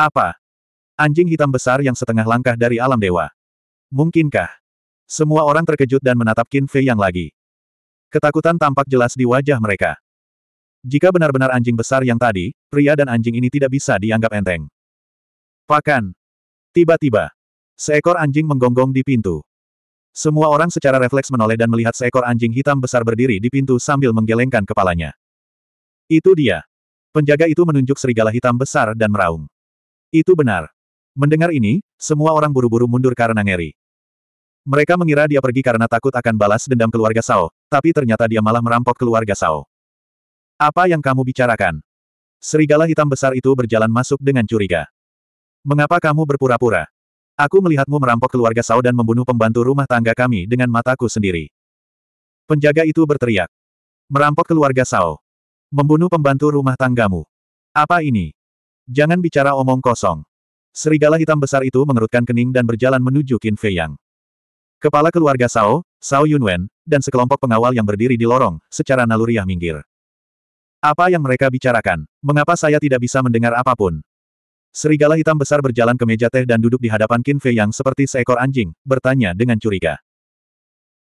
Apa? Anjing hitam besar yang setengah langkah dari alam dewa. Mungkinkah? Semua orang terkejut dan menatap Qin Fei yang lagi. Ketakutan tampak jelas di wajah mereka. Jika benar-benar anjing besar yang tadi, pria dan anjing ini tidak bisa dianggap enteng. Pakan. Tiba-tiba, seekor anjing menggonggong di pintu. Semua orang secara refleks menoleh dan melihat seekor anjing hitam besar berdiri di pintu sambil menggelengkan kepalanya. Itu dia. Penjaga itu menunjuk serigala hitam besar dan meraung. Itu benar. Mendengar ini, semua orang buru-buru mundur karena ngeri. Mereka mengira dia pergi karena takut akan balas dendam keluarga Sao, tapi ternyata dia malah merampok keluarga Sao. Apa yang kamu bicarakan? Serigala hitam besar itu berjalan masuk dengan curiga. Mengapa kamu berpura-pura? Aku melihatmu merampok keluarga Sao dan membunuh pembantu rumah tangga kami dengan mataku sendiri. Penjaga itu berteriak. Merampok keluarga Sao. Membunuh pembantu rumah tanggamu. Apa ini? Jangan bicara omong kosong. Serigala hitam besar itu mengerutkan kening dan berjalan menuju Qin Fei Yang. Kepala keluarga Sao, Sao Yunwen, dan sekelompok pengawal yang berdiri di lorong, secara naluriah minggir. Apa yang mereka bicarakan? Mengapa saya tidak bisa mendengar apapun? Serigala hitam besar berjalan ke meja teh dan duduk di hadapan Qin Fei Yang seperti seekor anjing, bertanya dengan curiga.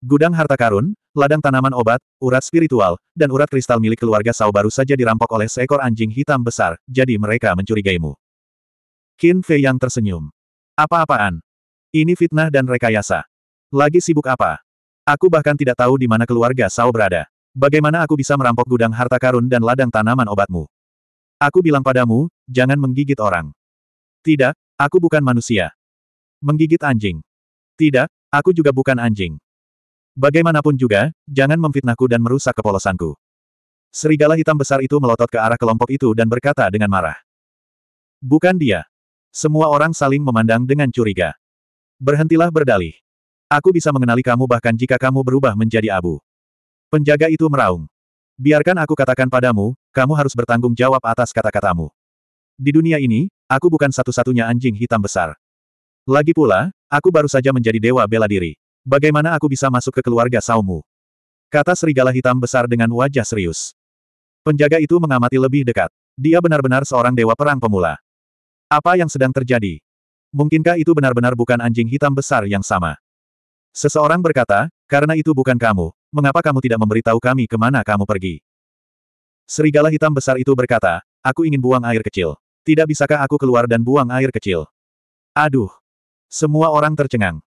Gudang harta karun, ladang tanaman obat, urat spiritual, dan urat kristal milik keluarga Sao baru saja dirampok oleh seekor anjing hitam besar, jadi mereka mencurigaimu. Qin Fei yang tersenyum. Apa-apaan? Ini fitnah dan rekayasa. Lagi sibuk apa? Aku bahkan tidak tahu di mana keluarga Sao berada. Bagaimana aku bisa merampok gudang harta karun dan ladang tanaman obatmu? Aku bilang padamu, jangan menggigit orang. Tidak, aku bukan manusia. Menggigit anjing. Tidak, aku juga bukan anjing. Bagaimanapun juga, jangan memfitnahku dan merusak kepolosanku. Serigala hitam besar itu melotot ke arah kelompok itu dan berkata dengan marah. Bukan dia. Semua orang saling memandang dengan curiga. Berhentilah berdalih. Aku bisa mengenali kamu bahkan jika kamu berubah menjadi abu. Penjaga itu meraung. Biarkan aku katakan padamu, kamu harus bertanggung jawab atas kata-katamu. Di dunia ini, aku bukan satu-satunya anjing hitam besar. Lagi pula, aku baru saja menjadi dewa bela diri. Bagaimana aku bisa masuk ke keluarga Saumu? Kata serigala hitam besar dengan wajah serius. Penjaga itu mengamati lebih dekat. Dia benar-benar seorang dewa perang pemula. Apa yang sedang terjadi? Mungkinkah itu benar-benar bukan anjing hitam besar yang sama? Seseorang berkata, karena itu bukan kamu, mengapa kamu tidak memberitahu kami kemana kamu pergi? Serigala hitam besar itu berkata, aku ingin buang air kecil. Tidak bisakah aku keluar dan buang air kecil? Aduh! Semua orang tercengang.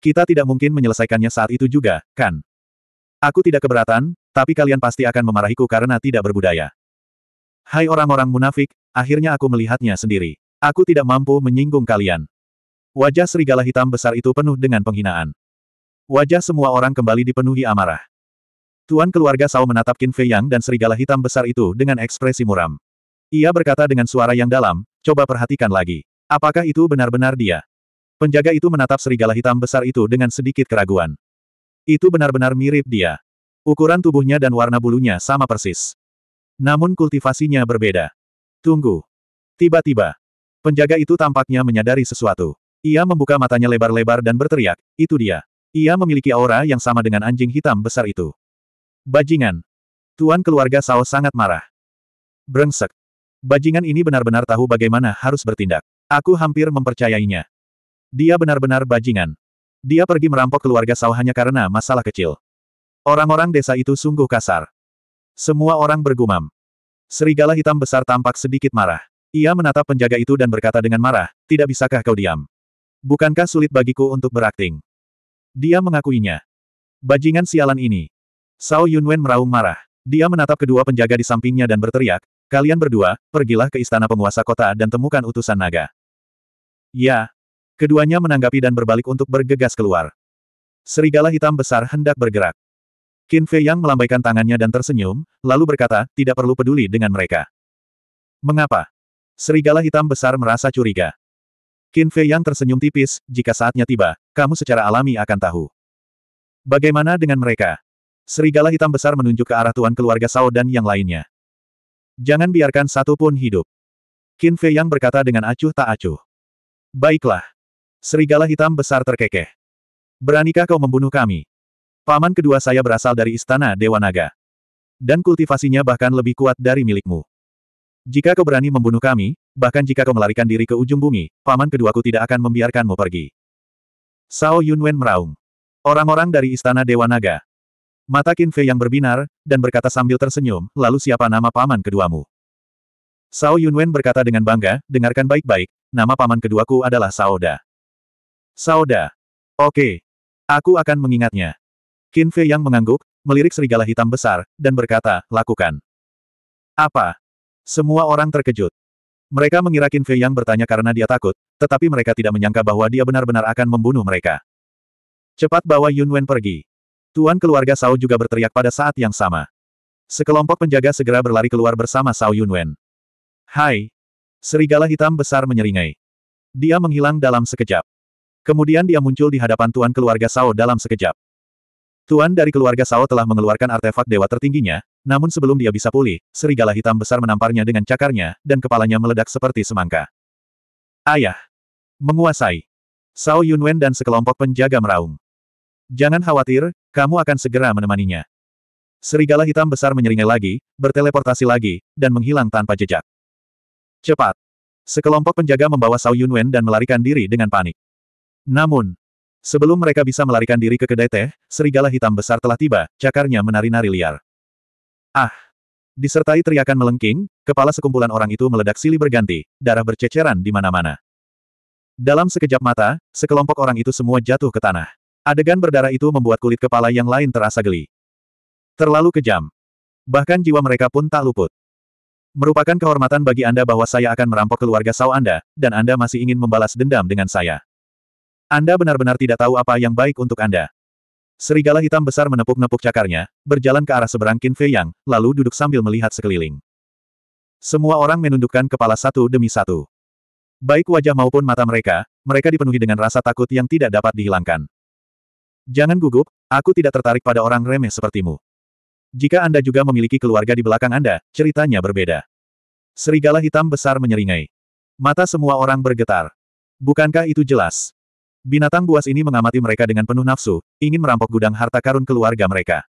Kita tidak mungkin menyelesaikannya saat itu juga, kan? Aku tidak keberatan, tapi kalian pasti akan memarahiku karena tidak berbudaya. Hai orang-orang munafik, akhirnya aku melihatnya sendiri. Aku tidak mampu menyinggung kalian. Wajah serigala hitam besar itu penuh dengan penghinaan. Wajah semua orang kembali dipenuhi amarah. Tuan keluarga Sao menatap Qin Fei Yang dan serigala hitam besar itu dengan ekspresi muram. Ia berkata dengan suara yang dalam, coba perhatikan lagi. Apakah itu benar-benar dia? Penjaga itu menatap serigala hitam besar itu dengan sedikit keraguan. Itu benar-benar mirip dia. Ukuran tubuhnya dan warna bulunya sama persis. Namun kultivasinya berbeda. Tunggu. Tiba-tiba, penjaga itu tampaknya menyadari sesuatu. Ia membuka matanya lebar-lebar dan berteriak, itu dia. Ia memiliki aura yang sama dengan anjing hitam besar itu. Bajingan. Tuan keluarga Sao sangat marah. Brengsek. Bajingan ini benar-benar tahu bagaimana harus bertindak. Aku hampir mempercayainya. Dia benar-benar bajingan. Dia pergi merampok keluarga Sao hanya karena masalah kecil. Orang-orang desa itu sungguh kasar. Semua orang bergumam. Serigala hitam besar tampak sedikit marah. Ia menatap penjaga itu dan berkata dengan marah, tidak bisakah kau diam? Bukankah sulit bagiku untuk berakting? Dia mengakuinya. Bajingan sialan ini. Sao Yunwen meraung marah. Dia menatap kedua penjaga di sampingnya dan berteriak, kalian berdua, pergilah ke istana penguasa kota dan temukan utusan naga. Ya, Keduanya menanggapi dan berbalik untuk bergegas keluar. Serigala hitam besar hendak bergerak. Qin Fei Yang melambaikan tangannya dan tersenyum, lalu berkata, tidak perlu peduli dengan mereka. Mengapa? Serigala hitam besar merasa curiga. Qin Fei Yang tersenyum tipis, jika saatnya tiba, kamu secara alami akan tahu. Bagaimana dengan mereka? Serigala hitam besar menunjuk ke arah tuan keluarga Sao dan yang lainnya. Jangan biarkan satu pun hidup. Qin Fei Yang berkata dengan acuh tak acuh. Baiklah. Serigala hitam besar terkekeh. Beranikah kau membunuh kami? Paman kedua saya berasal dari istana Dewa Naga. Dan kultivasinya bahkan lebih kuat dari milikmu. Jika kau berani membunuh kami, bahkan jika kau melarikan diri ke ujung bumi, paman keduaku tidak akan membiarkanmu pergi. Sao Yunwen meraung. Orang-orang dari istana Dewa Naga. Mata Qin Fei yang berbinar, dan berkata sambil tersenyum, lalu siapa nama paman keduamu? Sao Yunwen berkata dengan bangga, dengarkan baik-baik, nama paman keduaku adalah Sao Da. Sauda. Oke. Aku akan mengingatnya. Qin Fei yang mengangguk, melirik serigala hitam besar, dan berkata, lakukan. Apa? Semua orang terkejut. Mereka mengira Qin Fei yang bertanya karena dia takut, tetapi mereka tidak menyangka bahwa dia benar-benar akan membunuh mereka. Cepat bawa Yun Wen pergi. Tuan keluarga Sao juga berteriak pada saat yang sama. Sekelompok penjaga segera berlari keluar bersama Sao Yunwen. Hai! Serigala hitam besar menyeringai. Dia menghilang dalam sekejap. Kemudian dia muncul di hadapan tuan keluarga Sao dalam sekejap. Tuan dari keluarga Sao telah mengeluarkan artefak dewa tertingginya, namun sebelum dia bisa pulih, serigala hitam besar menamparnya dengan cakarnya, dan kepalanya meledak seperti semangka. Ayah! Menguasai! Sao Yunwen dan sekelompok penjaga meraung. Jangan khawatir, kamu akan segera menemaninya. Serigala hitam besar menyeringai lagi, berteleportasi lagi, dan menghilang tanpa jejak. Cepat! Sekelompok penjaga membawa Sao Yunwen dan melarikan diri dengan panik. Namun, sebelum mereka bisa melarikan diri ke kedai teh, serigala hitam besar telah tiba, cakarnya menari-nari liar. Ah! Disertai teriakan melengking, kepala sekumpulan orang itu meledak silih berganti, darah berceceran di mana-mana. Dalam sekejap mata, sekelompok orang itu semua jatuh ke tanah. Adegan berdarah itu membuat kulit kepala yang lain terasa geli. Terlalu kejam. Bahkan jiwa mereka pun tak luput. Merupakan kehormatan bagi Anda bahwa saya akan merampok keluarga saw Anda, dan Anda masih ingin membalas dendam dengan saya. Anda benar-benar tidak tahu apa yang baik untuk Anda. Serigala hitam besar menepuk-nepuk cakarnya, berjalan ke arah seberang Qin Fei Yang, lalu duduk sambil melihat sekeliling. Semua orang menundukkan kepala satu demi satu. Baik wajah maupun mata mereka, mereka dipenuhi dengan rasa takut yang tidak dapat dihilangkan. Jangan gugup, aku tidak tertarik pada orang remeh sepertimu. Jika Anda juga memiliki keluarga di belakang Anda, ceritanya berbeda. Serigala hitam besar menyeringai. Mata semua orang bergetar. Bukankah itu jelas? Binatang buas ini mengamati mereka dengan penuh nafsu, ingin merampok gudang harta karun keluarga mereka.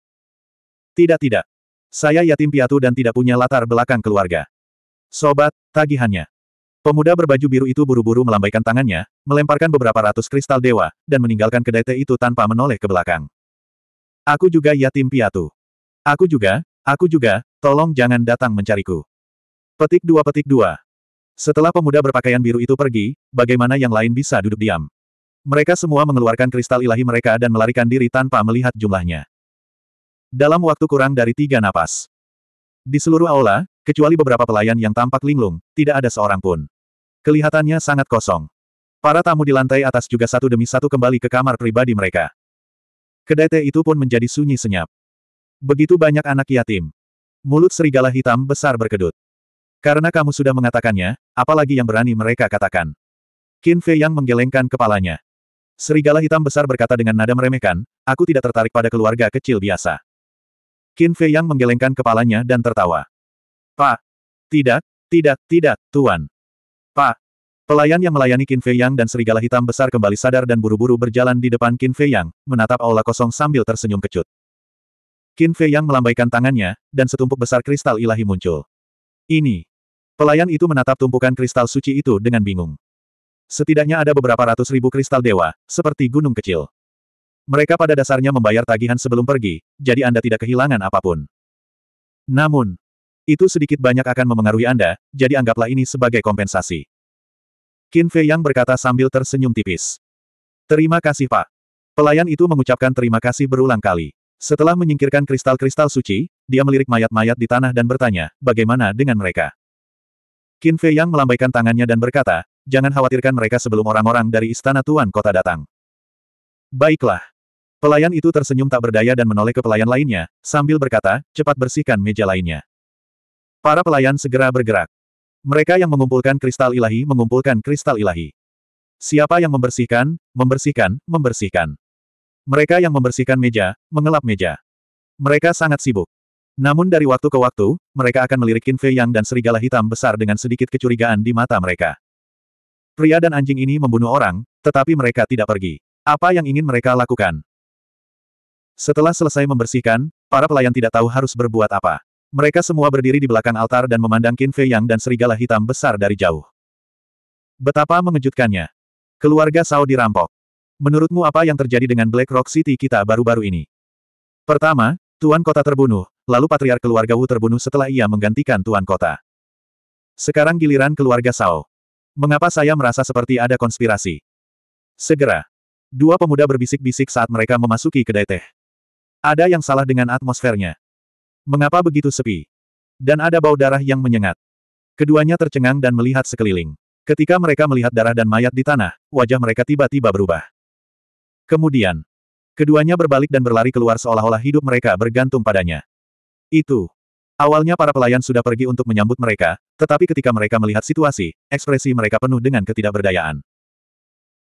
Tidak tidak. Saya yatim piatu dan tidak punya latar belakang keluarga. Sobat, tagihannya. Pemuda berbaju biru itu buru-buru melambaikan tangannya, melemparkan beberapa ratus kristal dewa, dan meninggalkan kedai teh itu tanpa menoleh ke belakang. Aku juga yatim piatu. Aku juga, aku juga, tolong jangan datang mencariku. Petik dua petik dua. Setelah pemuda berpakaian biru itu pergi, bagaimana yang lain bisa duduk diam? Mereka semua mengeluarkan kristal ilahi mereka dan melarikan diri tanpa melihat jumlahnya. Dalam waktu kurang dari tiga napas. Di seluruh aula, kecuali beberapa pelayan yang tampak linglung, tidak ada seorang pun. Kelihatannya sangat kosong. Para tamu di lantai atas juga satu demi satu kembali ke kamar pribadi mereka. Kedai teh itu pun menjadi sunyi senyap. Begitu banyak anak yatim. Mulut serigala hitam besar berkedut. Karena kamu sudah mengatakannya, apalagi yang berani mereka katakan. Qin Fei yang menggelengkan kepalanya. Serigala hitam besar berkata dengan nada meremehkan, aku tidak tertarik pada keluarga kecil biasa. Qin Fei Yang menggelengkan kepalanya dan tertawa. Pak! Tidak, tidak, tidak, Tuan. Pak! Pelayan yang melayani Qin Fei Yang dan serigala hitam besar kembali sadar dan buru-buru berjalan di depan Qin Fei Yang, menatap aula kosong sambil tersenyum kecut. Qin Fei Yang melambaikan tangannya, dan setumpuk besar kristal ilahi muncul. Ini. Pelayan itu menatap tumpukan kristal suci itu dengan bingung. Setidaknya ada beberapa ratus ribu kristal dewa, seperti gunung kecil. Mereka pada dasarnya membayar tagihan sebelum pergi, jadi Anda tidak kehilangan apapun. Namun, itu sedikit banyak akan memengaruhi Anda, jadi anggaplah ini sebagai kompensasi. Qin Fei Yang berkata sambil tersenyum tipis. Terima kasih Pak. Pelayan itu mengucapkan terima kasih berulang kali. Setelah menyingkirkan kristal-kristal suci, dia melirik mayat-mayat di tanah dan bertanya, bagaimana dengan mereka? Qin Fei Yang melambaikan tangannya dan berkata, jangan khawatirkan mereka sebelum orang-orang dari istana Tuan Kota datang. Baiklah. Pelayan itu tersenyum tak berdaya dan menoleh ke pelayan lainnya, sambil berkata, cepat bersihkan meja lainnya. Para pelayan segera bergerak. Mereka yang mengumpulkan kristal ilahi mengumpulkan kristal ilahi. Siapa yang membersihkan, membersihkan, membersihkan. Mereka yang membersihkan meja, mengelap meja. Mereka sangat sibuk. Namun dari waktu ke waktu, mereka akan melirik Qin Fei Yang dan serigala hitam besar dengan sedikit kecurigaan di mata mereka. Pria dan anjing ini membunuh orang, tetapi mereka tidak pergi. Apa yang ingin mereka lakukan? Setelah selesai membersihkan, para pelayan tidak tahu harus berbuat apa. Mereka semua berdiri di belakang altar dan memandang Qin Fei Yang dan serigala hitam besar dari jauh. Betapa mengejutkannya. Keluarga Sao dirampok. Menurutmu apa yang terjadi dengan Black Rock City kita baru-baru ini? Pertama, Tuan Kota terbunuh, lalu patriar keluarga Wu terbunuh setelah ia menggantikan Tuan Kota. Sekarang giliran keluarga Sao. Mengapa saya merasa seperti ada konspirasi? Segera. Dua pemuda berbisik-bisik saat mereka memasuki kedai teh. Ada yang salah dengan atmosfernya. Mengapa begitu sepi? Dan ada bau darah yang menyengat. Keduanya tercengang dan melihat sekeliling. Ketika mereka melihat darah dan mayat di tanah, wajah mereka tiba-tiba berubah. Kemudian, keduanya berbalik dan berlari keluar seolah-olah hidup mereka bergantung padanya. Itu Awalnya para pelayan sudah pergi untuk menyambut mereka, tetapi ketika mereka melihat situasi, ekspresi mereka penuh dengan ketidakberdayaan.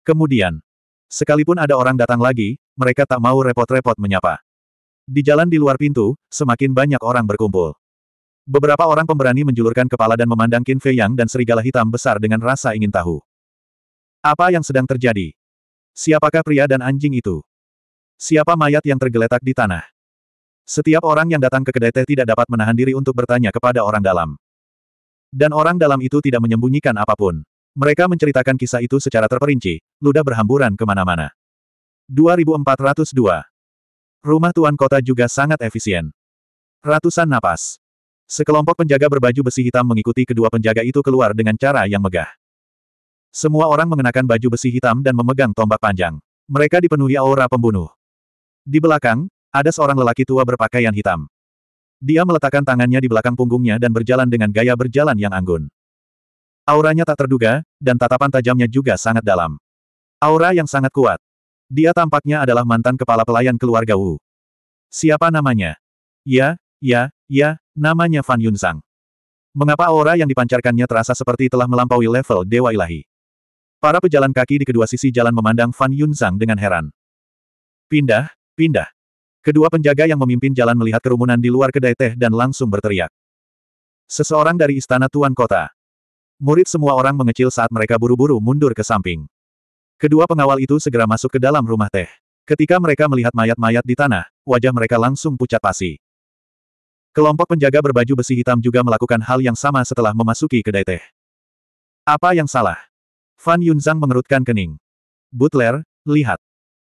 Kemudian, sekalipun ada orang datang lagi, mereka tak mau repot-repot menyapa. Di jalan di luar pintu, semakin banyak orang berkumpul. Beberapa orang pemberani menjulurkan kepala dan memandang Qin Fei Yang dan serigala hitam besar dengan rasa ingin tahu. Apa yang sedang terjadi? Siapakah pria dan anjing itu? Siapa mayat yang tergeletak di tanah? Setiap orang yang datang ke kedai teh tidak dapat menahan diri untuk bertanya kepada orang dalam. Dan orang dalam itu tidak menyembunyikan apapun. Mereka menceritakan kisah itu secara terperinci, ludah berhamburan kemana-mana. 2402 Rumah Tuan Kota juga sangat efisien. Ratusan napas. Sekelompok penjaga berbaju besi hitam mengikuti kedua penjaga itu keluar dengan cara yang megah. Semua orang mengenakan baju besi hitam dan memegang tombak panjang. Mereka dipenuhi aura pembunuh. Di belakang, ada seorang lelaki tua berpakaian hitam. Dia meletakkan tangannya di belakang punggungnya dan berjalan dengan gaya berjalan yang anggun. Auranya tak terduga, dan tatapan tajamnya juga sangat dalam. Aura yang sangat kuat. Dia tampaknya adalah mantan kepala pelayan keluarga Wu. Siapa namanya? Ya, ya, ya, namanya Fan Yunzang. Mengapa aura yang dipancarkannya terasa seperti telah melampaui level Dewa Ilahi? Para pejalan kaki di kedua sisi jalan memandang Fan Yunzang dengan heran. Pindah, pindah. Kedua penjaga yang memimpin jalan melihat kerumunan di luar kedai teh dan langsung berteriak. Seseorang dari istana tuan kota. Murid semua orang mengecil saat mereka buru-buru mundur ke samping. Kedua pengawal itu segera masuk ke dalam rumah teh. Ketika mereka melihat mayat-mayat di tanah, wajah mereka langsung pucat pasi. Kelompok penjaga berbaju besi hitam juga melakukan hal yang sama setelah memasuki kedai teh. Apa yang salah? Fan Yunzang mengerutkan kening. Butler, lihat.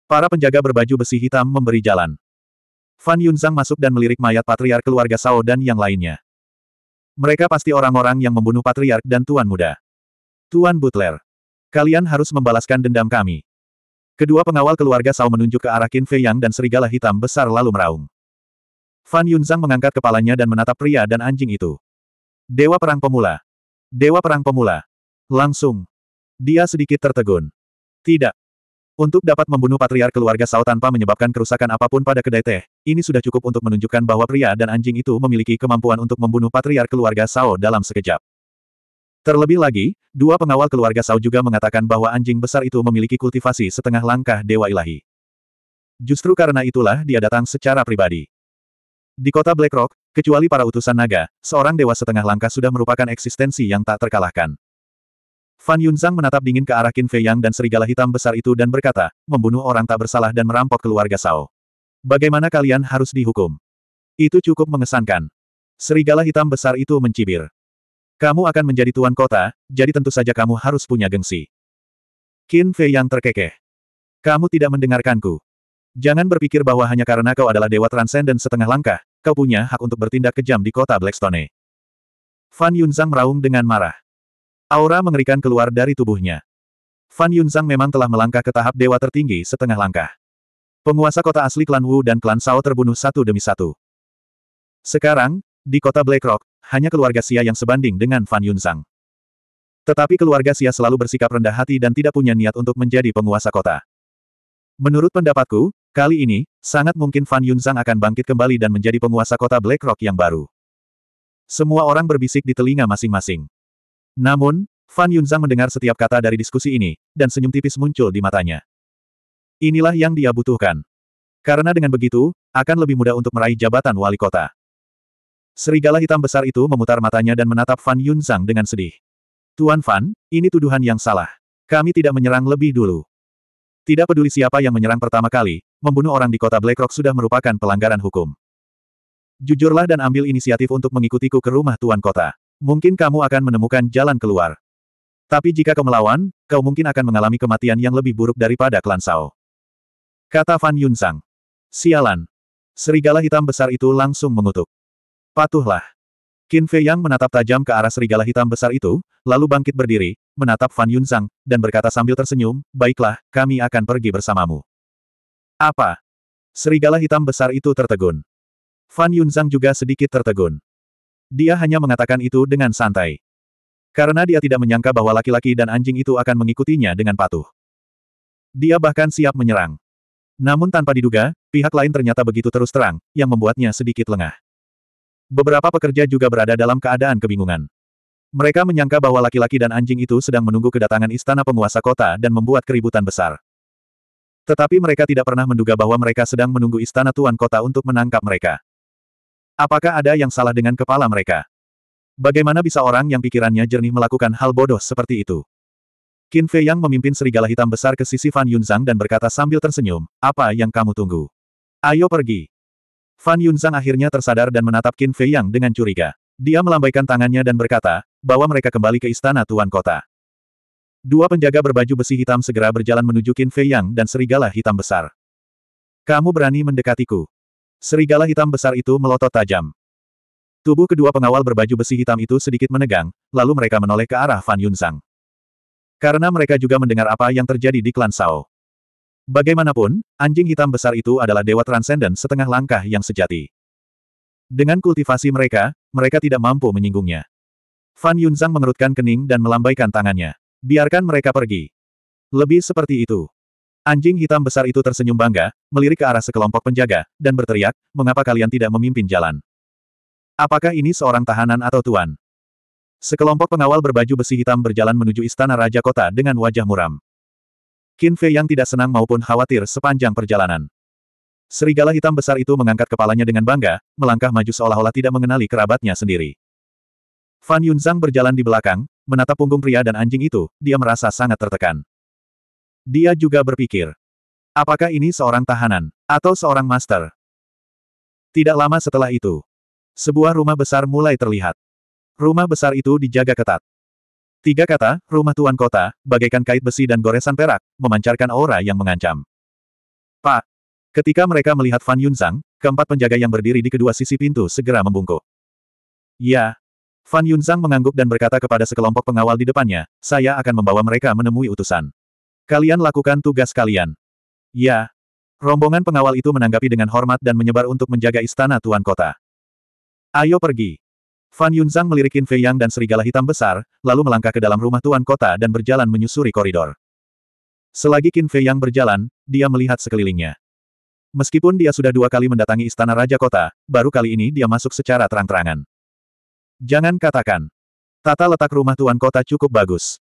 Para penjaga berbaju besi hitam memberi jalan. Fan Yunzang masuk dan melirik mayat patriark keluarga Sao dan yang lainnya. Mereka pasti orang-orang yang membunuh patriark dan tuan muda. Tuan Butler, kalian harus membalaskan dendam kami. Kedua pengawal keluarga Sao menunjuk ke arah Qin Fei Yang dan serigala hitam besar lalu meraung. Fan Yunzang mengangkat kepalanya dan menatap pria dan anjing itu. Dewa Perang Pemula. Dewa Perang Pemula. Langsung. Dia sedikit tertegun. Tidak. Untuk dapat membunuh patriark keluarga Sao tanpa menyebabkan kerusakan apapun pada kedai teh, ini sudah cukup untuk menunjukkan bahwa pria dan anjing itu memiliki kemampuan untuk membunuh patriar keluarga Sao dalam sekejap. Terlebih lagi, dua pengawal keluarga Sao juga mengatakan bahwa anjing besar itu memiliki kultivasi setengah langkah Dewa Ilahi. Justru karena itulah dia datang secara pribadi. Di kota Blackrock, kecuali para utusan naga, seorang dewa setengah langkah sudah merupakan eksistensi yang tak terkalahkan. Fan Yunzang menatap dingin ke arah Qin Fei Yang dan serigala hitam besar itu dan berkata, membunuh orang tak bersalah dan merampok keluarga Sao. Bagaimana kalian harus dihukum? Itu cukup mengesankan. Serigala hitam besar itu mencibir. Kamu akan menjadi tuan kota, jadi tentu saja kamu harus punya gengsi. Qin Fei yang terkekeh. Kamu tidak mendengarkanku. Jangan berpikir bahwa hanya karena kau adalah dewa transenden setengah langkah, kau punya hak untuk bertindak kejam di kota Blackstone. Fan Yunzang meraung dengan marah. Aura mengerikan keluar dari tubuhnya. Fan Yunzang memang telah melangkah ke tahap dewa tertinggi setengah langkah. Penguasa kota asli klan Wu dan klan Sao terbunuh satu demi satu. Sekarang, di kota Blackrock hanya keluarga Xia yang sebanding dengan Fan Yunzang. Tetapi keluarga Xia selalu bersikap rendah hati dan tidak punya niat untuk menjadi penguasa kota. Menurut pendapatku, kali ini, sangat mungkin Fan Yunzang akan bangkit kembali dan menjadi penguasa kota Blackrock yang baru. Semua orang berbisik di telinga masing-masing. Namun, Fan Yunzang mendengar setiap kata dari diskusi ini, dan senyum tipis muncul di matanya. Inilah yang dia butuhkan. Karena dengan begitu, akan lebih mudah untuk meraih jabatan wali kota. Serigala hitam besar itu memutar matanya dan menatap Fan Yunzang dengan sedih. Tuan Fan, ini tuduhan yang salah. Kami tidak menyerang lebih dulu. Tidak peduli siapa yang menyerang pertama kali, membunuh orang di kota Blackrock sudah merupakan pelanggaran hukum. Jujurlah dan ambil inisiatif untuk mengikutiku ke rumah tuan kota. Mungkin kamu akan menemukan jalan keluar. Tapi jika kau melawan, kau mungkin akan mengalami kematian yang lebih buruk daripada klan Sao. Kata Fan Yunsang. Sialan. Serigala hitam besar itu langsung mengutuk. Patuhlah. Qin Fei Yang menatap tajam ke arah serigala hitam besar itu, lalu bangkit berdiri, menatap Fan Yunsang, dan berkata sambil tersenyum, Baiklah, kami akan pergi bersamamu. Apa? Serigala hitam besar itu tertegun. Fan Yunzang juga sedikit tertegun. Dia hanya mengatakan itu dengan santai. Karena dia tidak menyangka bahwa laki-laki dan anjing itu akan mengikutinya dengan patuh. Dia bahkan siap menyerang. Namun tanpa diduga, pihak lain ternyata begitu terus terang, yang membuatnya sedikit lengah. Beberapa pekerja juga berada dalam keadaan kebingungan. Mereka menyangka bahwa laki-laki dan anjing itu sedang menunggu kedatangan istana penguasa kota dan membuat keributan besar. Tetapi mereka tidak pernah menduga bahwa mereka sedang menunggu istana tuan kota untuk menangkap mereka. Apakah ada yang salah dengan kepala mereka? Bagaimana bisa orang yang pikirannya jernih melakukan hal bodoh seperti itu? Qin Fei Yang memimpin serigala hitam besar ke sisi Fan Yunzang dan berkata sambil tersenyum, apa yang kamu tunggu? Ayo pergi. Fan Yunzang akhirnya tersadar dan menatap Qin Fei Yang dengan curiga. Dia melambaikan tangannya dan berkata, bawa mereka kembali ke istana Tuan Kota. Dua penjaga berbaju besi hitam segera berjalan menuju Qin Fei Yang dan serigala hitam besar. Kamu berani mendekatiku. Serigala hitam besar itu melotot tajam. Tubuh kedua pengawal berbaju besi hitam itu sedikit menegang, lalu mereka menoleh ke arah Fan Yunzang. Karena mereka juga mendengar apa yang terjadi di klan Sao. Bagaimanapun, anjing hitam besar itu adalah dewa transenden setengah langkah yang sejati. Dengan kultivasi mereka, mereka tidak mampu menyinggungnya. Fan Yunzang mengerutkan kening dan melambaikan tangannya. Biarkan mereka pergi. Lebih seperti itu. Anjing hitam besar itu tersenyum bangga, melirik ke arah sekelompok penjaga, dan berteriak, mengapa kalian tidak memimpin jalan? Apakah ini seorang tahanan atau tuan? Sekelompok pengawal berbaju besi hitam berjalan menuju istana raja kota dengan wajah muram. Qin Fei yang tidak senang maupun khawatir sepanjang perjalanan. Serigala hitam besar itu mengangkat kepalanya dengan bangga, melangkah maju seolah-olah tidak mengenali kerabatnya sendiri. Fan Yunzang berjalan di belakang, menatap punggung pria dan anjing itu, dia merasa sangat tertekan. Dia juga berpikir, apakah ini seorang tahanan, atau seorang master? Tidak lama setelah itu, sebuah rumah besar mulai terlihat. Rumah besar itu dijaga ketat. Tiga kata, rumah tuan kota, bagaikan kait besi dan goresan perak, memancarkan aura yang mengancam. Pak! Ketika mereka melihat Fan Yunzang, keempat penjaga yang berdiri di kedua sisi pintu segera membungkuk. Ya. Fan Yunzang mengangguk dan berkata kepada sekelompok pengawal di depannya, saya akan membawa mereka menemui utusan. Kalian lakukan tugas kalian. Ya. Rombongan pengawal itu menanggapi dengan hormat dan menyebar untuk menjaga istana tuan kota. Ayo pergi. Fan Yunzang melirikin Fei Yang dan serigala hitam besar, lalu melangkah ke dalam rumah tuan kota dan berjalan menyusuri koridor. Selagi Qin Fei Yang berjalan, dia melihat sekelilingnya. Meskipun dia sudah dua kali mendatangi istana raja kota, baru kali ini dia masuk secara terang-terangan. Jangan katakan. Tata letak rumah tuan kota cukup bagus.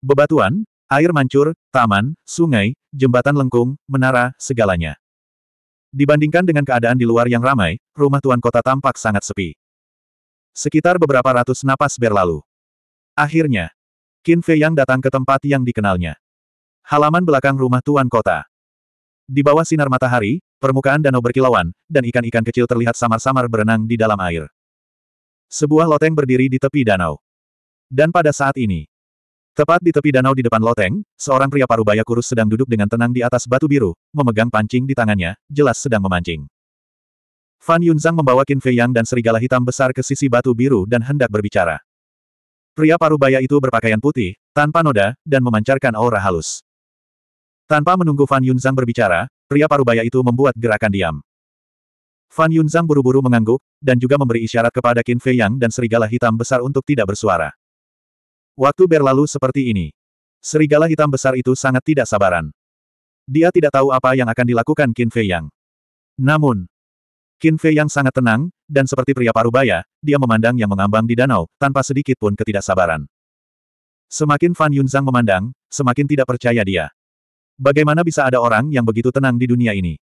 Bebatuan, air mancur, taman, sungai, jembatan lengkung, menara, segalanya. Dibandingkan dengan keadaan di luar yang ramai, rumah tuan kota tampak sangat sepi. Sekitar beberapa ratus napas berlalu. Akhirnya, Qin Fei Yang datang ke tempat yang dikenalnya. Halaman belakang rumah tuan kota. Di bawah sinar matahari, permukaan danau berkilauan, dan ikan-ikan kecil terlihat samar-samar berenang di dalam air. Sebuah loteng berdiri di tepi danau. Dan pada saat ini, Tepat di tepi danau di depan loteng, seorang pria parubaya kurus sedang duduk dengan tenang di atas batu biru, memegang pancing di tangannya, jelas sedang memancing. Fan Yunzang membawa Qin Fei Yang dan serigala hitam besar ke sisi batu biru dan hendak berbicara. Pria parubaya itu berpakaian putih, tanpa noda, dan memancarkan aura halus. Tanpa menunggu Fan Yunzang berbicara, pria parubaya itu membuat gerakan diam. Fan Yunzang buru-buru mengangguk, dan juga memberi isyarat kepada Qin Fei Yang dan serigala hitam besar untuk tidak bersuara. Waktu berlalu seperti ini. Serigala hitam besar itu sangat tidak sabaran. Dia tidak tahu apa yang akan dilakukan Qin Fei Yang. Namun, Qin Fei yang sangat tenang, dan seperti pria parubaya, dia memandang yang mengambang di danau, tanpa sedikit pun ketidaksabaran. Semakin Fan Yunzang memandang, semakin tidak percaya dia. Bagaimana bisa ada orang yang begitu tenang di dunia ini?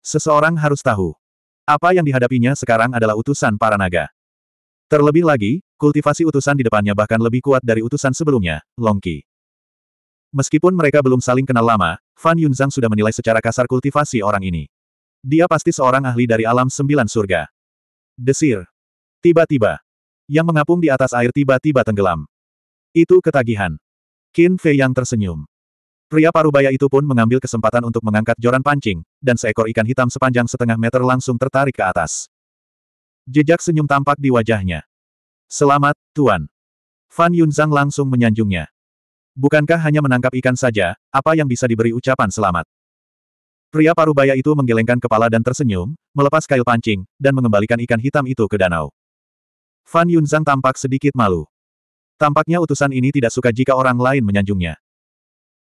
Seseorang harus tahu. Apa yang dihadapinya sekarang adalah utusan para naga. Terlebih lagi, kultivasi utusan di depannya bahkan lebih kuat dari utusan sebelumnya, Long Qi. Meskipun mereka belum saling kenal lama, Fan Yunzang sudah menilai secara kasar kultivasi orang ini. Dia pasti seorang ahli dari alam sembilan surga. Desir. Tiba-tiba. Yang mengapung di atas air tiba-tiba tenggelam. Itu ketagihan. Qin Fei yang tersenyum. Pria parubaya itu pun mengambil kesempatan untuk mengangkat joran pancing, dan seekor ikan hitam sepanjang setengah meter langsung tertarik ke atas. Jejak senyum tampak di wajahnya. Selamat, Tuan. Fan Yunzang langsung menyanjungnya. Bukankah hanya menangkap ikan saja, apa yang bisa diberi ucapan selamat? Pria parubaya itu menggelengkan kepala dan tersenyum, melepas kail pancing, dan mengembalikan ikan hitam itu ke danau. Fan Yunzang tampak sedikit malu. Tampaknya utusan ini tidak suka jika orang lain menyanjungnya.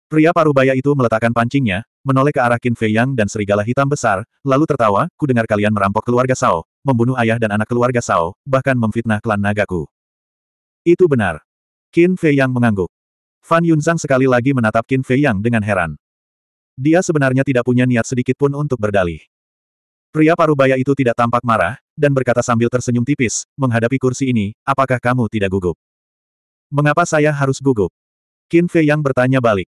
Pria parubaya itu meletakkan pancingnya, menoleh ke arah Qin Fei Yang dan serigala hitam besar, lalu tertawa, ku dengar kalian merampok keluarga Sao, membunuh ayah dan anak keluarga Sao, bahkan memfitnah klan nagaku. Itu benar. Qin Fei Yang mengangguk. Fan Yunzang sekali lagi menatap Qin Fei Yang dengan heran. Dia sebenarnya tidak punya niat sedikit pun untuk berdalih. Pria parubaya itu tidak tampak marah, dan berkata sambil tersenyum tipis, menghadapi kursi ini, apakah kamu tidak gugup? Mengapa saya harus gugup? Qin Fei yang bertanya balik.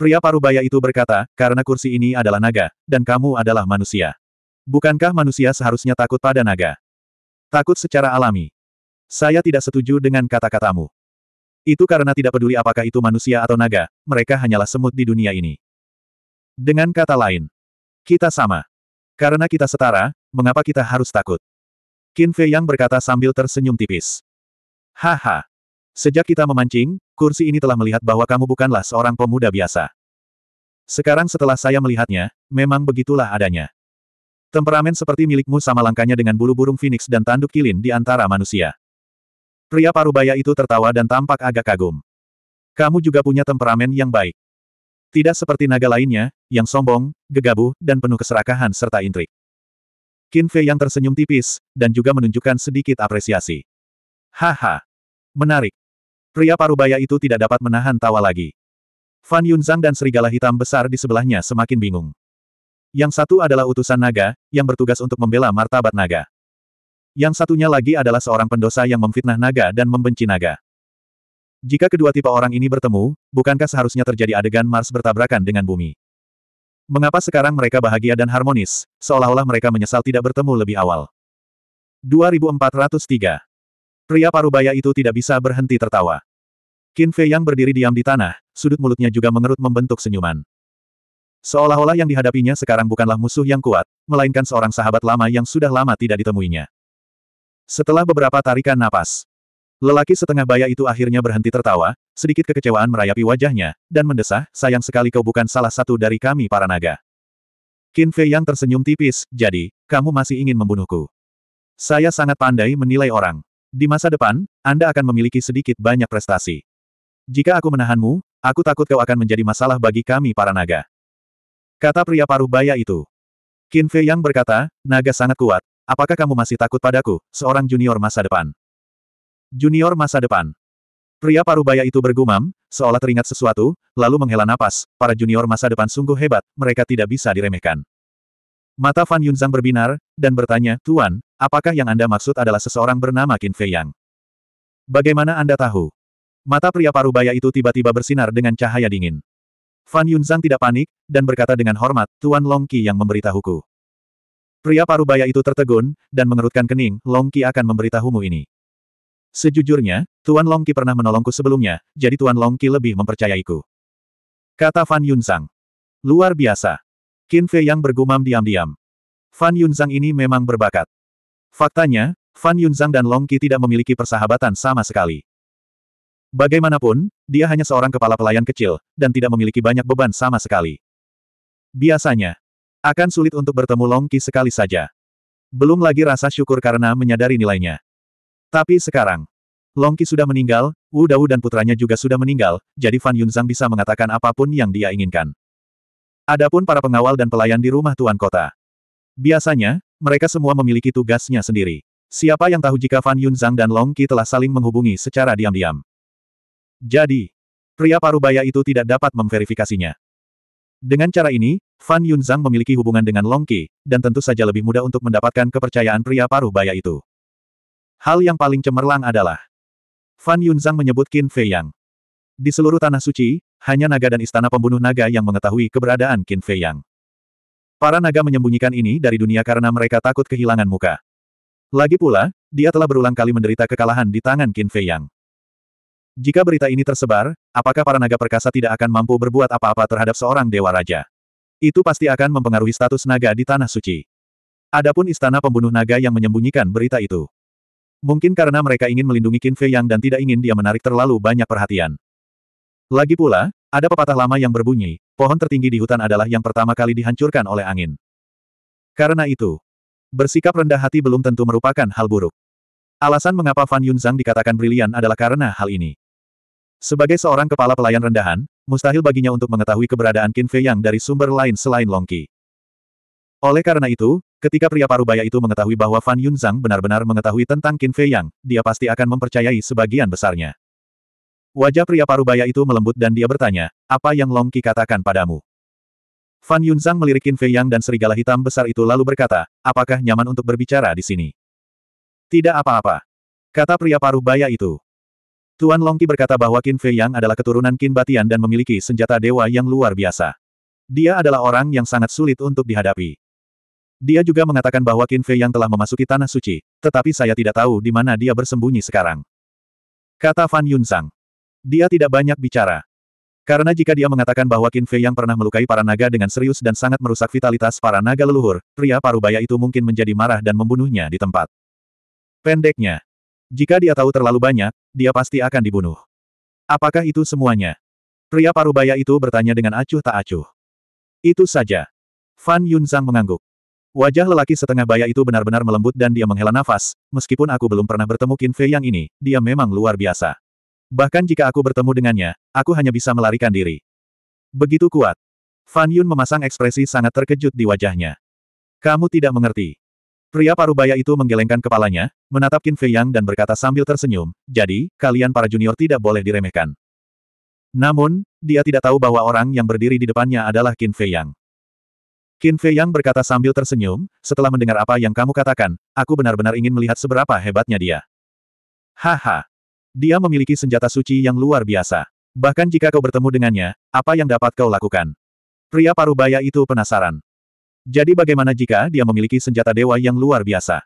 Pria parubaya itu berkata, karena kursi ini adalah naga, dan kamu adalah manusia. Bukankah manusia seharusnya takut pada naga? Takut secara alami. Saya tidak setuju dengan kata-katamu. Itu karena tidak peduli apakah itu manusia atau naga, mereka hanyalah semut di dunia ini. Dengan kata lain, kita sama. Karena kita setara, mengapa kita harus takut? Qin Fei Yang berkata sambil tersenyum tipis. Haha. Sejak kita memancing, kursi ini telah melihat bahwa kamu bukanlah seorang pemuda biasa. Sekarang setelah saya melihatnya, memang begitulah adanya. Temperamen seperti milikmu sama langkanya dengan bulu burung phoenix dan tanduk kilin di antara manusia. Pria parubaya itu tertawa dan tampak agak kagum. Kamu juga punya temperamen yang baik. Tidak seperti naga lainnya, yang sombong, gegabah, dan penuh keserakahan serta intrik. Qin Fei yang tersenyum tipis, dan juga menunjukkan sedikit apresiasi. Haha! Menarik. Pria parubaya itu tidak dapat menahan tawa lagi. Fan Yunzang dan serigala hitam besar di sebelahnya semakin bingung. Yang satu adalah utusan naga, yang bertugas untuk membela martabat naga. Yang satunya lagi adalah seorang pendosa yang memfitnah naga dan membenci naga. Jika kedua tipe orang ini bertemu, bukankah seharusnya terjadi adegan Mars bertabrakan dengan bumi? Mengapa sekarang mereka bahagia dan harmonis, seolah-olah mereka menyesal tidak bertemu lebih awal? 2403. Pria parubaya itu tidak bisa berhenti tertawa. Qin Fei yang berdiri diam di tanah, sudut mulutnya juga mengerut membentuk senyuman. Seolah-olah yang dihadapinya sekarang bukanlah musuh yang kuat, melainkan seorang sahabat lama yang sudah lama tidak ditemuinya. Setelah beberapa tarikan napas, Lelaki setengah baya itu akhirnya berhenti tertawa, sedikit kekecewaan merayapi wajahnya, dan mendesah, sayang sekali kau bukan salah satu dari kami para naga. Qin Fei yang tersenyum tipis, jadi, kamu masih ingin membunuhku. Saya sangat pandai menilai orang. Di masa depan, Anda akan memiliki sedikit banyak prestasi. Jika aku menahanmu, aku takut kau akan menjadi masalah bagi kami para naga. Kata pria paruh baya itu. Qin Fei yang berkata, naga sangat kuat, apakah kamu masih takut padaku, seorang junior masa depan? Junior masa depan. Pria parubaya itu bergumam, seolah teringat sesuatu, lalu menghela napas, para junior masa depan sungguh hebat, mereka tidak bisa diremehkan. Mata Fan Yunzang berbinar, dan bertanya, Tuan, apakah yang Anda maksud adalah seseorang bernama Qin Fei Yang? Bagaimana Anda tahu? Mata pria parubaya itu tiba-tiba bersinar dengan cahaya dingin. Fan Yunzang tidak panik, dan berkata dengan hormat, Tuan Long Qi yang memberitahuku. Pria parubaya itu tertegun, dan mengerutkan kening, Long Qi akan memberitahumu ini. Sejujurnya, Tuan Longki pernah menolongku sebelumnya, jadi Tuan Longki lebih mempercayaiku. Kata Fan Yunsang. Luar biasa. Qin Fei yang bergumam diam-diam. Fan Yunzang ini memang berbakat. Faktanya, Fan Yunzang dan Longki tidak memiliki persahabatan sama sekali. Bagaimanapun, dia hanya seorang kepala pelayan kecil, dan tidak memiliki banyak beban sama sekali. Biasanya, akan sulit untuk bertemu Longki sekali saja. Belum lagi rasa syukur karena menyadari nilainya. Tapi sekarang, Longki sudah meninggal, Wu Dao dan putranya juga sudah meninggal, jadi Fan Yunzang bisa mengatakan apapun yang dia inginkan. Adapun para pengawal dan pelayan di rumah tuan kota. Biasanya, mereka semua memiliki tugasnya sendiri. Siapa yang tahu jika Fan Yunzang dan Longki telah saling menghubungi secara diam-diam. Jadi, pria parubaya itu tidak dapat memverifikasinya. Dengan cara ini, Fan Yunzang memiliki hubungan dengan Longki, dan tentu saja lebih mudah untuk mendapatkan kepercayaan pria parubaya itu. Hal yang paling cemerlang adalah Fan Yunzang menyebut Qin Fei Yang. Di seluruh Tanah Suci, hanya naga dan istana pembunuh naga yang mengetahui keberadaan Qin Fei Yang. Para naga menyembunyikan ini dari dunia karena mereka takut kehilangan muka. Lagi pula, dia telah berulang kali menderita kekalahan di tangan Qin Fei Yang. Jika berita ini tersebar, apakah para naga perkasa tidak akan mampu berbuat apa-apa terhadap seorang dewa raja? Itu pasti akan mempengaruhi status naga di Tanah Suci. Adapun istana pembunuh naga yang menyembunyikan berita itu. Mungkin karena mereka ingin melindungi Qin Fei Yang dan tidak ingin dia menarik terlalu banyak perhatian. Lagi pula, ada pepatah lama yang berbunyi, pohon tertinggi di hutan adalah yang pertama kali dihancurkan oleh angin. Karena itu, bersikap rendah hati belum tentu merupakan hal buruk. Alasan mengapa Fan Yun Yunzang dikatakan brilian adalah karena hal ini. Sebagai seorang kepala pelayan rendahan, mustahil baginya untuk mengetahui keberadaan Qin Fei Yang dari sumber lain selain Long Qi. Oleh karena itu, ketika pria parubaya itu mengetahui bahwa Fan Yunzang benar-benar mengetahui tentang Qin Fei Yang, dia pasti akan mempercayai sebagian besarnya. Wajah pria parubaya itu melembut dan dia bertanya, apa yang Long Qi katakan padamu? Fan Yunzang melirik Qin Fei Yang dan serigala hitam besar itu lalu berkata, apakah nyaman untuk berbicara di sini? Tidak apa-apa. Kata pria Parubaya itu. Tuan Long Qi berkata bahwa Qin Fei Yang adalah keturunan Qin Batian dan memiliki senjata dewa yang luar biasa. Dia adalah orang yang sangat sulit untuk dihadapi. Dia juga mengatakan bahwa Qin Fei yang telah memasuki Tanah Suci, tetapi saya tidak tahu di mana dia bersembunyi sekarang. Kata Fan Sang. Dia tidak banyak bicara. Karena jika dia mengatakan bahwa Qin Fei yang pernah melukai para naga dengan serius dan sangat merusak vitalitas para naga leluhur, pria parubaya itu mungkin menjadi marah dan membunuhnya di tempat. Pendeknya. Jika dia tahu terlalu banyak, dia pasti akan dibunuh. Apakah itu semuanya? Pria parubaya itu bertanya dengan acuh tak acuh. Itu saja. Fan Yunzang mengangguk. Wajah lelaki setengah baya itu benar-benar melembut dan dia menghela nafas, meskipun aku belum pernah bertemu Qin Fei yang ini, dia memang luar biasa. Bahkan jika aku bertemu dengannya, aku hanya bisa melarikan diri. Begitu kuat. Fan Yun memasang ekspresi sangat terkejut di wajahnya. Kamu tidak mengerti. Pria parubaya itu menggelengkan kepalanya, menatap Qin Fei Yang dan berkata sambil tersenyum, jadi, kalian para junior tidak boleh diremehkan. Namun, dia tidak tahu bahwa orang yang berdiri di depannya adalah Qin Fei Yang. Qin Fei Yang berkata sambil tersenyum, setelah mendengar apa yang kamu katakan, aku benar-benar ingin melihat seberapa hebatnya dia. Haha. Dia memiliki senjata suci yang luar biasa. Bahkan jika kau bertemu dengannya, apa yang dapat kau lakukan? Pria parubaya itu penasaran. Jadi bagaimana jika dia memiliki senjata dewa yang luar biasa?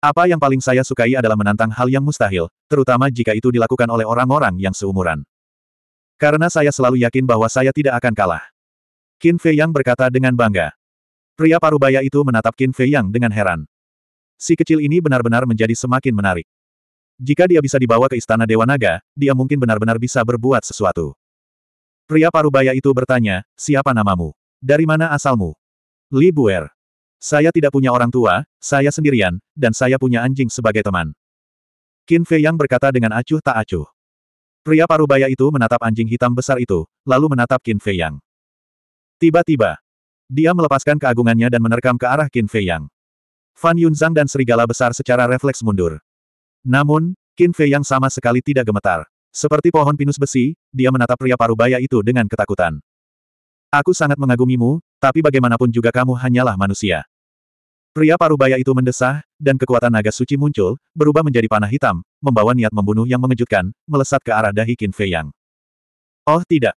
Apa yang paling saya sukai adalah menantang hal yang mustahil, terutama jika itu dilakukan oleh orang-orang yang seumuran. Karena saya selalu yakin bahwa saya tidak akan kalah. Qin Fei Yang berkata dengan bangga. Pria parubaya itu menatap Qin Fei Yang dengan heran. Si kecil ini benar-benar menjadi semakin menarik. Jika dia bisa dibawa ke Istana Dewa Naga, dia mungkin benar-benar bisa berbuat sesuatu. Pria parubaya itu bertanya, siapa namamu? Dari mana asalmu? Li Buer. Saya tidak punya orang tua, saya sendirian, dan saya punya anjing sebagai teman. Qin Fei Yang berkata dengan acuh tak acuh. Pria parubaya itu menatap anjing hitam besar itu, lalu menatap Qin Fei Yang. Tiba-tiba, dia melepaskan keagungannya dan menerkam ke arah Qin Fei Yang. Fan Yunzang dan serigala besar secara refleks mundur. Namun, Qin Fei Yang sama sekali tidak gemetar. Seperti pohon pinus besi, dia menatap pria parubaya itu dengan ketakutan. Aku sangat mengagumimu, tapi bagaimanapun juga kamu hanyalah manusia. Pria parubaya itu mendesah, dan kekuatan naga suci muncul, berubah menjadi panah hitam, membawa niat membunuh yang mengejutkan, melesat ke arah dahi Qin Fei Yang. Oh tidak!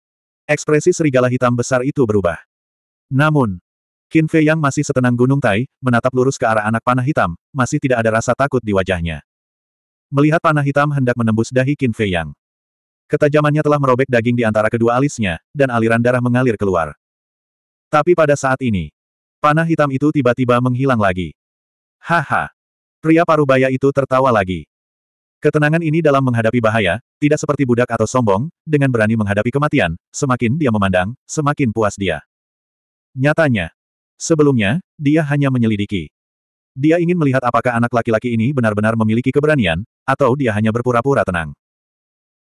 Ekspresi serigala hitam besar itu berubah. Namun, Qin Fei yang masih setenang gunung Tai, menatap lurus ke arah anak panah hitam, masih tidak ada rasa takut di wajahnya. Melihat panah hitam hendak menembus dahi Qin Fei yang. Ketajamannya telah merobek daging di antara kedua alisnya, dan aliran darah mengalir keluar. Tapi pada saat ini, panah hitam itu tiba-tiba menghilang lagi. Haha! Pria paruh baya itu tertawa lagi. Ketenangan ini dalam menghadapi bahaya, tidak seperti budak atau sombong, dengan berani menghadapi kematian, semakin dia memandang, semakin puas dia. Nyatanya, sebelumnya, dia hanya menyelidiki. Dia ingin melihat apakah anak laki-laki ini benar-benar memiliki keberanian, atau dia hanya berpura-pura tenang.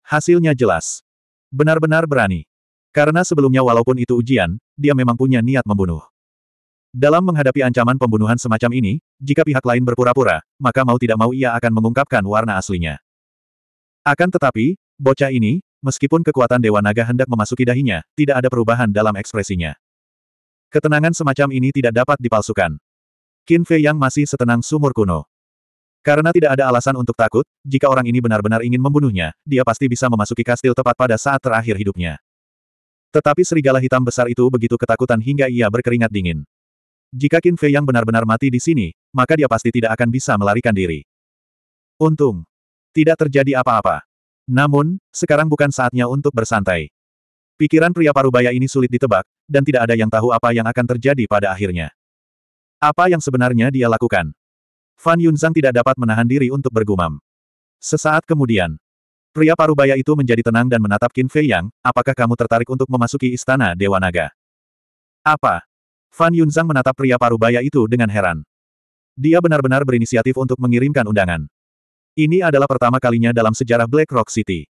Hasilnya jelas. Benar-benar berani. Karena sebelumnya walaupun itu ujian, dia memang punya niat membunuh. Dalam menghadapi ancaman pembunuhan semacam ini, jika pihak lain berpura-pura, maka mau tidak mau ia akan mengungkapkan warna aslinya. Akan tetapi, bocah ini, meskipun kekuatan Dewa Naga hendak memasuki dahinya, tidak ada perubahan dalam ekspresinya. Ketenangan semacam ini tidak dapat dipalsukan. Qin Fei yang masih setenang sumur kuno. Karena tidak ada alasan untuk takut, jika orang ini benar-benar ingin membunuhnya, dia pasti bisa memasuki kastil tepat pada saat terakhir hidupnya. Tetapi serigala hitam besar itu begitu ketakutan hingga ia berkeringat dingin. Jika Qin Fei yang benar-benar mati di sini, maka dia pasti tidak akan bisa melarikan diri. Untung. Tidak terjadi apa-apa. Namun, sekarang bukan saatnya untuk bersantai. Pikiran pria parubaya ini sulit ditebak, dan tidak ada yang tahu apa yang akan terjadi pada akhirnya. Apa yang sebenarnya dia lakukan? Fan Yunzang tidak dapat menahan diri untuk bergumam. Sesaat kemudian, pria parubaya itu menjadi tenang dan menatap Qin Fei Yang, apakah kamu tertarik untuk memasuki istana Dewa Naga? Apa? Fan Yunzang menatap pria parubaya itu dengan heran. Dia benar-benar berinisiatif untuk mengirimkan undangan. Ini adalah pertama kalinya dalam sejarah Black Rock City.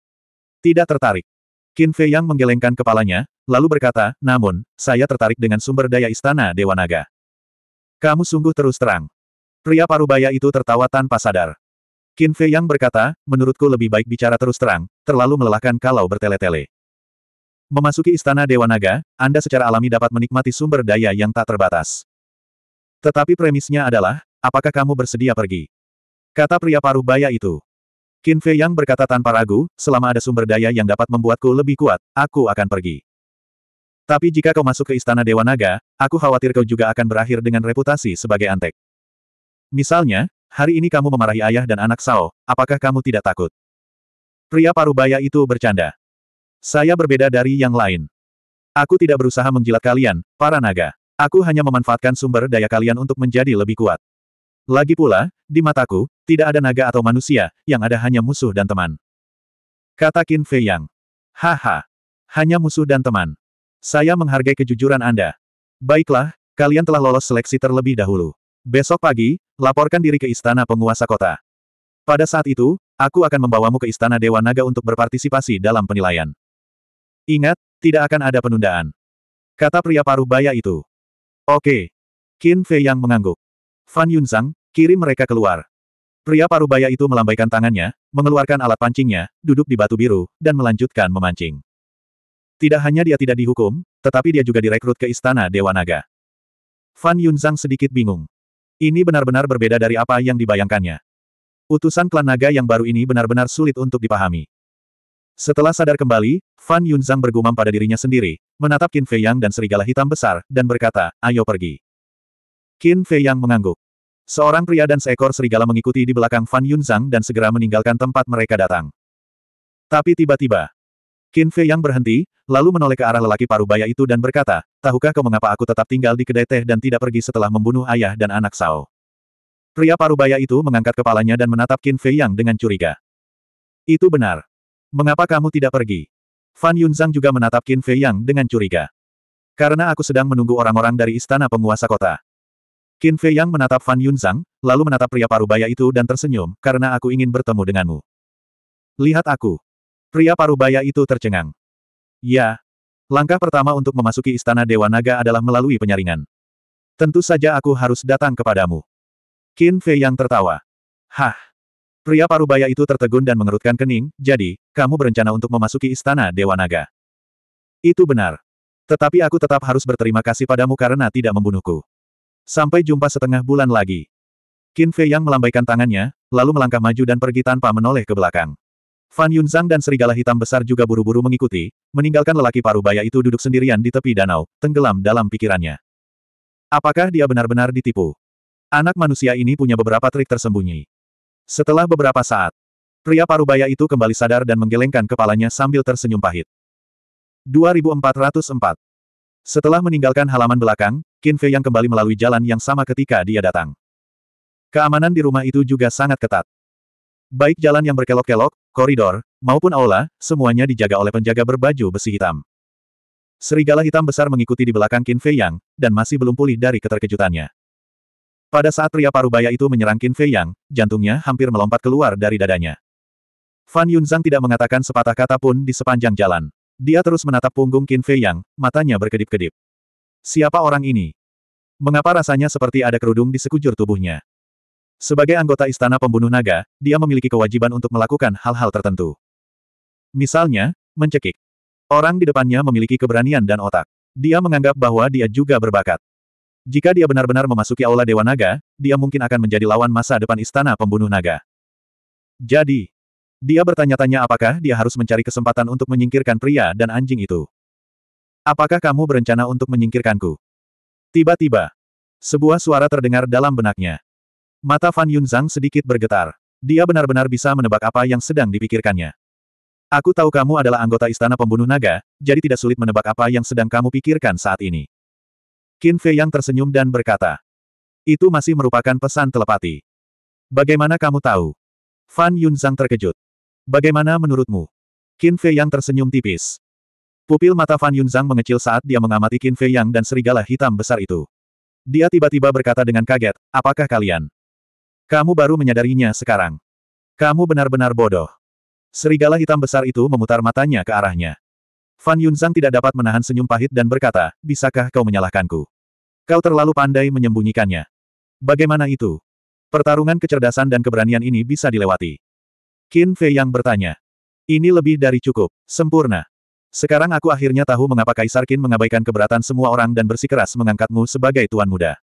Tidak tertarik. Qin Fei Yang menggelengkan kepalanya, lalu berkata, namun, saya tertarik dengan sumber daya istana Dewa Naga. Kamu sungguh terus terang. Pria parubaya itu tertawa tanpa sadar. Qin Fei Yang berkata, menurutku lebih baik bicara terus terang, terlalu melelahkan kalau bertele-tele. Memasuki Istana Dewa Naga, Anda secara alami dapat menikmati sumber daya yang tak terbatas. Tetapi premisnya adalah, apakah kamu bersedia pergi? Kata pria paruh baya itu. Qin Fei Yang berkata tanpa ragu, selama ada sumber daya yang dapat membuatku lebih kuat, aku akan pergi. Tapi jika kau masuk ke Istana Dewa Naga, aku khawatir kau juga akan berakhir dengan reputasi sebagai antek. Misalnya, hari ini kamu memarahi ayah dan anak Sao, apakah kamu tidak takut? Pria paruh baya itu bercanda. Saya berbeda dari yang lain. Aku tidak berusaha menjilat kalian, para naga. Aku hanya memanfaatkan sumber daya kalian untuk menjadi lebih kuat. Lagi pula, di mataku, tidak ada naga atau manusia, yang ada hanya musuh dan teman. Kata Qin Fei Yang. Haha. Hanya musuh dan teman. Saya menghargai kejujuran Anda. Baiklah, kalian telah lolos seleksi terlebih dahulu. Besok pagi, laporkan diri ke istana penguasa kota. Pada saat itu, aku akan membawamu ke istana Dewa Naga untuk berpartisipasi dalam penilaian. Ingat, tidak akan ada penundaan. Kata pria paruh baya itu. Oke. Qin Fei yang mengangguk. Fan Yunzang, kirim mereka keluar. Pria paruh baya itu melambaikan tangannya, mengeluarkan alat pancingnya, duduk di batu biru, dan melanjutkan memancing. Tidak hanya dia tidak dihukum, tetapi dia juga direkrut ke istana Dewa Naga. Fan Yunzang sedikit bingung. Ini benar-benar berbeda dari apa yang dibayangkannya. Utusan klan naga yang baru ini benar-benar sulit untuk dipahami. Setelah sadar kembali, Fan Yunzang bergumam pada dirinya sendiri, menatap Qin Fei Yang dan serigala hitam besar, dan berkata, ayo pergi. Qin Fei Yang mengangguk. Seorang pria dan seekor serigala mengikuti di belakang Fan Yunzang dan segera meninggalkan tempat mereka datang. Tapi tiba-tiba, Qin Fei Yang berhenti, lalu menoleh ke arah lelaki parubaya itu dan berkata, tahukah kau mengapa aku tetap tinggal di kedai teh dan tidak pergi setelah membunuh ayah dan anak Sao? Pria parubaya itu mengangkat kepalanya dan menatap Qin Fei Yang dengan curiga. Itu benar. Mengapa kamu tidak pergi? Fan Yunzang juga menatap Qin Fei Yang dengan curiga. Karena aku sedang menunggu orang-orang dari istana penguasa kota. Qin Fei Yang menatap Fan Yunzang, lalu menatap pria parubaya itu dan tersenyum, karena aku ingin bertemu denganmu. Lihat aku. Pria parubaya itu tercengang. Ya. Langkah pertama untuk memasuki istana Dewa Naga adalah melalui penyaringan. Tentu saja aku harus datang kepadamu. Qin Fei Yang tertawa. Hah. Pria parubaya itu tertegun dan mengerutkan kening, jadi, kamu berencana untuk memasuki istana Dewa Naga. Itu benar. Tetapi aku tetap harus berterima kasih padamu karena tidak membunuhku. Sampai jumpa setengah bulan lagi. Qin Fei yang melambaikan tangannya, lalu melangkah maju dan pergi tanpa menoleh ke belakang. Fan Zhang dan serigala hitam besar juga buru-buru mengikuti, meninggalkan lelaki parubaya itu duduk sendirian di tepi danau, tenggelam dalam pikirannya. Apakah dia benar-benar ditipu? Anak manusia ini punya beberapa trik tersembunyi. Setelah beberapa saat, pria parubaya itu kembali sadar dan menggelengkan kepalanya sambil tersenyum pahit. 2404 Setelah meninggalkan halaman belakang, Qin Fei yang kembali melalui jalan yang sama ketika dia datang. Keamanan di rumah itu juga sangat ketat. Baik jalan yang berkelok-kelok, koridor, maupun aula, semuanya dijaga oleh penjaga berbaju besi hitam. Serigala hitam besar mengikuti di belakang Qin Fei Yang, dan masih belum pulih dari keterkejutannya. Pada saat pria parubaya itu menyerang Qin Fei Yang, jantungnya hampir melompat keluar dari dadanya. Fan Yunzang tidak mengatakan sepatah kata pun di sepanjang jalan. Dia terus menatap punggung Qin Fei Yang, matanya berkedip-kedip. Siapa orang ini? Mengapa rasanya seperti ada kerudung di sekujur tubuhnya? Sebagai anggota Istana Pembunuh Naga, dia memiliki kewajiban untuk melakukan hal-hal tertentu. Misalnya, mencekik. Orang di depannya memiliki keberanian dan otak. Dia menganggap bahwa dia juga berbakat. Jika dia benar-benar memasuki aula Dewa Naga, dia mungkin akan menjadi lawan masa depan istana pembunuh naga. Jadi, dia bertanya-tanya apakah dia harus mencari kesempatan untuk menyingkirkan pria dan anjing itu. Apakah kamu berencana untuk menyingkirkanku? Tiba-tiba, sebuah suara terdengar dalam benaknya. Mata Fan Yunzang sedikit bergetar. Dia benar-benar bisa menebak apa yang sedang dipikirkannya. Aku tahu kamu adalah anggota istana pembunuh naga, jadi tidak sulit menebak apa yang sedang kamu pikirkan saat ini. Qin Fei yang tersenyum dan berkata. Itu masih merupakan pesan telepati. Bagaimana kamu tahu? Fan Yunzang terkejut. Bagaimana menurutmu? Qin Fei yang tersenyum tipis. Pupil mata Fan Yunzang mengecil saat dia mengamati Qin Fei yang dan serigala hitam besar itu. Dia tiba-tiba berkata dengan kaget, apakah kalian? Kamu baru menyadarinya sekarang. Kamu benar-benar bodoh. Serigala hitam besar itu memutar matanya ke arahnya. Fan Yunzang tidak dapat menahan senyum pahit dan berkata, bisakah kau menyalahkanku? Kau terlalu pandai menyembunyikannya. Bagaimana itu? Pertarungan kecerdasan dan keberanian ini bisa dilewati. Qin Fei yang bertanya. Ini lebih dari cukup, sempurna. Sekarang aku akhirnya tahu mengapa Kaisar Qin mengabaikan keberatan semua orang dan bersikeras mengangkatmu sebagai tuan muda.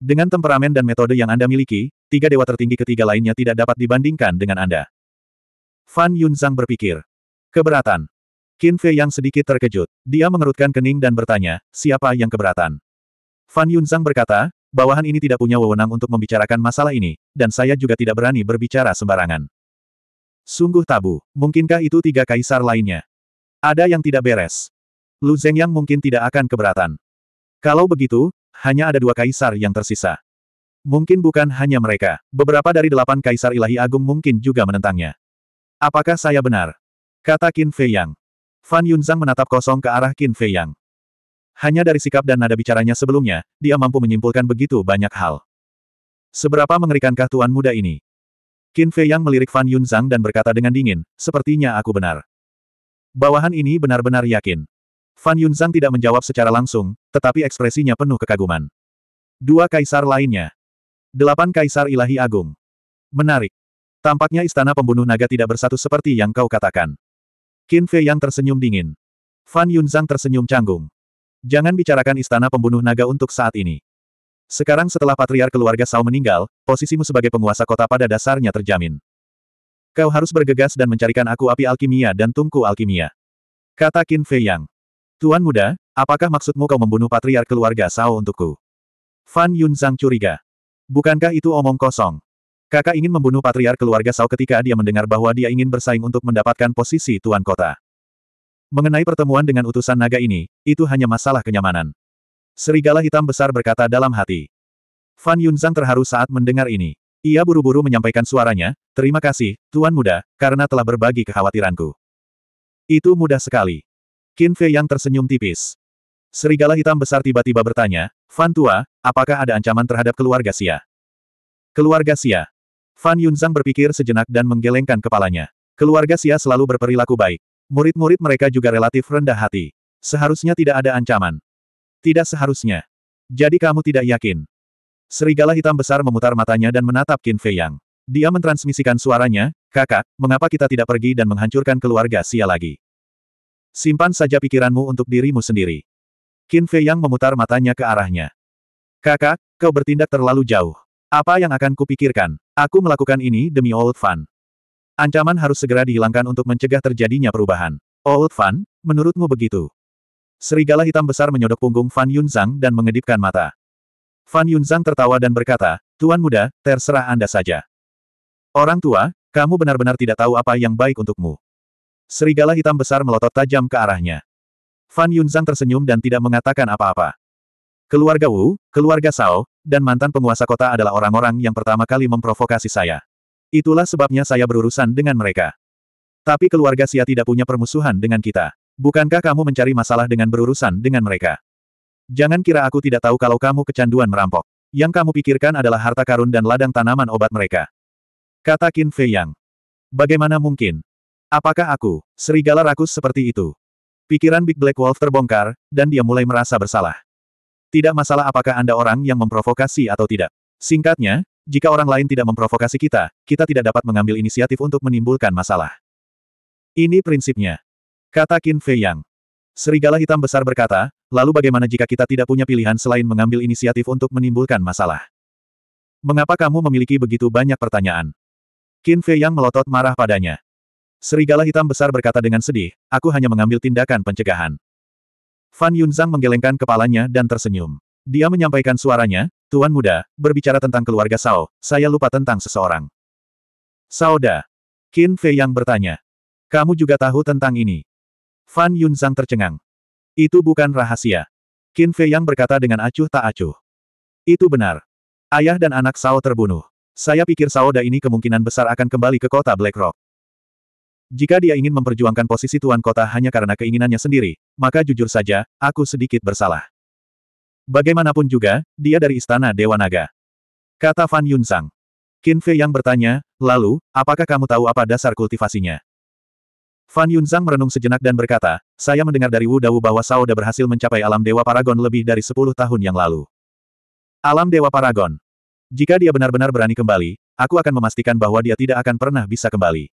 Dengan temperamen dan metode yang Anda miliki, tiga dewa tertinggi ketiga lainnya tidak dapat dibandingkan dengan Anda. Fan Yunzang berpikir. Keberatan. Qin Fei yang sedikit terkejut. Dia mengerutkan kening dan bertanya, siapa yang keberatan? Fan Yunzang berkata, bawahan ini tidak punya wewenang untuk membicarakan masalah ini, dan saya juga tidak berani berbicara sembarangan. Sungguh tabu, mungkinkah itu tiga kaisar lainnya? Ada yang tidak beres. Lu Zhengyang mungkin tidak akan keberatan. Kalau begitu, hanya ada dua kaisar yang tersisa. Mungkin bukan hanya mereka, beberapa dari delapan kaisar ilahi agung mungkin juga menentangnya. Apakah saya benar? Kata Qin Fei Yang. Fan Yunzang menatap kosong ke arah Qin Fei Yang. Hanya dari sikap dan nada bicaranya sebelumnya, dia mampu menyimpulkan begitu banyak hal. Seberapa mengerikankah tuan muda ini? Qin Fei yang melirik Fan Yunzang dan berkata dengan dingin, sepertinya aku benar. Bawahan ini benar-benar yakin. Fan Yunzang tidak menjawab secara langsung, tetapi ekspresinya penuh kekaguman. Dua kaisar lainnya. Delapan kaisar ilahi agung. Menarik. Tampaknya istana pembunuh naga tidak bersatu seperti yang kau katakan. Qin Fei yang tersenyum dingin. Fan Yunzang tersenyum canggung. Jangan bicarakan istana pembunuh naga untuk saat ini. Sekarang setelah patriar keluarga Sao meninggal, posisimu sebagai penguasa kota pada dasarnya terjamin. Kau harus bergegas dan mencarikan aku api alkimia dan tungku alkimia. Kata Qin Fei Yang. Tuan muda, apakah maksudmu kau membunuh patriar keluarga Sao untukku? Fan Yun Zhang curiga. Bukankah itu omong kosong? Kakak ingin membunuh patriar keluarga Sao ketika dia mendengar bahwa dia ingin bersaing untuk mendapatkan posisi tuan kota. Mengenai pertemuan dengan utusan naga ini, itu hanya masalah kenyamanan. Serigala hitam besar berkata dalam hati. Fan Yunzang terharu saat mendengar ini. Ia buru-buru menyampaikan suaranya, terima kasih, Tuan Muda, karena telah berbagi kekhawatiranku. Itu mudah sekali. Qin Fei yang tersenyum tipis. Serigala hitam besar tiba-tiba bertanya, Fan Tua, apakah ada ancaman terhadap keluarga Sia? Keluarga Sia. Fan Yunzang berpikir sejenak dan menggelengkan kepalanya. Keluarga Sia selalu berperilaku baik. Murid-murid mereka juga relatif rendah hati. Seharusnya tidak ada ancaman. Tidak seharusnya. Jadi kamu tidak yakin. Serigala hitam besar memutar matanya dan menatap Qin Fei Yang. Dia mentransmisikan suaranya, kakak, mengapa kita tidak pergi dan menghancurkan keluarga Sia lagi? Simpan saja pikiranmu untuk dirimu sendiri. Qin Fei Yang memutar matanya ke arahnya. Kakak, kau bertindak terlalu jauh. Apa yang akan kupikirkan? Aku melakukan ini demi Old Fan. Ancaman harus segera dihilangkan untuk mencegah terjadinya perubahan. Old oh, Fan, menurutmu begitu? Serigala hitam besar menyodok punggung Fan Yunzang dan mengedipkan mata. Fan Yunzang tertawa dan berkata, Tuan muda, terserah Anda saja. Orang tua, kamu benar-benar tidak tahu apa yang baik untukmu. Serigala hitam besar melotot tajam ke arahnya. Fan Yunzang tersenyum dan tidak mengatakan apa-apa. Keluarga Wu, keluarga Sao, dan mantan penguasa kota adalah orang-orang yang pertama kali memprovokasi saya. Itulah sebabnya saya berurusan dengan mereka. Tapi keluarga Sia tidak punya permusuhan dengan kita. Bukankah kamu mencari masalah dengan berurusan dengan mereka? Jangan kira aku tidak tahu kalau kamu kecanduan merampok. Yang kamu pikirkan adalah harta karun dan ladang tanaman obat mereka. Kata Qin Fei Yang. Bagaimana mungkin? Apakah aku, serigala rakus seperti itu? Pikiran Big Black Wolf terbongkar, dan dia mulai merasa bersalah. Tidak masalah apakah Anda orang yang memprovokasi atau tidak. Singkatnya, jika orang lain tidak memprovokasi kita, kita tidak dapat mengambil inisiatif untuk menimbulkan masalah. Ini prinsipnya. Kata Qin Fei Yang. Serigala hitam besar berkata, lalu bagaimana jika kita tidak punya pilihan selain mengambil inisiatif untuk menimbulkan masalah? Mengapa kamu memiliki begitu banyak pertanyaan? Qin Fei Yang melotot marah padanya. Serigala hitam besar berkata dengan sedih, aku hanya mengambil tindakan pencegahan. Fan Yunzang menggelengkan kepalanya dan tersenyum. Dia menyampaikan suaranya, Tuan muda, berbicara tentang keluarga Sao, saya lupa tentang seseorang. Sauda. Qin Fei yang bertanya. Kamu juga tahu tentang ini. Fan Yun Zhang tercengang. Itu bukan rahasia. Qin Fei yang berkata dengan acuh tak acuh. Itu benar. Ayah dan anak Sao terbunuh. Saya pikir Saoda ini kemungkinan besar akan kembali ke kota Black Rock. Jika dia ingin memperjuangkan posisi tuan kota hanya karena keinginannya sendiri, maka jujur saja, aku sedikit bersalah. Bagaimanapun juga, dia dari Istana Dewa Naga. Kata Fan Yunzang. Qin Fei yang bertanya, lalu, apakah kamu tahu apa dasar kultivasinya? Fan Yunzang merenung sejenak dan berkata, saya mendengar dari Wu Dawu bahwa Sauda berhasil mencapai alam Dewa Paragon lebih dari 10 tahun yang lalu. Alam Dewa Paragon. Jika dia benar-benar berani kembali, aku akan memastikan bahwa dia tidak akan pernah bisa kembali.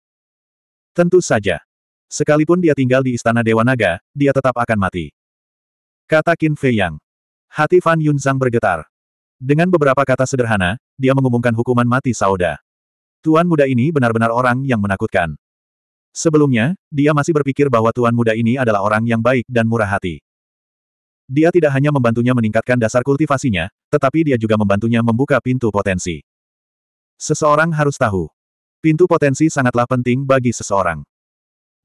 Tentu saja. Sekalipun dia tinggal di Istana Dewa Naga, dia tetap akan mati. Kata Qin Fei Yang. Hati Fan Yunzang bergetar. Dengan beberapa kata sederhana, dia mengumumkan hukuman mati Sauda. Tuan muda ini benar-benar orang yang menakutkan. Sebelumnya, dia masih berpikir bahwa tuan muda ini adalah orang yang baik dan murah hati. Dia tidak hanya membantunya meningkatkan dasar kultivasinya, tetapi dia juga membantunya membuka pintu potensi. Seseorang harus tahu. Pintu potensi sangatlah penting bagi seseorang.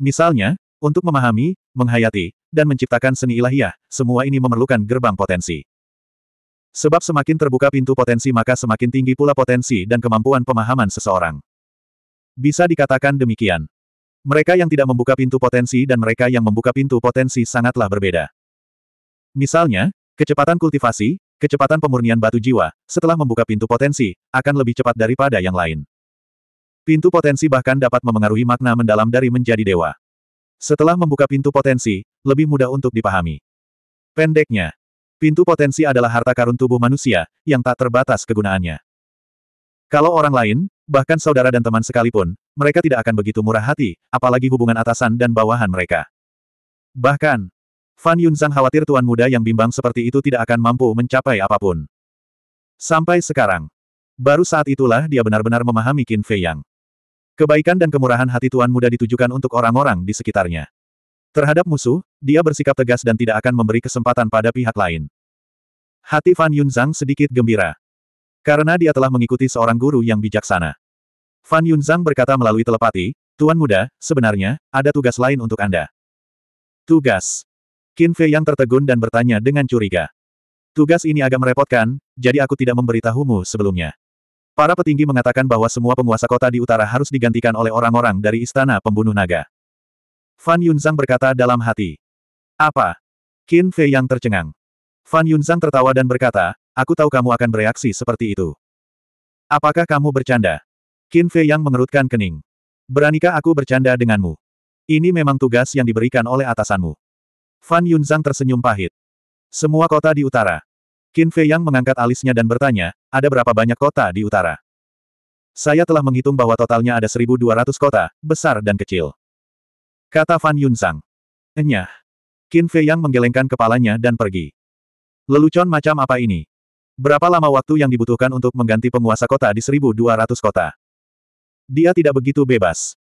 Misalnya, untuk memahami, menghayati, dan menciptakan seni ilahiyah, semua ini memerlukan gerbang potensi. Sebab semakin terbuka pintu potensi maka semakin tinggi pula potensi dan kemampuan pemahaman seseorang. Bisa dikatakan demikian. Mereka yang tidak membuka pintu potensi dan mereka yang membuka pintu potensi sangatlah berbeda. Misalnya, kecepatan kultivasi, kecepatan pemurnian batu jiwa, setelah membuka pintu potensi, akan lebih cepat daripada yang lain. Pintu potensi bahkan dapat memengaruhi makna mendalam dari menjadi dewa. Setelah membuka pintu potensi, lebih mudah untuk dipahami. Pendeknya, pintu potensi adalah harta karun tubuh manusia, yang tak terbatas kegunaannya. Kalau orang lain, bahkan saudara dan teman sekalipun, mereka tidak akan begitu murah hati, apalagi hubungan atasan dan bawahan mereka. Bahkan, Fan Zhang khawatir tuan muda yang bimbang seperti itu tidak akan mampu mencapai apapun. Sampai sekarang. Baru saat itulah dia benar-benar memahami Qin Fei Yang. Kebaikan dan kemurahan hati Tuan Muda ditujukan untuk orang-orang di sekitarnya. Terhadap musuh, dia bersikap tegas dan tidak akan memberi kesempatan pada pihak lain. Hati Fan Yunzang sedikit gembira. Karena dia telah mengikuti seorang guru yang bijaksana. Fan Yunzang berkata melalui telepati, Tuan Muda, sebenarnya, ada tugas lain untuk Anda. Tugas. Qin Fei yang tertegun dan bertanya dengan curiga. Tugas ini agak merepotkan, jadi aku tidak memberitahumu sebelumnya. Para petinggi mengatakan bahwa semua penguasa kota di utara harus digantikan oleh orang-orang dari istana pembunuh naga. Fan Yunzang berkata dalam hati. Apa? Qin Fei yang tercengang. Fan Yunzang tertawa dan berkata, aku tahu kamu akan bereaksi seperti itu. Apakah kamu bercanda? Qin Fei yang mengerutkan kening. Beranikah aku bercanda denganmu? Ini memang tugas yang diberikan oleh atasanmu. Fan Yunzang tersenyum pahit. Semua kota di utara. Qin Fei Yang mengangkat alisnya dan bertanya, ada berapa banyak kota di utara? Saya telah menghitung bahwa totalnya ada 1.200 kota, besar dan kecil. Kata Fan Yunzang. Enyah. Qin Fei Yang menggelengkan kepalanya dan pergi. Lelucon macam apa ini? Berapa lama waktu yang dibutuhkan untuk mengganti penguasa kota di 1.200 kota? Dia tidak begitu bebas.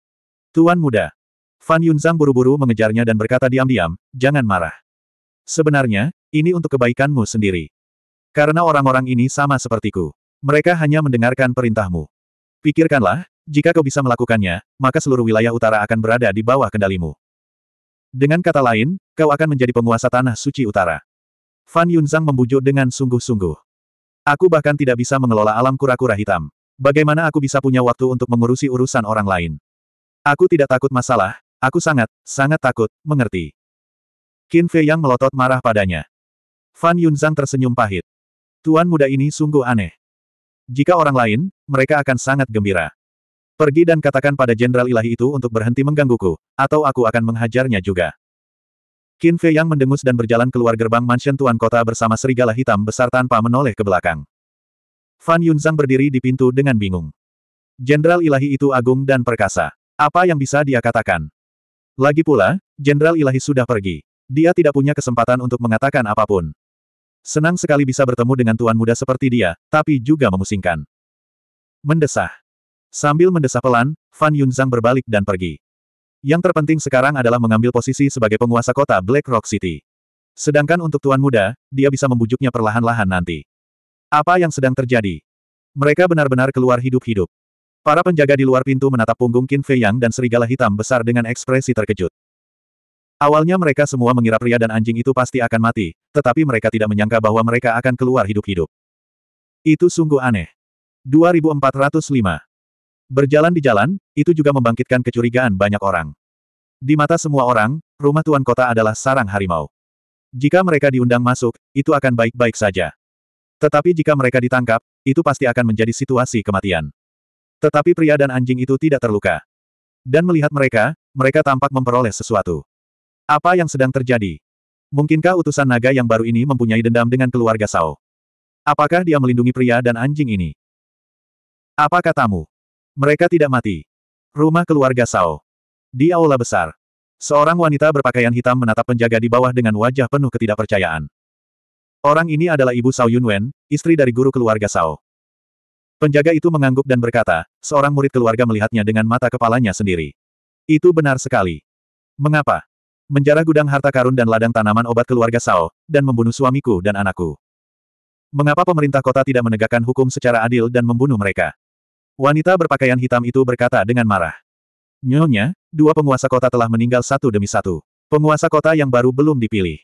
Tuan muda. Fan Yunzang buru-buru mengejarnya dan berkata diam-diam, jangan marah. Sebenarnya, ini untuk kebaikanmu sendiri. Karena orang-orang ini sama sepertiku. Mereka hanya mendengarkan perintahmu. Pikirkanlah, jika kau bisa melakukannya, maka seluruh wilayah utara akan berada di bawah kendalimu. Dengan kata lain, kau akan menjadi penguasa tanah suci utara. Fan Yunzang membujuk dengan sungguh-sungguh. Aku bahkan tidak bisa mengelola alam kura-kura hitam. Bagaimana aku bisa punya waktu untuk mengurusi urusan orang lain? Aku tidak takut masalah, aku sangat, sangat takut, mengerti. Qin Fei yang melotot marah padanya. Fan Yunzang tersenyum pahit. Tuan muda ini sungguh aneh. Jika orang lain, mereka akan sangat gembira. Pergi dan katakan pada Jenderal Ilahi itu untuk berhenti menggangguku, atau aku akan menghajarnya juga. Qin Fei yang mendengus dan berjalan keluar gerbang mansion Tuan Kota bersama serigala hitam besar tanpa menoleh ke belakang. Fan Yunzang berdiri di pintu dengan bingung. Jenderal Ilahi itu agung dan perkasa. Apa yang bisa dia katakan? Lagi pula, Jenderal Ilahi sudah pergi. Dia tidak punya kesempatan untuk mengatakan apapun. Senang sekali bisa bertemu dengan tuan muda seperti dia, tapi juga memusingkan. Mendesah. Sambil mendesah pelan, Fan Yunzang berbalik dan pergi. Yang terpenting sekarang adalah mengambil posisi sebagai penguasa kota Black Rock City. Sedangkan untuk tuan muda, dia bisa membujuknya perlahan-lahan nanti. Apa yang sedang terjadi? Mereka benar-benar keluar hidup-hidup. Para penjaga di luar pintu menatap punggung Qin Fei Yang dan serigala hitam besar dengan ekspresi terkejut. Awalnya mereka semua mengira pria dan anjing itu pasti akan mati, tetapi mereka tidak menyangka bahwa mereka akan keluar hidup-hidup. Itu sungguh aneh. 2405 Berjalan di jalan, itu juga membangkitkan kecurigaan banyak orang. Di mata semua orang, rumah tuan kota adalah sarang harimau. Jika mereka diundang masuk, itu akan baik-baik saja. Tetapi jika mereka ditangkap, itu pasti akan menjadi situasi kematian. Tetapi pria dan anjing itu tidak terluka. Dan melihat mereka, mereka tampak memperoleh sesuatu. Apa yang sedang terjadi? Mungkinkah utusan naga yang baru ini mempunyai dendam dengan keluarga Sao? Apakah dia melindungi pria dan anjing ini? Apa katamu? Mereka tidak mati. Rumah keluarga Sao. Di aula besar. Seorang wanita berpakaian hitam menatap penjaga di bawah dengan wajah penuh ketidakpercayaan. Orang ini adalah ibu Sao Yunwen, istri dari guru keluarga Sao. Penjaga itu mengangguk dan berkata, seorang murid keluarga melihatnya dengan mata kepalanya sendiri. Itu benar sekali. Mengapa? menjara gudang harta karun dan ladang tanaman obat keluarga Sao, dan membunuh suamiku dan anakku. Mengapa pemerintah kota tidak menegakkan hukum secara adil dan membunuh mereka? Wanita berpakaian hitam itu berkata dengan marah. Nyonya, dua penguasa kota telah meninggal satu demi satu. Penguasa kota yang baru belum dipilih.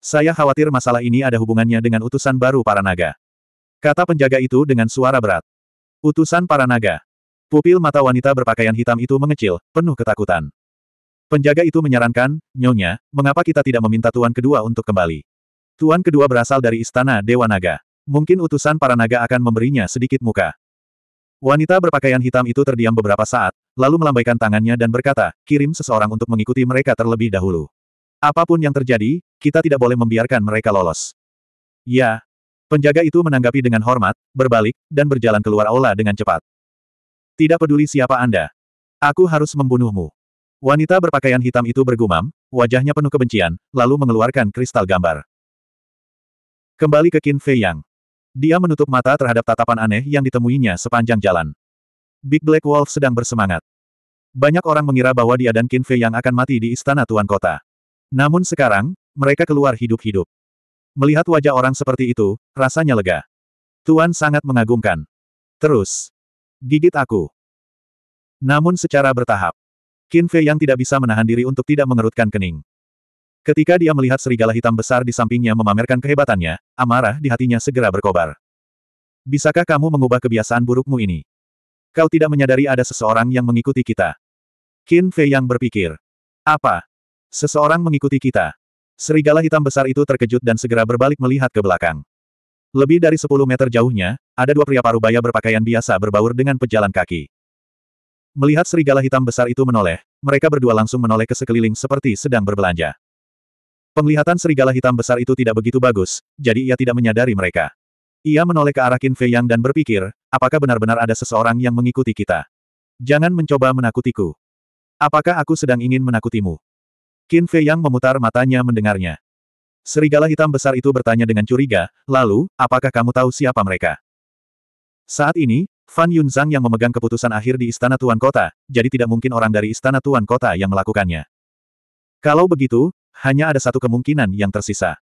Saya khawatir masalah ini ada hubungannya dengan utusan baru para naga. Kata penjaga itu dengan suara berat. Utusan para naga. Pupil mata wanita berpakaian hitam itu mengecil, penuh ketakutan. Penjaga itu menyarankan, Nyonya, mengapa kita tidak meminta Tuan Kedua untuk kembali? Tuan Kedua berasal dari Istana Dewa Naga. Mungkin utusan para naga akan memberinya sedikit muka. Wanita berpakaian hitam itu terdiam beberapa saat, lalu melambaikan tangannya dan berkata, kirim seseorang untuk mengikuti mereka terlebih dahulu. Apapun yang terjadi, kita tidak boleh membiarkan mereka lolos. Ya. Penjaga itu menanggapi dengan hormat, berbalik, dan berjalan keluar aula dengan cepat. Tidak peduli siapa Anda. Aku harus membunuhmu. Wanita berpakaian hitam itu bergumam, wajahnya penuh kebencian, lalu mengeluarkan kristal gambar. Kembali ke Qin Fei Yang. Dia menutup mata terhadap tatapan aneh yang ditemuinya sepanjang jalan. Big Black Wolf sedang bersemangat. Banyak orang mengira bahwa dia dan Qin Fei Yang akan mati di istana Tuan Kota. Namun sekarang, mereka keluar hidup-hidup. Melihat wajah orang seperti itu, rasanya lega. Tuan sangat mengagumkan. Terus. Gigit aku. Namun secara bertahap. Qin Fei yang tidak bisa menahan diri untuk tidak mengerutkan kening. Ketika dia melihat serigala hitam besar di sampingnya memamerkan kehebatannya, amarah di hatinya segera berkobar. Bisakah kamu mengubah kebiasaan burukmu ini? Kau tidak menyadari ada seseorang yang mengikuti kita. Qin Fei yang berpikir. Apa? Seseorang mengikuti kita. Serigala hitam besar itu terkejut dan segera berbalik melihat ke belakang. Lebih dari 10 meter jauhnya, ada dua pria parubaya berpakaian biasa berbaur dengan pejalan kaki. Melihat serigala hitam besar itu menoleh, mereka berdua langsung menoleh ke sekeliling seperti sedang berbelanja. Penglihatan serigala hitam besar itu tidak begitu bagus, jadi ia tidak menyadari mereka. Ia menoleh ke arah Qin Fei Yang dan berpikir, apakah benar-benar ada seseorang yang mengikuti kita? Jangan mencoba menakutiku. Apakah aku sedang ingin menakutimu? Qin Fei Yang memutar matanya mendengarnya. Serigala hitam besar itu bertanya dengan curiga, lalu, apakah kamu tahu siapa mereka? Saat ini, Fan Zhang yang memegang keputusan akhir di Istana Tuan Kota, jadi tidak mungkin orang dari Istana Tuan Kota yang melakukannya. Kalau begitu, hanya ada satu kemungkinan yang tersisa.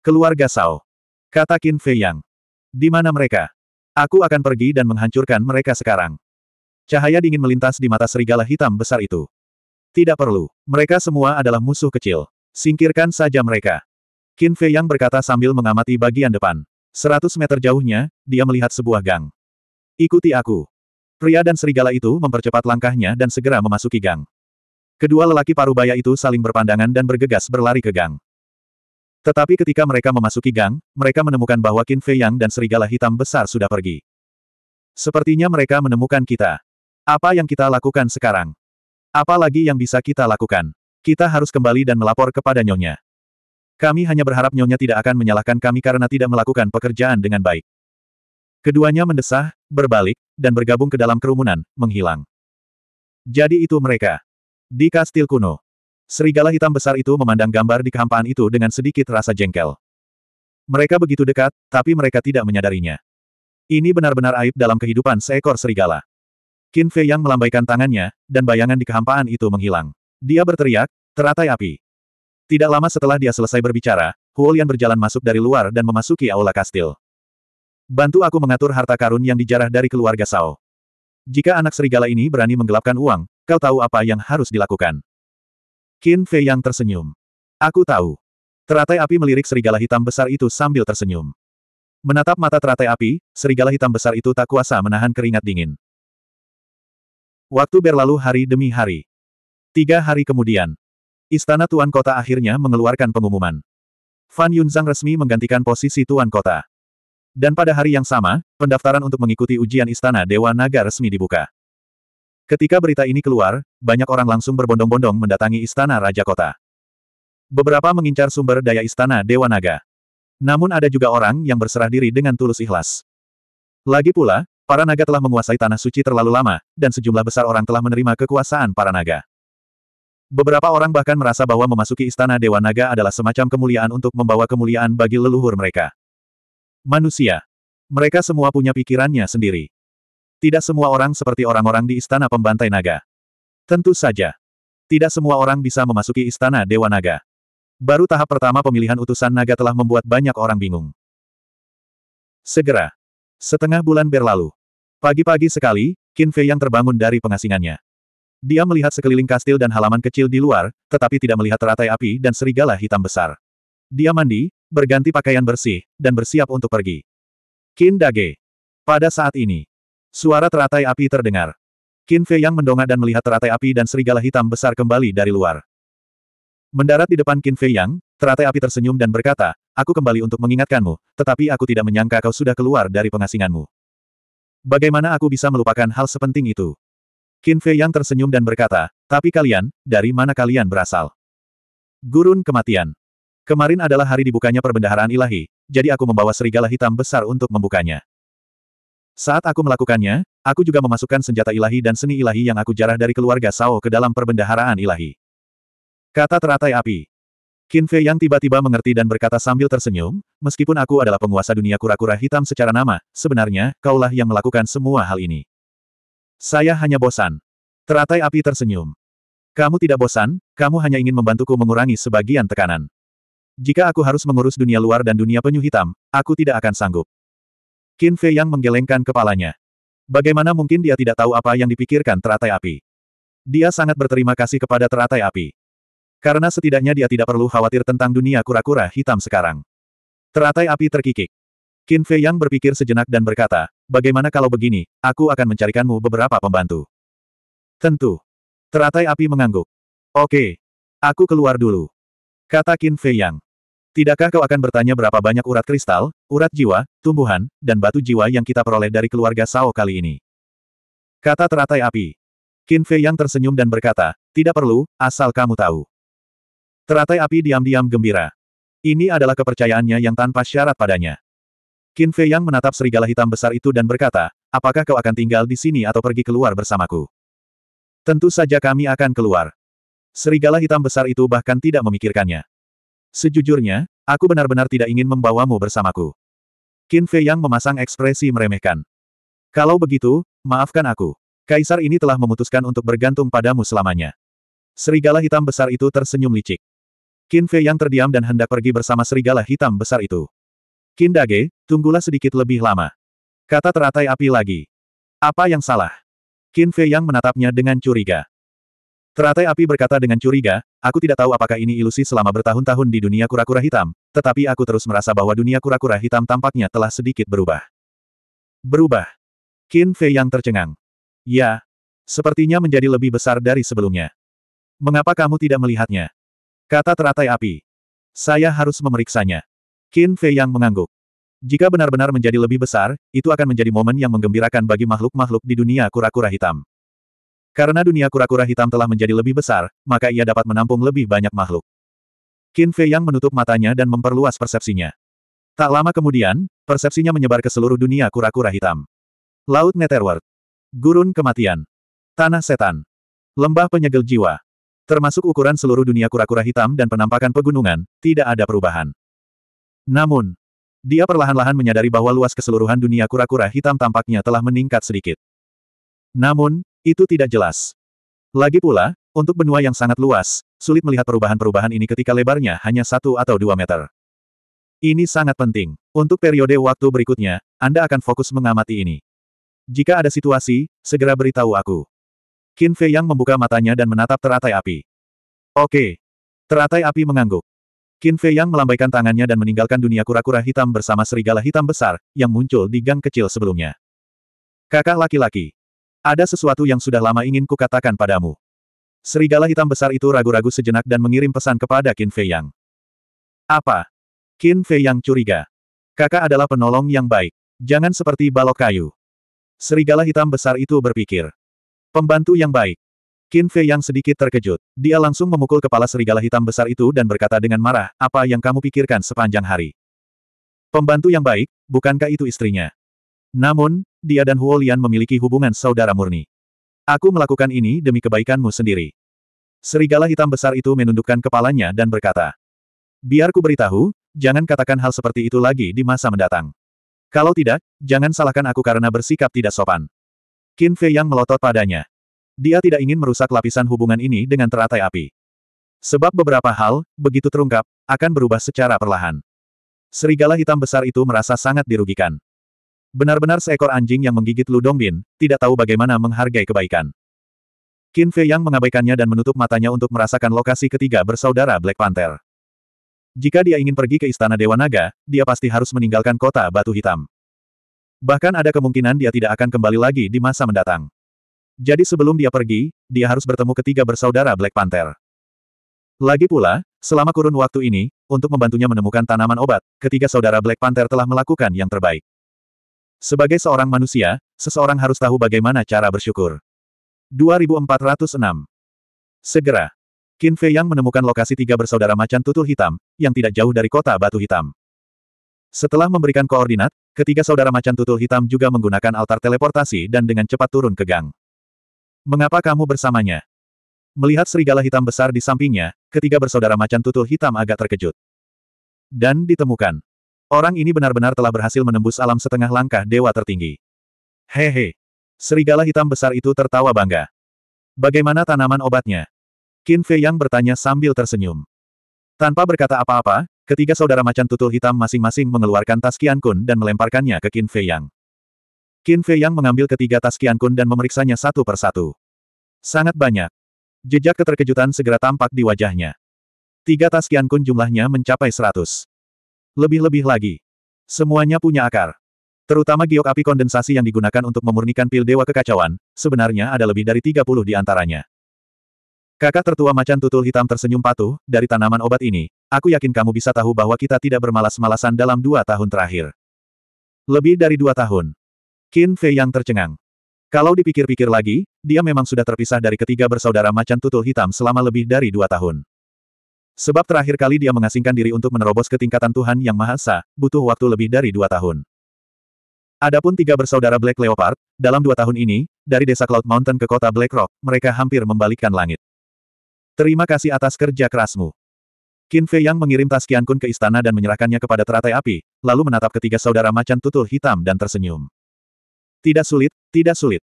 Keluarga Sao. Kata Qin Fei Yang. Di mana mereka? Aku akan pergi dan menghancurkan mereka sekarang. Cahaya dingin melintas di mata serigala hitam besar itu. Tidak perlu. Mereka semua adalah musuh kecil. Singkirkan saja mereka. Qin Fei Yang berkata sambil mengamati bagian depan. Seratus meter jauhnya, dia melihat sebuah gang. Ikuti aku. Pria dan serigala itu mempercepat langkahnya dan segera memasuki gang. Kedua lelaki parubaya itu saling berpandangan dan bergegas berlari ke gang. Tetapi ketika mereka memasuki gang, mereka menemukan bahwa Qin Fei Yang dan serigala hitam besar sudah pergi. Sepertinya mereka menemukan kita. Apa yang kita lakukan sekarang? Apa lagi yang bisa kita lakukan? Kita harus kembali dan melapor kepada Nyonya. Kami hanya berharap Nyonya tidak akan menyalahkan kami karena tidak melakukan pekerjaan dengan baik. Keduanya mendesah, berbalik, dan bergabung ke dalam kerumunan, menghilang. Jadi itu mereka. Di kastil kuno. Serigala hitam besar itu memandang gambar di kehampaan itu dengan sedikit rasa jengkel. Mereka begitu dekat, tapi mereka tidak menyadarinya. Ini benar-benar aib dalam kehidupan seekor serigala. Qin Fei yang melambaikan tangannya, dan bayangan di kehampaan itu menghilang. Dia berteriak, teratai api. Tidak lama setelah dia selesai berbicara, Huolian berjalan masuk dari luar dan memasuki aula kastil. Bantu aku mengatur harta karun yang dijarah dari keluarga Sao. Jika anak serigala ini berani menggelapkan uang, kau tahu apa yang harus dilakukan. Qin Fei yang tersenyum. Aku tahu. Teratai api melirik serigala hitam besar itu sambil tersenyum. Menatap mata teratai api, serigala hitam besar itu tak kuasa menahan keringat dingin. Waktu berlalu hari demi hari. Tiga hari kemudian, Istana Tuan Kota akhirnya mengeluarkan pengumuman. Fan Yunzang resmi menggantikan posisi Tuan Kota. Dan pada hari yang sama, pendaftaran untuk mengikuti ujian Istana Dewa Naga resmi dibuka. Ketika berita ini keluar, banyak orang langsung berbondong-bondong mendatangi Istana Raja Kota. Beberapa mengincar sumber daya Istana Dewa Naga. Namun ada juga orang yang berserah diri dengan tulus ikhlas. Lagi pula, para naga telah menguasai tanah suci terlalu lama, dan sejumlah besar orang telah menerima kekuasaan para naga. Beberapa orang bahkan merasa bahwa memasuki istana Dewa Naga adalah semacam kemuliaan untuk membawa kemuliaan bagi leluhur mereka. Manusia. Mereka semua punya pikirannya sendiri. Tidak semua orang seperti orang-orang di Istana Pembantai Naga. Tentu saja. Tidak semua orang bisa memasuki Istana Dewa Naga. Baru tahap pertama pemilihan utusan naga telah membuat banyak orang bingung. Segera. Setengah bulan berlalu. Pagi-pagi sekali, Qin Fei yang terbangun dari pengasingannya. Dia melihat sekeliling kastil dan halaman kecil di luar, tetapi tidak melihat teratai api dan serigala hitam besar. Dia mandi, berganti pakaian bersih, dan bersiap untuk pergi. Kin Dage. Pada saat ini, suara teratai api terdengar. Qin Fei yang mendongak dan melihat teratai api dan serigala hitam besar kembali dari luar. Mendarat di depan Qin Fei yang, teratai api tersenyum dan berkata, aku kembali untuk mengingatkanmu, tetapi aku tidak menyangka kau sudah keluar dari pengasinganmu. Bagaimana aku bisa melupakan hal sepenting itu? Qin Fei yang tersenyum dan berkata, tapi kalian, dari mana kalian berasal? Gurun kematian. Kemarin adalah hari dibukanya perbendaharaan ilahi, jadi aku membawa serigala hitam besar untuk membukanya. Saat aku melakukannya, aku juga memasukkan senjata ilahi dan seni ilahi yang aku jarah dari keluarga Sao ke dalam perbendaharaan ilahi. Kata teratai api. Qin Fei yang tiba-tiba mengerti dan berkata sambil tersenyum, meskipun aku adalah penguasa dunia kura-kura hitam secara nama, sebenarnya, kaulah yang melakukan semua hal ini. Saya hanya bosan. Teratai api tersenyum. Kamu tidak bosan, kamu hanya ingin membantuku mengurangi sebagian tekanan. Jika aku harus mengurus dunia luar dan dunia penyu hitam, aku tidak akan sanggup. Qin Fei yang menggelengkan kepalanya. Bagaimana mungkin dia tidak tahu apa yang dipikirkan teratai api? Dia sangat berterima kasih kepada teratai api. Karena setidaknya dia tidak perlu khawatir tentang dunia kura-kura hitam sekarang. Teratai api terkikik. Qin Fei Yang berpikir sejenak dan berkata, bagaimana kalau begini, aku akan mencarikanmu beberapa pembantu. Tentu. Teratai api mengangguk. Oke. Aku keluar dulu. Kata Qin Fei Yang. Tidakkah kau akan bertanya berapa banyak urat kristal, urat jiwa, tumbuhan, dan batu jiwa yang kita peroleh dari keluarga Sao kali ini? Kata teratai api. Qin Fei Yang tersenyum dan berkata, tidak perlu, asal kamu tahu. Teratai api diam-diam gembira. Ini adalah kepercayaannya yang tanpa syarat padanya. Qin Fei Yang menatap serigala hitam besar itu dan berkata, apakah kau akan tinggal di sini atau pergi keluar bersamaku? Tentu saja kami akan keluar. Serigala hitam besar itu bahkan tidak memikirkannya. Sejujurnya, aku benar-benar tidak ingin membawamu bersamaku. Qin Fei Yang memasang ekspresi meremehkan. Kalau begitu, maafkan aku. Kaisar ini telah memutuskan untuk bergantung padamu selamanya. Serigala hitam besar itu tersenyum licik. Qin Fei Yang terdiam dan hendak pergi bersama serigala hitam besar itu. Qin Dage, tunggulah sedikit lebih lama. Kata teratai api lagi. Apa yang salah? Qin Fei Yang menatapnya dengan curiga. Teratai api berkata dengan curiga, aku tidak tahu apakah ini ilusi selama bertahun-tahun di dunia kura-kura hitam, tetapi aku terus merasa bahwa dunia kura-kura hitam tampaknya telah sedikit berubah. Berubah. Qin Fei yang tercengang. Ya. Sepertinya menjadi lebih besar dari sebelumnya. Mengapa kamu tidak melihatnya? Kata teratai api. Saya harus memeriksanya. Qin Fei yang mengangguk. Jika benar-benar menjadi lebih besar, itu akan menjadi momen yang menggembirakan bagi makhluk-makhluk di dunia kura-kura hitam. Karena dunia kura-kura hitam telah menjadi lebih besar, maka ia dapat menampung lebih banyak makhluk. Qin Fei yang menutup matanya dan memperluas persepsinya. Tak lama kemudian, persepsinya menyebar ke seluruh dunia kura-kura hitam. Laut Netherworld. Gurun kematian. Tanah setan. Lembah penyegel jiwa. Termasuk ukuran seluruh dunia kura-kura hitam dan penampakan pegunungan, tidak ada perubahan. Namun, dia perlahan-lahan menyadari bahwa luas keseluruhan dunia kura-kura hitam tampaknya telah meningkat sedikit. Namun, itu tidak jelas. Lagi pula, untuk benua yang sangat luas, sulit melihat perubahan-perubahan ini ketika lebarnya hanya satu atau dua meter. Ini sangat penting. Untuk periode waktu berikutnya, Anda akan fokus mengamati ini. Jika ada situasi, segera beritahu aku. Qin Fei Yang membuka matanya dan menatap teratai api. Oke. Teratai api mengangguk. Qin Fei Yang melambaikan tangannya dan meninggalkan dunia kura-kura hitam bersama serigala hitam besar, yang muncul di gang kecil sebelumnya. Kakak laki-laki, ada sesuatu yang sudah lama ingin kukatakan padamu. Serigala hitam besar itu ragu-ragu sejenak dan mengirim pesan kepada Qin Fei Yang. Apa? Qin Fei Yang curiga. Kakak adalah penolong yang baik. Jangan seperti balok kayu. Serigala hitam besar itu berpikir. Pembantu yang baik. Qin Fei Yang sedikit terkejut. Dia langsung memukul kepala serigala hitam besar itu dan berkata dengan marah, apa yang kamu pikirkan sepanjang hari? Pembantu yang baik, bukankah itu istrinya? Namun, dia dan Huo Lian memiliki hubungan saudara murni. Aku melakukan ini demi kebaikanmu sendiri. Serigala hitam besar itu menundukkan kepalanya dan berkata, Biar ku beritahu, jangan katakan hal seperti itu lagi di masa mendatang. Kalau tidak, jangan salahkan aku karena bersikap tidak sopan. Qin Fei yang melotot padanya. Dia tidak ingin merusak lapisan hubungan ini dengan teratai api. Sebab beberapa hal, begitu terungkap, akan berubah secara perlahan. Serigala hitam besar itu merasa sangat dirugikan. Benar-benar seekor anjing yang menggigit Lu Dongbin, tidak tahu bagaimana menghargai kebaikan. Qin Fei Yang mengabaikannya dan menutup matanya untuk merasakan lokasi ketiga bersaudara Black Panther. Jika dia ingin pergi ke Istana Dewa Naga, dia pasti harus meninggalkan kota Batu Hitam. Bahkan ada kemungkinan dia tidak akan kembali lagi di masa mendatang. Jadi sebelum dia pergi, dia harus bertemu ketiga bersaudara Black Panther. Lagi pula, selama kurun waktu ini, untuk membantunya menemukan tanaman obat, ketiga saudara Black Panther telah melakukan yang terbaik. Sebagai seorang manusia, seseorang harus tahu bagaimana cara bersyukur. 2406 Segera, Qin Fei Yang menemukan lokasi tiga bersaudara macan tutul hitam, yang tidak jauh dari kota batu hitam. Setelah memberikan koordinat, ketiga saudara macan tutul hitam juga menggunakan altar teleportasi dan dengan cepat turun ke gang. Mengapa kamu bersamanya? Melihat serigala hitam besar di sampingnya, ketiga bersaudara macan tutul hitam agak terkejut. Dan ditemukan. Orang ini benar-benar telah berhasil menembus alam setengah langkah dewa tertinggi. Hehe. Serigala hitam besar itu tertawa bangga. Bagaimana tanaman obatnya? Qin Fei Yang bertanya sambil tersenyum. Tanpa berkata apa-apa, ketiga saudara macan tutul hitam masing-masing mengeluarkan tas kian Kun dan melemparkannya ke Qin Fei Yang. Qin Fei Yang mengambil ketiga tas kian Kun dan memeriksanya satu persatu. Sangat banyak. Jejak keterkejutan segera tampak di wajahnya. Tiga tas kian Kun jumlahnya mencapai seratus. Lebih-lebih lagi. Semuanya punya akar. Terutama giok api kondensasi yang digunakan untuk memurnikan pil dewa kekacauan, sebenarnya ada lebih dari 30 di antaranya. Kakak tertua macan tutul hitam tersenyum patuh, dari tanaman obat ini, aku yakin kamu bisa tahu bahwa kita tidak bermalas-malasan dalam dua tahun terakhir. Lebih dari dua tahun. Qin Fei yang tercengang. Kalau dipikir-pikir lagi, dia memang sudah terpisah dari ketiga bersaudara macan tutul hitam selama lebih dari dua tahun. Sebab terakhir kali dia mengasingkan diri untuk menerobos ke tingkatan Tuhan Yang Maha Esa, butuh waktu lebih dari dua tahun. Adapun tiga bersaudara Black Leopard, dalam dua tahun ini, dari desa Cloud Mountain ke kota Black Rock, mereka hampir membalikkan langit. Terima kasih atas kerja kerasmu. Qin Fei Yang mengirim tas Kian Kun ke istana dan menyerahkannya kepada teratai api, lalu menatap ketiga saudara macan tutul hitam dan tersenyum. Tidak sulit, tidak sulit.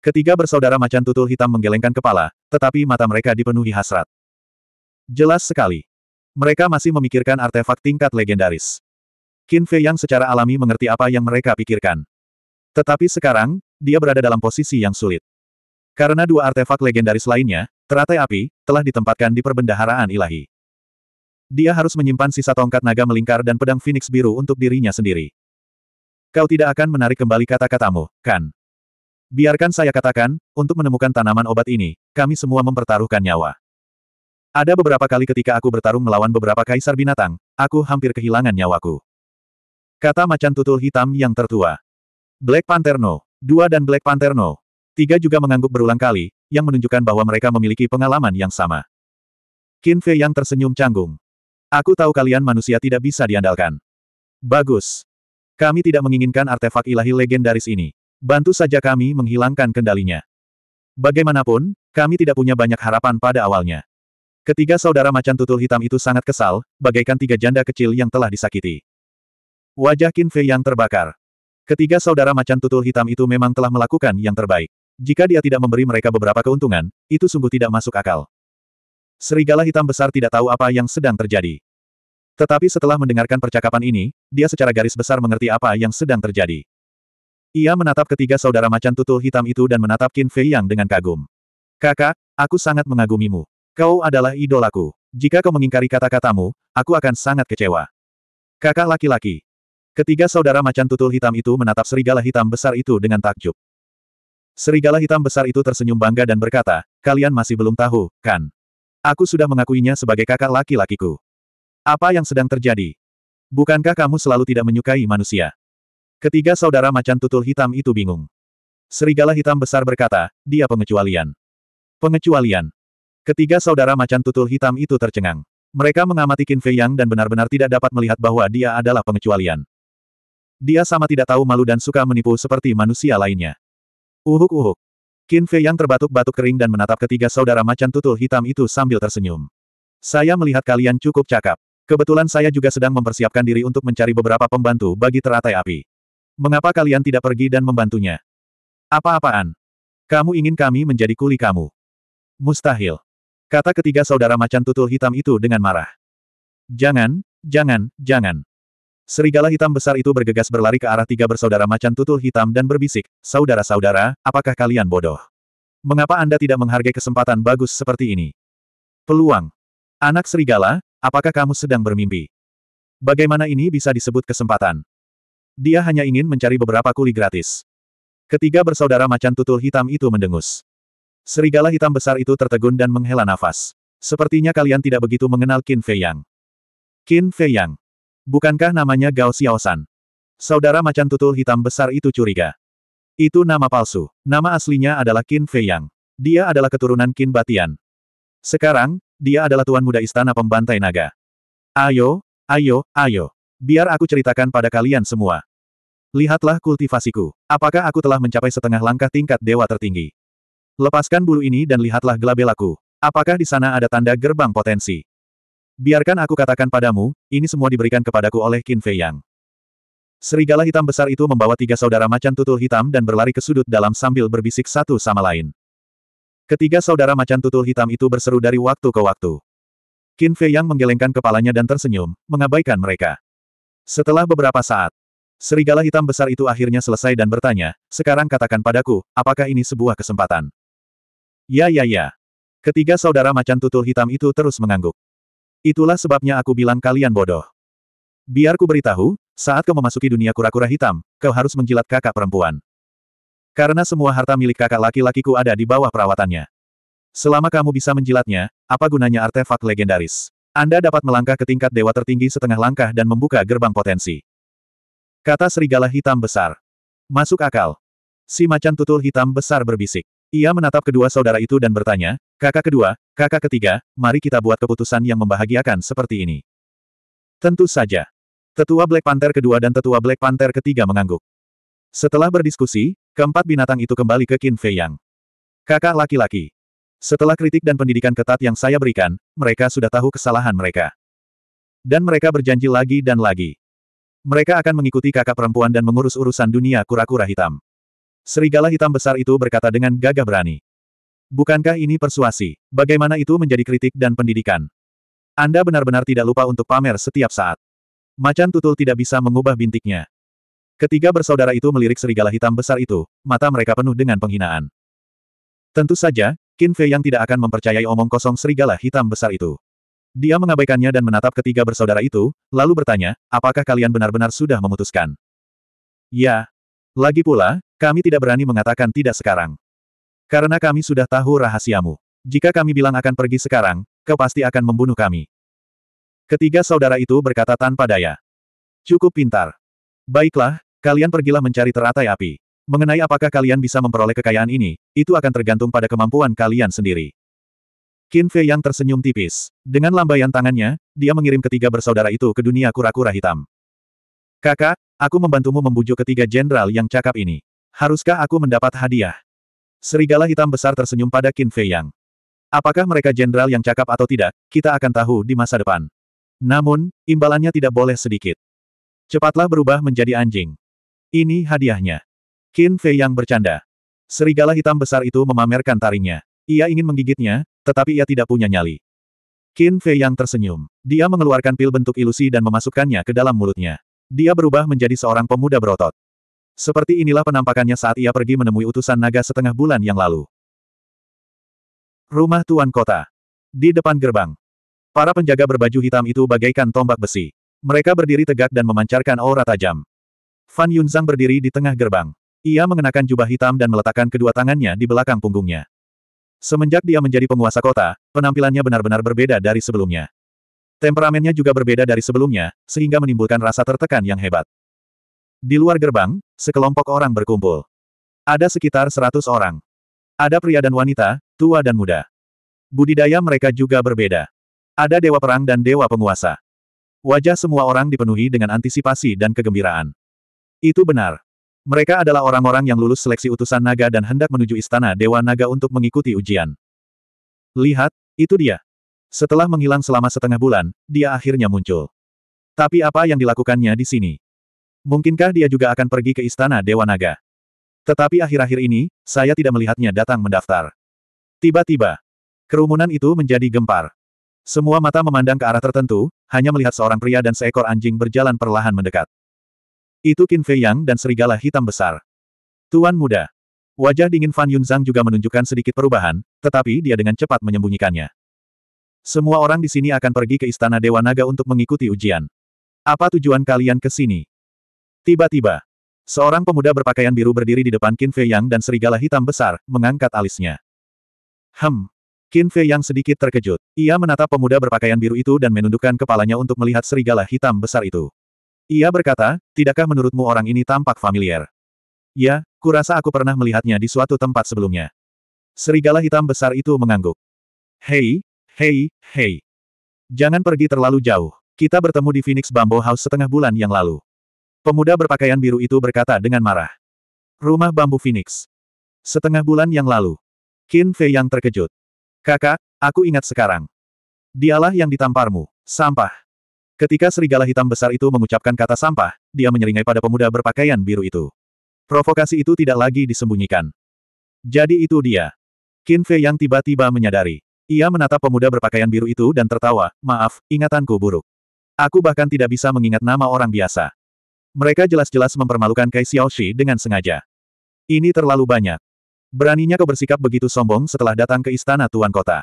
Ketiga bersaudara macan tutul hitam menggelengkan kepala, tetapi mata mereka dipenuhi hasrat. Jelas sekali. Mereka masih memikirkan artefak tingkat legendaris. Qin Fei yang secara alami mengerti apa yang mereka pikirkan. Tetapi sekarang, dia berada dalam posisi yang sulit. Karena dua artefak legendaris lainnya, teratai api, telah ditempatkan di perbendaharaan ilahi. Dia harus menyimpan sisa tongkat naga melingkar dan pedang Phoenix biru untuk dirinya sendiri. Kau tidak akan menarik kembali kata-katamu, kan? Biarkan saya katakan, untuk menemukan tanaman obat ini, kami semua mempertaruhkan nyawa. Ada beberapa kali ketika aku bertarung melawan beberapa kaisar binatang, aku hampir kehilangan nyawaku. Kata macan tutul hitam yang tertua. Black Panther No. 2 dan Black Panther No. 3 juga mengangguk berulang kali, yang menunjukkan bahwa mereka memiliki pengalaman yang sama. Qin Fei yang tersenyum canggung. Aku tahu kalian manusia tidak bisa diandalkan. Bagus. Kami tidak menginginkan artefak ilahi legendaris ini. Bantu saja kami menghilangkan kendalinya. Bagaimanapun, kami tidak punya banyak harapan pada awalnya. Ketiga saudara macan tutul hitam itu sangat kesal, bagaikan tiga janda kecil yang telah disakiti. Wajah Qin Fei yang terbakar. Ketiga saudara macan tutul hitam itu memang telah melakukan yang terbaik. Jika dia tidak memberi mereka beberapa keuntungan, itu sungguh tidak masuk akal. Serigala hitam besar tidak tahu apa yang sedang terjadi. Tetapi setelah mendengarkan percakapan ini, dia secara garis besar mengerti apa yang sedang terjadi. Ia menatap ketiga saudara macan tutul hitam itu dan menatap Qin Fei Yang dengan kagum. Kakak, aku sangat mengagumimu. Kau adalah idolaku. Jika kau mengingkari kata-katamu, aku akan sangat kecewa. Kakak laki-laki. Ketiga saudara macan tutul hitam itu menatap serigala hitam besar itu dengan takjub. Serigala hitam besar itu tersenyum bangga dan berkata, kalian masih belum tahu, kan? Aku sudah mengakuinya sebagai kakak laki-lakiku. Apa yang sedang terjadi? Bukankah kamu selalu tidak menyukai manusia? Ketiga saudara macan tutul hitam itu bingung. Serigala hitam besar berkata, dia pengecualian. Pengecualian. Ketiga saudara macan tutul hitam itu tercengang. Mereka mengamati Qin Fei Yang dan benar-benar tidak dapat melihat bahwa dia adalah pengecualian. Dia sama tidak tahu malu dan suka menipu seperti manusia lainnya. Uhuk-uhuk. Qin Fei Yang terbatuk-batuk kering dan menatap ketiga saudara macan tutul hitam itu sambil tersenyum. Saya melihat kalian cukup cakap. Kebetulan saya juga sedang mempersiapkan diri untuk mencari beberapa pembantu bagi teratai api. Mengapa kalian tidak pergi dan membantunya? Apa-apaan? Kamu ingin kami menjadi kuli kamu? Mustahil. Kata ketiga saudara macan tutul hitam itu dengan marah. Jangan, jangan, jangan. Serigala hitam besar itu bergegas berlari ke arah tiga bersaudara macan tutul hitam dan berbisik, Saudara-saudara, apakah kalian bodoh? Mengapa Anda tidak menghargai kesempatan bagus seperti ini? Peluang. Anak serigala, apakah kamu sedang bermimpi? Bagaimana ini bisa disebut kesempatan? Dia hanya ingin mencari beberapa kuli gratis. Ketiga bersaudara macan tutul hitam itu mendengus. Serigala hitam besar itu tertegun dan menghela nafas. Sepertinya kalian tidak begitu mengenal Qin Fei Yang. Qin Fei Yang. Bukankah namanya Gao Xiaosan? Saudara macan tutul hitam besar itu curiga. Itu nama palsu. Nama aslinya adalah Qin Fei Yang. Dia adalah keturunan Qin Batian. Sekarang, dia adalah tuan muda istana pembantai naga. Ayo, ayo, ayo. Biar aku ceritakan pada kalian semua. Lihatlah kultivasiku. Apakah aku telah mencapai setengah langkah tingkat dewa tertinggi? Lepaskan bulu ini dan lihatlah gelabelaku. Apakah di sana ada tanda gerbang potensi? Biarkan aku katakan padamu, ini semua diberikan kepadaku oleh Qin Fei Yang. Serigala hitam besar itu membawa tiga saudara macan tutul hitam dan berlari ke sudut dalam sambil berbisik satu sama lain. Ketiga saudara macan tutul hitam itu berseru dari waktu ke waktu. Qin Fei Yang menggelengkan kepalanya dan tersenyum, mengabaikan mereka. Setelah beberapa saat, serigala hitam besar itu akhirnya selesai dan bertanya, sekarang katakan padaku, apakah ini sebuah kesempatan? Ya ya ya. Ketiga saudara macan tutul hitam itu terus mengangguk. Itulah sebabnya aku bilang kalian bodoh. Biar ku beritahu, saat kau memasuki dunia kura-kura hitam, kau harus menjilat kakak perempuan. Karena semua harta milik kakak laki-lakiku ada di bawah perawatannya. Selama kamu bisa menjilatnya, apa gunanya artefak legendaris? Anda dapat melangkah ke tingkat dewa tertinggi setengah langkah dan membuka gerbang potensi. Kata serigala hitam besar. Masuk akal. Si macan tutul hitam besar berbisik. Ia menatap kedua saudara itu dan bertanya, kakak kedua, kakak ketiga, mari kita buat keputusan yang membahagiakan seperti ini. Tentu saja. Tetua Black Panther kedua dan tetua Black Panther ketiga mengangguk. Setelah berdiskusi, keempat binatang itu kembali ke Qin Fei Yang. Kakak laki-laki. Setelah kritik dan pendidikan ketat yang saya berikan, mereka sudah tahu kesalahan mereka. Dan mereka berjanji lagi dan lagi. Mereka akan mengikuti kakak perempuan dan mengurus urusan dunia kura-kura hitam serigala hitam besar itu berkata dengan gagah berani. Bukankah ini persuasi? Bagaimana itu menjadi kritik dan pendidikan? Anda benar-benar tidak lupa untuk pamer setiap saat. Macan tutul tidak bisa mengubah bintiknya. Ketiga bersaudara itu melirik serigala hitam besar itu, mata mereka penuh dengan penghinaan. Tentu saja, Qin Fei yang tidak akan mempercayai omong kosong serigala hitam besar itu. Dia mengabaikannya dan menatap ketiga bersaudara itu, lalu bertanya, apakah kalian benar-benar sudah memutuskan? Ya, lagi pula, kami tidak berani mengatakan tidak sekarang. Karena kami sudah tahu rahasiamu. Jika kami bilang akan pergi sekarang, kau pasti akan membunuh kami. Ketiga saudara itu berkata tanpa daya. Cukup pintar. Baiklah, kalian pergilah mencari teratai api. Mengenai apakah kalian bisa memperoleh kekayaan ini, itu akan tergantung pada kemampuan kalian sendiri. Qin Fei yang tersenyum tipis. Dengan lambaian tangannya, dia mengirim ketiga bersaudara itu ke dunia kura-kura hitam. Kakak, Aku membantumu membujuk ketiga jenderal yang cakap ini. Haruskah aku mendapat hadiah? Serigala hitam besar tersenyum pada Qin Fei Yang. Apakah mereka jenderal yang cakap atau tidak, kita akan tahu di masa depan. Namun, imbalannya tidak boleh sedikit. Cepatlah berubah menjadi anjing. Ini hadiahnya. Qin Fei Yang bercanda. Serigala hitam besar itu memamerkan taringnya. Ia ingin menggigitnya, tetapi ia tidak punya nyali. Qin Fei Yang tersenyum. Dia mengeluarkan pil bentuk ilusi dan memasukkannya ke dalam mulutnya. Dia berubah menjadi seorang pemuda berotot. Seperti inilah penampakannya saat ia pergi menemui utusan naga setengah bulan yang lalu. Rumah Tuan Kota. Di depan gerbang. Para penjaga berbaju hitam itu bagaikan tombak besi. Mereka berdiri tegak dan memancarkan aura tajam. Fan Yunzang berdiri di tengah gerbang. Ia mengenakan jubah hitam dan meletakkan kedua tangannya di belakang punggungnya. Semenjak dia menjadi penguasa kota, penampilannya benar-benar berbeda dari sebelumnya. Temperamennya juga berbeda dari sebelumnya, sehingga menimbulkan rasa tertekan yang hebat. Di luar gerbang, sekelompok orang berkumpul. Ada sekitar seratus orang. Ada pria dan wanita, tua dan muda. Budidaya mereka juga berbeda. Ada dewa perang dan dewa penguasa. Wajah semua orang dipenuhi dengan antisipasi dan kegembiraan. Itu benar. Mereka adalah orang-orang yang lulus seleksi utusan naga dan hendak menuju istana Dewa Naga untuk mengikuti ujian. Lihat, itu dia. Setelah menghilang selama setengah bulan, dia akhirnya muncul. Tapi apa yang dilakukannya di sini? Mungkinkah dia juga akan pergi ke Istana Dewa Naga? Tetapi akhir-akhir ini, saya tidak melihatnya datang mendaftar. Tiba-tiba, kerumunan itu menjadi gempar. Semua mata memandang ke arah tertentu, hanya melihat seorang pria dan seekor anjing berjalan perlahan mendekat. Itu Qin Fei Yang dan serigala hitam besar. Tuan muda. Wajah dingin Fan Yunzang juga menunjukkan sedikit perubahan, tetapi dia dengan cepat menyembunyikannya. Semua orang di sini akan pergi ke Istana Dewa Naga untuk mengikuti ujian. Apa tujuan kalian ke sini? Tiba-tiba, seorang pemuda berpakaian biru berdiri di depan Qin Fei Yang dan serigala hitam besar, mengangkat alisnya. Hem, Qin Fei Yang sedikit terkejut. Ia menatap pemuda berpakaian biru itu dan menundukkan kepalanya untuk melihat serigala hitam besar itu. Ia berkata, tidakkah menurutmu orang ini tampak familiar? Ya, kurasa aku pernah melihatnya di suatu tempat sebelumnya. Serigala hitam besar itu mengangguk. Hei, Hei, hei. Jangan pergi terlalu jauh. Kita bertemu di Phoenix Bamboo House setengah bulan yang lalu. Pemuda berpakaian biru itu berkata dengan marah. Rumah bambu Phoenix. Setengah bulan yang lalu. Qin Fei yang terkejut. Kakak, aku ingat sekarang. Dialah yang ditamparmu, sampah. Ketika serigala hitam besar itu mengucapkan kata sampah, dia menyeringai pada pemuda berpakaian biru itu. Provokasi itu tidak lagi disembunyikan. Jadi itu dia. Qin Fei yang tiba-tiba menyadari. Ia menatap pemuda berpakaian biru itu dan tertawa, maaf, ingatanku buruk. Aku bahkan tidak bisa mengingat nama orang biasa. Mereka jelas-jelas mempermalukan Kai shi dengan sengaja. Ini terlalu banyak. Beraninya kau bersikap begitu sombong setelah datang ke istana Tuan Kota.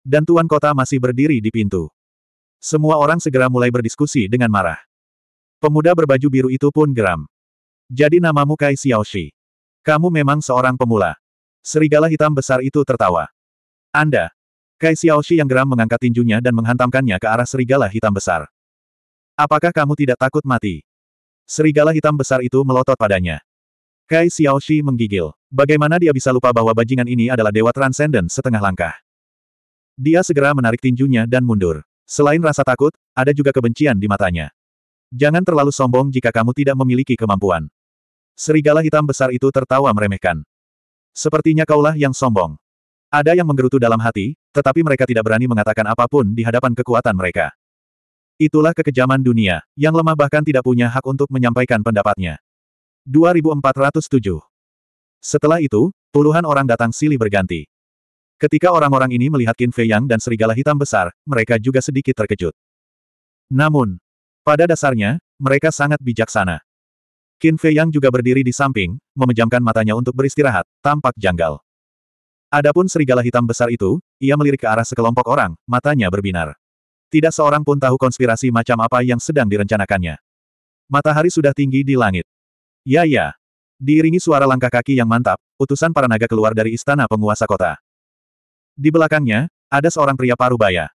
Dan Tuan Kota masih berdiri di pintu. Semua orang segera mulai berdiskusi dengan marah. Pemuda berbaju biru itu pun geram. Jadi namamu Kai shi Kamu memang seorang pemula. Serigala hitam besar itu tertawa. Anda, Kai Xiaoxi yang geram mengangkat tinjunya dan menghantamkannya ke arah serigala hitam besar. Apakah kamu tidak takut mati? Serigala hitam besar itu melotot padanya. Kai Xiaoxi menggigil. Bagaimana dia bisa lupa bahwa bajingan ini adalah dewa transenden setengah langkah? Dia segera menarik tinjunya dan mundur. Selain rasa takut, ada juga kebencian di matanya. Jangan terlalu sombong jika kamu tidak memiliki kemampuan. Serigala hitam besar itu tertawa meremehkan. Sepertinya kaulah yang sombong. Ada yang menggerutu dalam hati, tetapi mereka tidak berani mengatakan apapun di hadapan kekuatan mereka. Itulah kekejaman dunia, yang lemah bahkan tidak punya hak untuk menyampaikan pendapatnya. 2407 Setelah itu, puluhan orang datang silih berganti. Ketika orang-orang ini melihat Qin Fei Yang dan serigala hitam besar, mereka juga sedikit terkejut. Namun, pada dasarnya, mereka sangat bijaksana. Qin Fei Yang juga berdiri di samping, memejamkan matanya untuk beristirahat, tampak janggal. Adapun serigala hitam besar itu, ia melirik ke arah sekelompok orang, matanya berbinar. Tidak seorang pun tahu konspirasi macam apa yang sedang direncanakannya. Matahari sudah tinggi di langit. Ya ya. Diiringi suara langkah kaki yang mantap, utusan para naga keluar dari istana penguasa kota. Di belakangnya, ada seorang pria parubaya.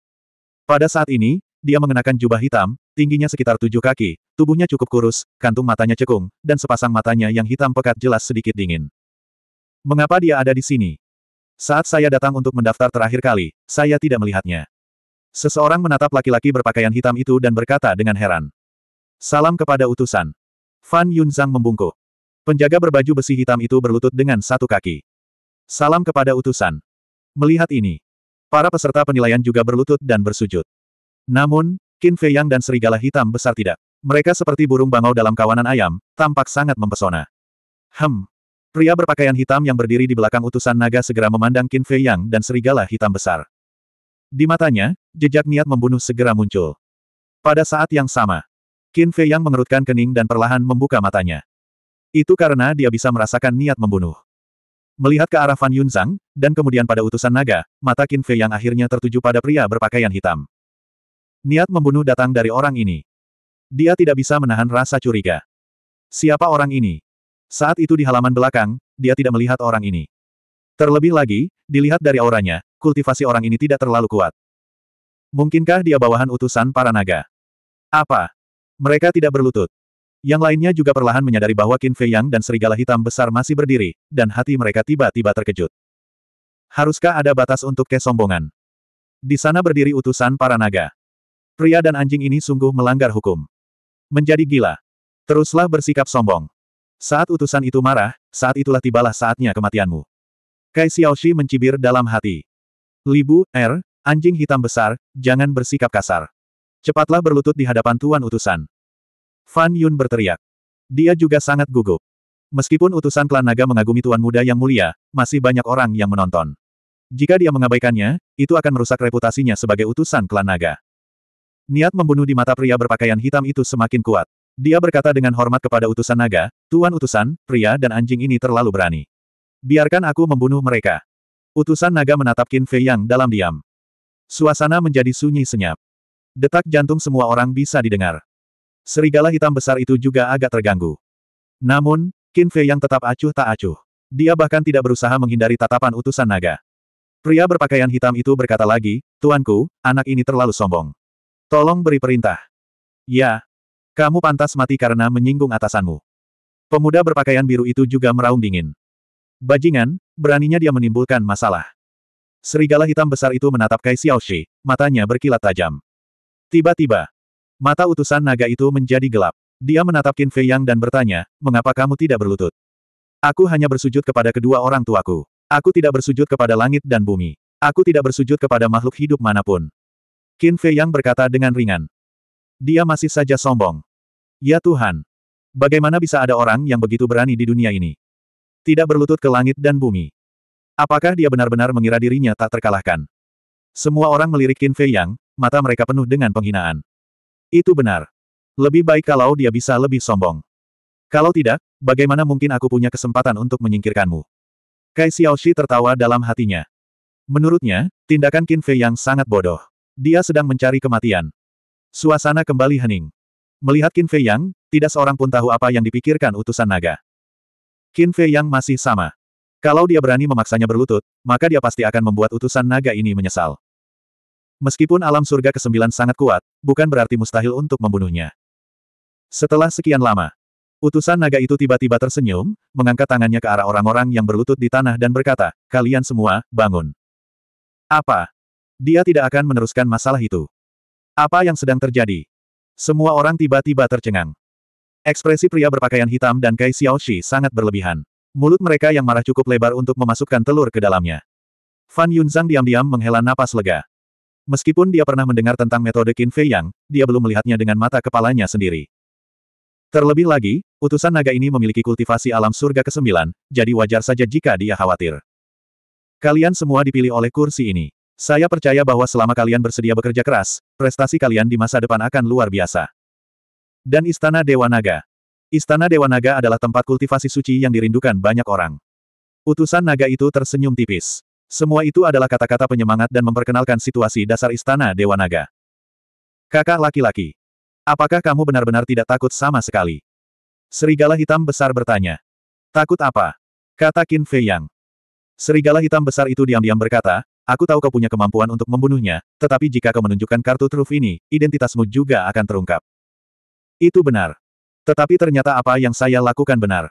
Pada saat ini, dia mengenakan jubah hitam, tingginya sekitar tujuh kaki, tubuhnya cukup kurus, kantung matanya cekung, dan sepasang matanya yang hitam pekat jelas sedikit dingin. Mengapa dia ada di sini? Saat saya datang untuk mendaftar terakhir kali, saya tidak melihatnya. Seseorang menatap laki-laki berpakaian hitam itu dan berkata dengan heran. Salam kepada utusan. Fan Yunzang membungkuk. Penjaga berbaju besi hitam itu berlutut dengan satu kaki. Salam kepada utusan. Melihat ini, para peserta penilaian juga berlutut dan bersujud. Namun, Qin Fei Yang dan serigala hitam besar tidak. Mereka seperti burung bangau dalam kawanan ayam, tampak sangat mempesona. Hem, Pria berpakaian hitam yang berdiri di belakang utusan naga segera memandang Qin Fei Yang dan serigala hitam besar. Di matanya, jejak niat membunuh segera muncul. Pada saat yang sama, Qin Fei Yang mengerutkan kening dan perlahan membuka matanya. Itu karena dia bisa merasakan niat membunuh. Melihat ke arah Fan Yunzang, dan kemudian pada utusan naga, mata Qin Fei yang akhirnya tertuju pada pria berpakaian hitam. Niat membunuh datang dari orang ini. Dia tidak bisa menahan rasa curiga. Siapa orang ini? Saat itu di halaman belakang, dia tidak melihat orang ini. Terlebih lagi, dilihat dari auranya, kultivasi orang ini tidak terlalu kuat. Mungkinkah dia bawahan utusan para naga? Apa? Mereka tidak berlutut. Yang lainnya juga perlahan menyadari bahwa Qin Fei Yang dan serigala hitam besar masih berdiri, dan hati mereka tiba-tiba terkejut. Haruskah ada batas untuk kesombongan? Di sana berdiri utusan para naga. Pria dan anjing ini sungguh melanggar hukum. Menjadi gila. Teruslah bersikap sombong. Saat utusan itu marah, saat itulah tibalah saatnya kematianmu. Kai Xiaoxi mencibir dalam hati. Libu, Er, anjing hitam besar, jangan bersikap kasar. Cepatlah berlutut di hadapan tuan utusan. Fan Yun berteriak. Dia juga sangat gugup. Meskipun utusan klan naga mengagumi tuan muda yang mulia, masih banyak orang yang menonton. Jika dia mengabaikannya, itu akan merusak reputasinya sebagai utusan klan naga. Niat membunuh di mata pria berpakaian hitam itu semakin kuat. Dia berkata dengan hormat kepada utusan naga, Tuan utusan, pria dan anjing ini terlalu berani. Biarkan aku membunuh mereka. Utusan naga menatap Qin Fei Yang dalam diam. Suasana menjadi sunyi senyap. Detak jantung semua orang bisa didengar. Serigala hitam besar itu juga agak terganggu. Namun, Qin Fei Yang tetap acuh tak acuh. Dia bahkan tidak berusaha menghindari tatapan utusan naga. Pria berpakaian hitam itu berkata lagi, Tuanku, anak ini terlalu sombong. Tolong beri perintah. Ya, kamu pantas mati karena menyinggung atasanmu. Pemuda berpakaian biru itu juga meraung dingin. Bajingan, beraninya dia menimbulkan masalah. Serigala hitam besar itu menatap Kai Xiao Shi, matanya berkilat tajam. Tiba-tiba, mata utusan naga itu menjadi gelap. Dia menatap Qin Fei Yang dan bertanya, mengapa kamu tidak berlutut? Aku hanya bersujud kepada kedua orang tuaku. Aku tidak bersujud kepada langit dan bumi. Aku tidak bersujud kepada makhluk hidup manapun. Qin Fei Yang berkata dengan ringan. Dia masih saja sombong. Ya Tuhan. Bagaimana bisa ada orang yang begitu berani di dunia ini? Tidak berlutut ke langit dan bumi. Apakah dia benar-benar mengira dirinya tak terkalahkan? Semua orang melirik Qin Fei Yang, mata mereka penuh dengan penghinaan. Itu benar. Lebih baik kalau dia bisa lebih sombong. Kalau tidak, bagaimana mungkin aku punya kesempatan untuk menyingkirkanmu? Kai Xiao Xiaoxi tertawa dalam hatinya. Menurutnya, tindakan Qin Fei Yang sangat bodoh. Dia sedang mencari kematian. Suasana kembali hening. Melihat Qin Fei Yang, tidak seorang pun tahu apa yang dipikirkan utusan naga. Qin Fei Yang masih sama. Kalau dia berani memaksanya berlutut, maka dia pasti akan membuat utusan naga ini menyesal. Meskipun alam surga ke-9 sangat kuat, bukan berarti mustahil untuk membunuhnya. Setelah sekian lama, utusan naga itu tiba-tiba tersenyum, mengangkat tangannya ke arah orang-orang yang berlutut di tanah dan berkata, kalian semua, bangun. Apa? Dia tidak akan meneruskan masalah itu. Apa yang sedang terjadi? Semua orang tiba-tiba tercengang. Ekspresi pria berpakaian hitam dan Kai Xiaoxi sangat berlebihan. Mulut mereka yang marah cukup lebar untuk memasukkan telur ke dalamnya. Fan Yunzang diam-diam menghela napas lega. Meskipun dia pernah mendengar tentang metode Qin Fei Yang, dia belum melihatnya dengan mata kepalanya sendiri. Terlebih lagi, utusan naga ini memiliki kultivasi alam surga ke-9, jadi wajar saja jika dia khawatir. Kalian semua dipilih oleh kursi ini. Saya percaya bahwa selama kalian bersedia bekerja keras, prestasi kalian di masa depan akan luar biasa. Dan Istana Dewa Naga. Istana Dewa Naga adalah tempat kultivasi suci yang dirindukan banyak orang. Utusan naga itu tersenyum tipis. Semua itu adalah kata-kata penyemangat dan memperkenalkan situasi dasar Istana Dewa Naga. Kakak laki-laki. Apakah kamu benar-benar tidak takut sama sekali? Serigala hitam besar bertanya. Takut apa? Kata Qin Fei Yang. Serigala hitam besar itu diam-diam berkata, Aku tahu kau punya kemampuan untuk membunuhnya, tetapi jika kau menunjukkan kartu truf ini, identitasmu juga akan terungkap. Itu benar. Tetapi ternyata apa yang saya lakukan benar.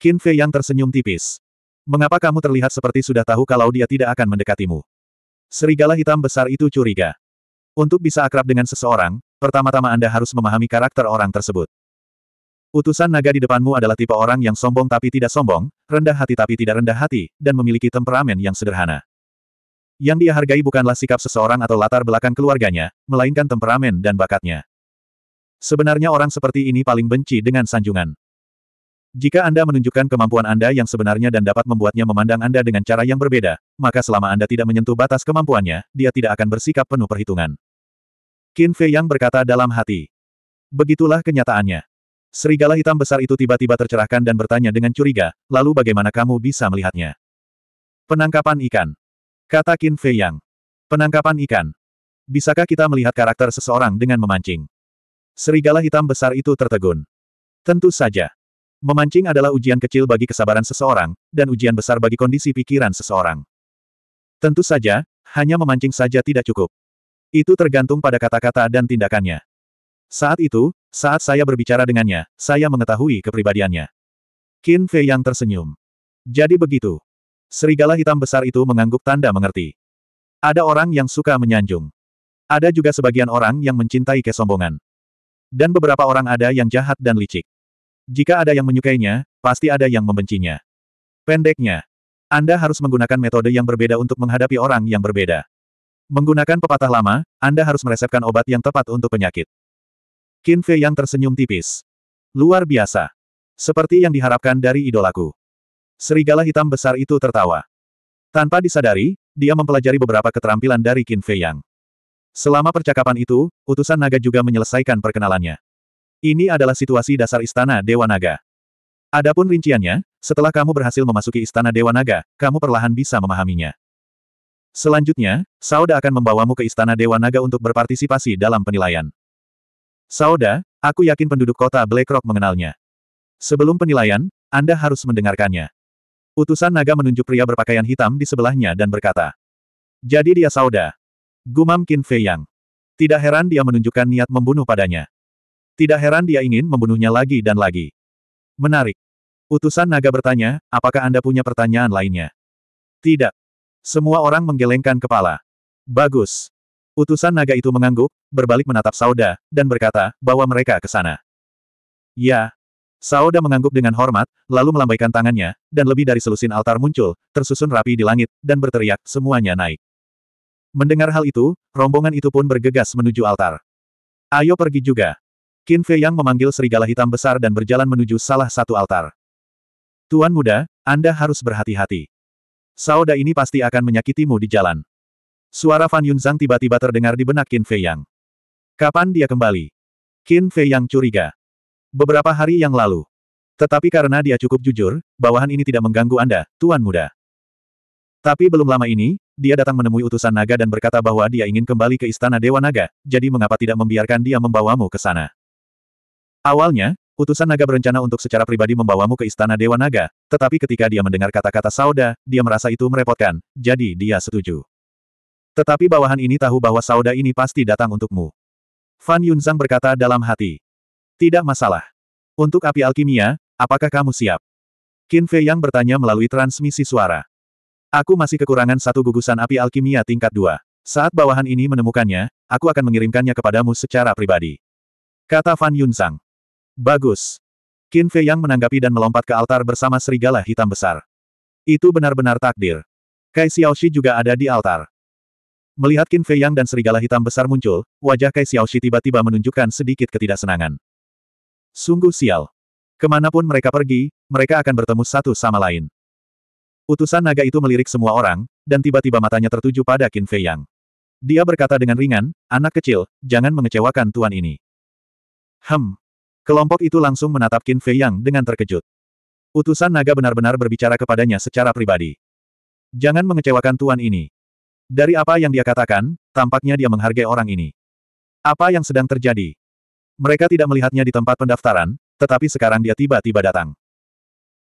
Qin Fei yang tersenyum tipis. Mengapa kamu terlihat seperti sudah tahu kalau dia tidak akan mendekatimu? Serigala hitam besar itu curiga. Untuk bisa akrab dengan seseorang, pertama-tama Anda harus memahami karakter orang tersebut. Utusan naga di depanmu adalah tipe orang yang sombong tapi tidak sombong, rendah hati tapi tidak rendah hati, dan memiliki temperamen yang sederhana. Yang dia hargai bukanlah sikap seseorang atau latar belakang keluarganya, melainkan temperamen dan bakatnya. Sebenarnya orang seperti ini paling benci dengan sanjungan. Jika Anda menunjukkan kemampuan Anda yang sebenarnya dan dapat membuatnya memandang Anda dengan cara yang berbeda, maka selama Anda tidak menyentuh batas kemampuannya, dia tidak akan bersikap penuh perhitungan. Qin Fei Yang berkata dalam hati. Begitulah kenyataannya. Serigala hitam besar itu tiba-tiba tercerahkan dan bertanya dengan curiga, lalu bagaimana kamu bisa melihatnya? Penangkapan ikan. Kata Qin Fei Yang. Penangkapan ikan. Bisakah kita melihat karakter seseorang dengan memancing? Serigala hitam besar itu tertegun. Tentu saja. Memancing adalah ujian kecil bagi kesabaran seseorang, dan ujian besar bagi kondisi pikiran seseorang. Tentu saja, hanya memancing saja tidak cukup. Itu tergantung pada kata-kata dan tindakannya. Saat itu, saat saya berbicara dengannya, saya mengetahui kepribadiannya. Qin Fei yang tersenyum. Jadi begitu serigala hitam besar itu mengangguk tanda mengerti. Ada orang yang suka menyanjung. Ada juga sebagian orang yang mencintai kesombongan. Dan beberapa orang ada yang jahat dan licik. Jika ada yang menyukainya, pasti ada yang membencinya. Pendeknya, Anda harus menggunakan metode yang berbeda untuk menghadapi orang yang berbeda. Menggunakan pepatah lama, Anda harus meresepkan obat yang tepat untuk penyakit. Qin Fei yang tersenyum tipis. Luar biasa. Seperti yang diharapkan dari idolaku serigala hitam besar itu tertawa. Tanpa disadari, dia mempelajari beberapa keterampilan dari Qin Fei Yang. Selama percakapan itu, utusan naga juga menyelesaikan perkenalannya. Ini adalah situasi dasar Istana Dewa Naga. Adapun rinciannya, setelah kamu berhasil memasuki Istana Dewa Naga, kamu perlahan bisa memahaminya. Selanjutnya, Sauda akan membawamu ke Istana Dewa Naga untuk berpartisipasi dalam penilaian. Sauda, aku yakin penduduk kota Blackrock mengenalnya. Sebelum penilaian, Anda harus mendengarkannya. Utusan naga menunjuk pria berpakaian hitam di sebelahnya dan berkata. Jadi dia sauda. Gumam Qin Fei Yang. Tidak heran dia menunjukkan niat membunuh padanya. Tidak heran dia ingin membunuhnya lagi dan lagi. Menarik. Utusan naga bertanya, apakah Anda punya pertanyaan lainnya? Tidak. Semua orang menggelengkan kepala. Bagus. Utusan naga itu mengangguk, berbalik menatap Sauda, dan berkata, bahwa mereka ke sana. Ya, Saoda mengangguk dengan hormat, lalu melambaikan tangannya, dan lebih dari selusin altar muncul, tersusun rapi di langit, dan berteriak, semuanya naik. Mendengar hal itu, rombongan itu pun bergegas menuju altar. Ayo pergi juga. Qin Fei Yang memanggil serigala hitam besar dan berjalan menuju salah satu altar. Tuan muda, Anda harus berhati-hati. Saoda ini pasti akan menyakitimu di jalan. Suara Fan Yunzang tiba-tiba terdengar di benak Qin Fei Yang. Kapan dia kembali? Qin Fei Yang curiga beberapa hari yang lalu. Tetapi karena dia cukup jujur, bawahan ini tidak mengganggu Anda, Tuan Muda. Tapi belum lama ini, dia datang menemui utusan naga dan berkata bahwa dia ingin kembali ke istana Dewa Naga, jadi mengapa tidak membiarkan dia membawamu ke sana? Awalnya, utusan naga berencana untuk secara pribadi membawamu ke istana Dewa Naga, tetapi ketika dia mendengar kata-kata Sauda, dia merasa itu merepotkan, jadi dia setuju. Tetapi bawahan ini tahu bahwa Sauda ini pasti datang untukmu. Fan Yunzang berkata dalam hati. Tidak masalah. Untuk api alkimia, apakah kamu siap? Qin Fei Yang bertanya melalui transmisi suara. Aku masih kekurangan satu gugusan api alkimia tingkat dua. Saat bawahan ini menemukannya, aku akan mengirimkannya kepadamu secara pribadi. Kata Fan Yun Sang. Bagus. Qin Fei Yang menanggapi dan melompat ke altar bersama serigala hitam besar. Itu benar-benar takdir. Kai Xiao Shi juga ada di altar. Melihat Qin Fei Yang dan serigala hitam besar muncul, wajah Kai Xiao Shi tiba-tiba menunjukkan sedikit ketidaksenangan. Sungguh sial. Kemanapun mereka pergi, mereka akan bertemu satu sama lain. Utusan naga itu melirik semua orang, dan tiba-tiba matanya tertuju pada Qin Fei Yang. Dia berkata dengan ringan, anak kecil, jangan mengecewakan tuan ini. Hem. Kelompok itu langsung menatap Qin Fei Yang dengan terkejut. Utusan naga benar-benar berbicara kepadanya secara pribadi. Jangan mengecewakan tuan ini. Dari apa yang dia katakan, tampaknya dia menghargai orang ini. Apa yang sedang terjadi? Mereka tidak melihatnya di tempat pendaftaran, tetapi sekarang dia tiba-tiba datang.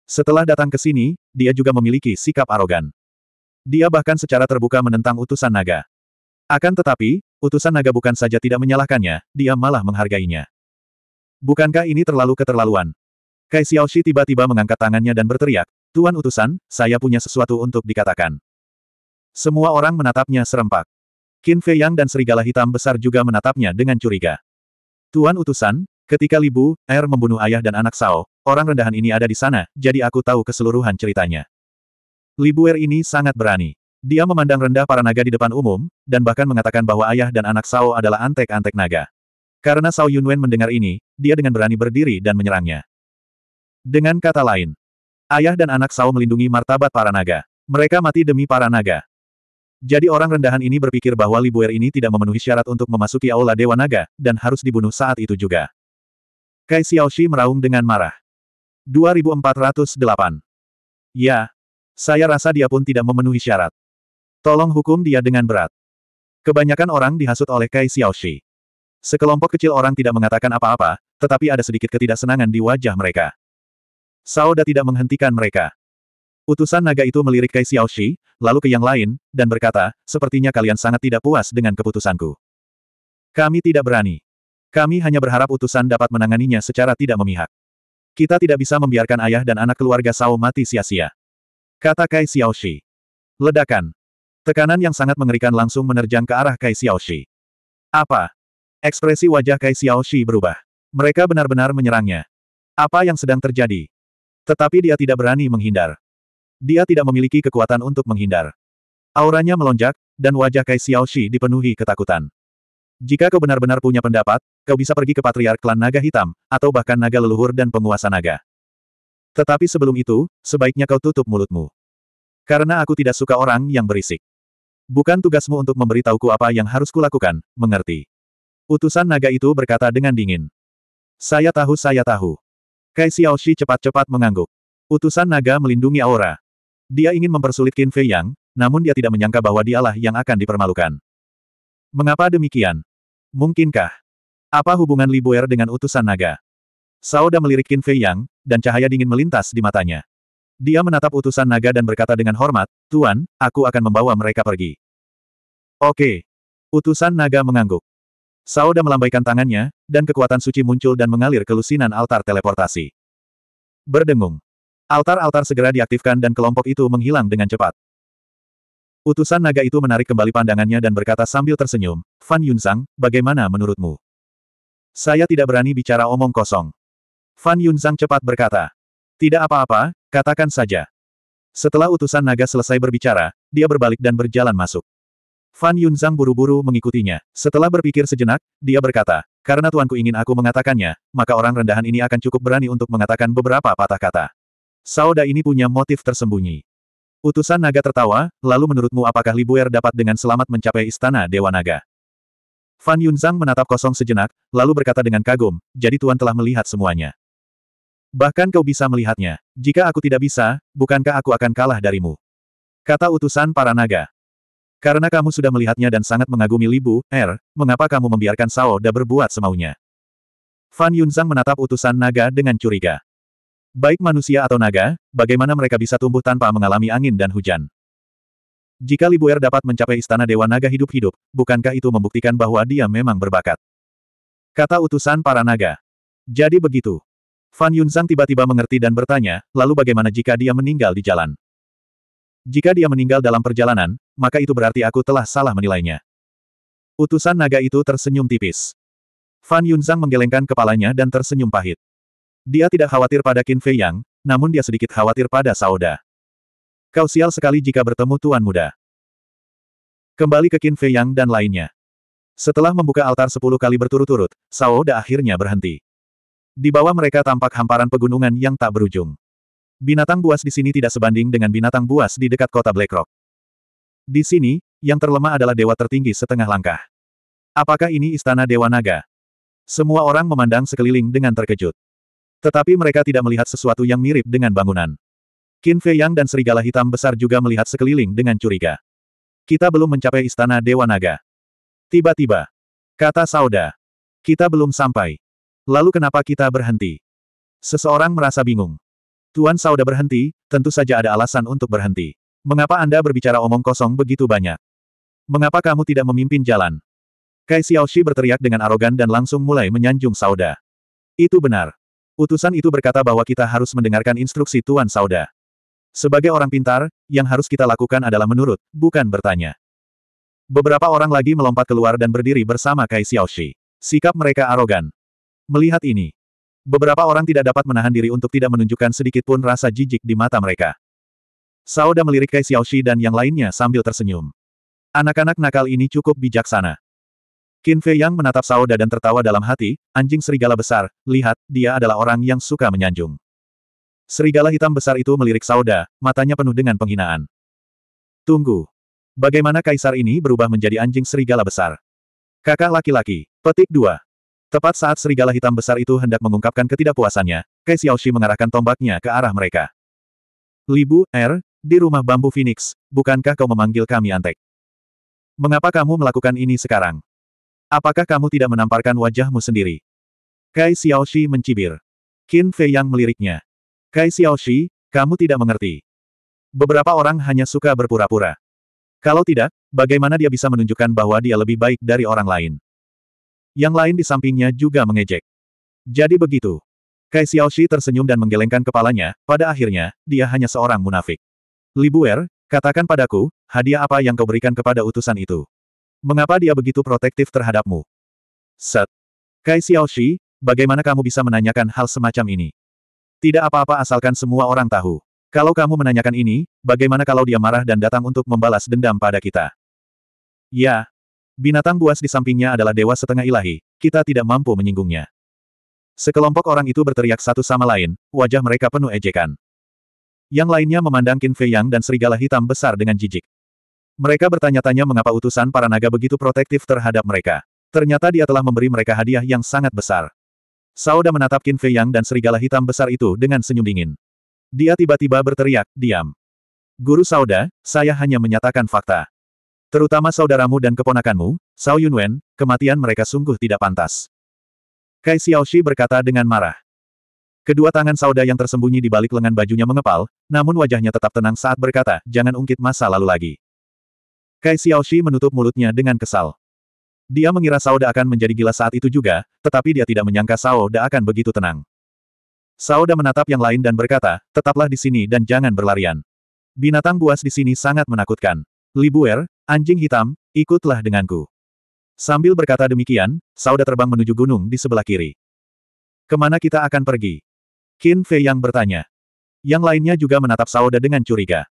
Setelah datang ke sini, dia juga memiliki sikap arogan. Dia bahkan secara terbuka menentang utusan naga. Akan tetapi, utusan naga bukan saja tidak menyalahkannya, dia malah menghargainya. Bukankah ini terlalu keterlaluan? Kai Shi tiba-tiba mengangkat tangannya dan berteriak, Tuan utusan, saya punya sesuatu untuk dikatakan. Semua orang menatapnya serempak. Qin Fei Yang dan Serigala Hitam besar juga menatapnya dengan curiga. Tuan utusan, ketika Libu, Er membunuh ayah dan anak Sao, orang rendahan ini ada di sana, jadi aku tahu keseluruhan ceritanya. Libu Er ini sangat berani. Dia memandang rendah para naga di depan umum, dan bahkan mengatakan bahwa ayah dan anak Sao adalah antek-antek naga. Karena Sao Yunwen mendengar ini, dia dengan berani berdiri dan menyerangnya. Dengan kata lain, ayah dan anak Sao melindungi martabat para naga. Mereka mati demi para naga. Jadi orang rendahan ini berpikir bahwa Libuer ini tidak memenuhi syarat untuk memasuki Aula Dewa Naga, dan harus dibunuh saat itu juga. Kai Xiaoxi meraung dengan marah. 2408. Ya. Saya rasa dia pun tidak memenuhi syarat. Tolong hukum dia dengan berat. Kebanyakan orang dihasut oleh Kai Xiaoxi. Sekelompok kecil orang tidak mengatakan apa-apa, tetapi ada sedikit ketidaksenangan di wajah mereka. Sauda tidak menghentikan mereka. Utusan naga itu melirik Kai Xiao Shi, lalu ke yang lain, dan berkata, sepertinya kalian sangat tidak puas dengan keputusanku. Kami tidak berani. Kami hanya berharap utusan dapat menanganinya secara tidak memihak. Kita tidak bisa membiarkan ayah dan anak keluarga Sao mati sia-sia. Kata Kai Xiao Shi. Ledakan. Tekanan yang sangat mengerikan langsung menerjang ke arah Kai Xiao Shi. Apa? Ekspresi wajah Kai Xiao Shi berubah. Mereka benar-benar menyerangnya. Apa yang sedang terjadi? Tetapi dia tidak berani menghindar. Dia tidak memiliki kekuatan untuk menghindar. Auranya melonjak, dan wajah Kai Shi dipenuhi ketakutan. Jika kau benar-benar punya pendapat, kau bisa pergi ke patriark klan naga hitam, atau bahkan naga leluhur dan penguasa naga. Tetapi sebelum itu, sebaiknya kau tutup mulutmu. Karena aku tidak suka orang yang berisik. Bukan tugasmu untuk memberitahuku apa yang harus kulakukan, mengerti. Utusan naga itu berkata dengan dingin. Saya tahu saya tahu. Kai Shi cepat-cepat mengangguk. Utusan naga melindungi aura. Dia ingin mempersulit Qin Fei Yang, namun dia tidak menyangka bahwa dialah yang akan dipermalukan. Mengapa demikian? Mungkinkah? Apa hubungan Li Buer dengan utusan naga? Sauda melirik Qin Fei Yang, dan cahaya dingin melintas di matanya. Dia menatap utusan naga dan berkata dengan hormat, Tuan, aku akan membawa mereka pergi. Oke. Utusan naga mengangguk. Sauda melambaikan tangannya, dan kekuatan suci muncul dan mengalir ke lusinan altar teleportasi. Berdengung. Altar-altar segera diaktifkan dan kelompok itu menghilang dengan cepat. Utusan naga itu menarik kembali pandangannya dan berkata sambil tersenyum, Fan Yunzang, bagaimana menurutmu? Saya tidak berani bicara omong kosong. Fan Yunzang cepat berkata. Tidak apa-apa, katakan saja. Setelah utusan naga selesai berbicara, dia berbalik dan berjalan masuk. Fan Yunzang buru-buru mengikutinya. Setelah berpikir sejenak, dia berkata, karena tuanku ingin aku mengatakannya, maka orang rendahan ini akan cukup berani untuk mengatakan beberapa patah kata. Sauda ini punya motif tersembunyi. Utusan naga tertawa, lalu menurutmu apakah Libuer dapat dengan selamat mencapai istana Dewa Naga? Fan Yunzang menatap kosong sejenak, lalu berkata dengan kagum, jadi Tuan telah melihat semuanya. Bahkan kau bisa melihatnya. Jika aku tidak bisa, bukankah aku akan kalah darimu? Kata utusan para naga. Karena kamu sudah melihatnya dan sangat mengagumi Libu, Er, mengapa kamu membiarkan Sao Da berbuat semaunya? Fan Yunzang menatap utusan naga dengan curiga. Baik manusia atau naga, bagaimana mereka bisa tumbuh tanpa mengalami angin dan hujan? Jika Libuer dapat mencapai istana Dewa Naga hidup-hidup, bukankah itu membuktikan bahwa dia memang berbakat? Kata utusan para naga. Jadi begitu. Fan Yunzang tiba-tiba mengerti dan bertanya, lalu bagaimana jika dia meninggal di jalan? Jika dia meninggal dalam perjalanan, maka itu berarti aku telah salah menilainya. Utusan naga itu tersenyum tipis. Fan Yunzang menggelengkan kepalanya dan tersenyum pahit. Dia tidak khawatir pada Qin Fei Yang, namun dia sedikit khawatir pada Saoda. Kau sial sekali jika bertemu Tuan Muda. Kembali ke Qin Fei Yang dan lainnya. Setelah membuka altar sepuluh kali berturut-turut, Sauda akhirnya berhenti. Di bawah mereka tampak hamparan pegunungan yang tak berujung. Binatang buas di sini tidak sebanding dengan binatang buas di dekat kota Blackrock. Di sini, yang terlemah adalah dewa tertinggi setengah langkah. Apakah ini istana Dewa Naga? Semua orang memandang sekeliling dengan terkejut. Tetapi mereka tidak melihat sesuatu yang mirip dengan bangunan. Qin Fei Yang dan serigala hitam besar juga melihat sekeliling dengan curiga. Kita belum mencapai istana Dewa Naga. Tiba-tiba. Kata Sauda. Kita belum sampai. Lalu kenapa kita berhenti? Seseorang merasa bingung. Tuan Sauda berhenti, tentu saja ada alasan untuk berhenti. Mengapa Anda berbicara omong kosong begitu banyak? Mengapa kamu tidak memimpin jalan? Kai Xiaoxi berteriak dengan arogan dan langsung mulai menyanjung Sauda. Itu benar. Utusan itu berkata bahwa kita harus mendengarkan instruksi Tuan Sauda. Sebagai orang pintar, yang harus kita lakukan adalah menurut, bukan bertanya. Beberapa orang lagi melompat keluar dan berdiri bersama Kai Shi. Sikap mereka arogan. Melihat ini, beberapa orang tidak dapat menahan diri untuk tidak menunjukkan sedikit pun rasa jijik di mata mereka. Sauda melirik Kai Shi dan yang lainnya sambil tersenyum. Anak-anak nakal ini cukup bijaksana. Qin Fei Yang menatap Saoda dan tertawa dalam hati, anjing serigala besar, lihat, dia adalah orang yang suka menyanjung. Serigala hitam besar itu melirik Saoda, matanya penuh dengan penghinaan. Tunggu. Bagaimana kaisar ini berubah menjadi anjing serigala besar? Kakak laki-laki. Petik dua. Tepat saat serigala hitam besar itu hendak mengungkapkan ketidakpuasannya, Kai Xiaoshi mengarahkan tombaknya ke arah mereka. Libu, Er, di rumah bambu Phoenix, bukankah kau memanggil kami antek? Mengapa kamu melakukan ini sekarang? Apakah kamu tidak menamparkan wajahmu sendiri? Kai Xiaoxi mencibir. Qin Fei Yang meliriknya. Kai Xiaoxi, kamu tidak mengerti. Beberapa orang hanya suka berpura-pura. Kalau tidak, bagaimana dia bisa menunjukkan bahwa dia lebih baik dari orang lain? Yang lain di sampingnya juga mengejek. Jadi begitu. Kai Xiaoxi tersenyum dan menggelengkan kepalanya, pada akhirnya, dia hanya seorang munafik. Libuer, katakan padaku, hadiah apa yang kau berikan kepada utusan itu? Mengapa dia begitu protektif terhadapmu? Set. Kai Xiaoxi, bagaimana kamu bisa menanyakan hal semacam ini? Tidak apa-apa asalkan semua orang tahu. Kalau kamu menanyakan ini, bagaimana kalau dia marah dan datang untuk membalas dendam pada kita? Ya. Binatang buas di sampingnya adalah dewa setengah ilahi, kita tidak mampu menyinggungnya. Sekelompok orang itu berteriak satu sama lain, wajah mereka penuh ejekan. Yang lainnya memandang Qin Fei Yang dan serigala hitam besar dengan jijik. Mereka bertanya-tanya mengapa utusan para naga begitu protektif terhadap mereka. Ternyata dia telah memberi mereka hadiah yang sangat besar. Sauda menatap Qin Fei Yang dan serigala hitam besar itu dengan senyum dingin. Dia tiba-tiba berteriak, diam. Guru Sauda, saya hanya menyatakan fakta. Terutama saudaramu dan keponakanmu, Sao Yunwen, kematian mereka sungguh tidak pantas. Kai Shi berkata dengan marah. Kedua tangan Sauda yang tersembunyi di balik lengan bajunya mengepal, namun wajahnya tetap tenang saat berkata, jangan ungkit masa lalu lagi. Kai Shi menutup mulutnya dengan kesal. Dia mengira Sauda akan menjadi gila saat itu juga, tetapi dia tidak menyangka Sauda akan begitu tenang. Sauda menatap yang lain dan berkata, tetaplah di sini dan jangan berlarian. Binatang buas di sini sangat menakutkan. Libuer, anjing hitam, ikutlah denganku. Sambil berkata demikian, Sauda terbang menuju gunung di sebelah kiri. Kemana kita akan pergi? Qin Fei yang bertanya. Yang lainnya juga menatap Sauda dengan curiga.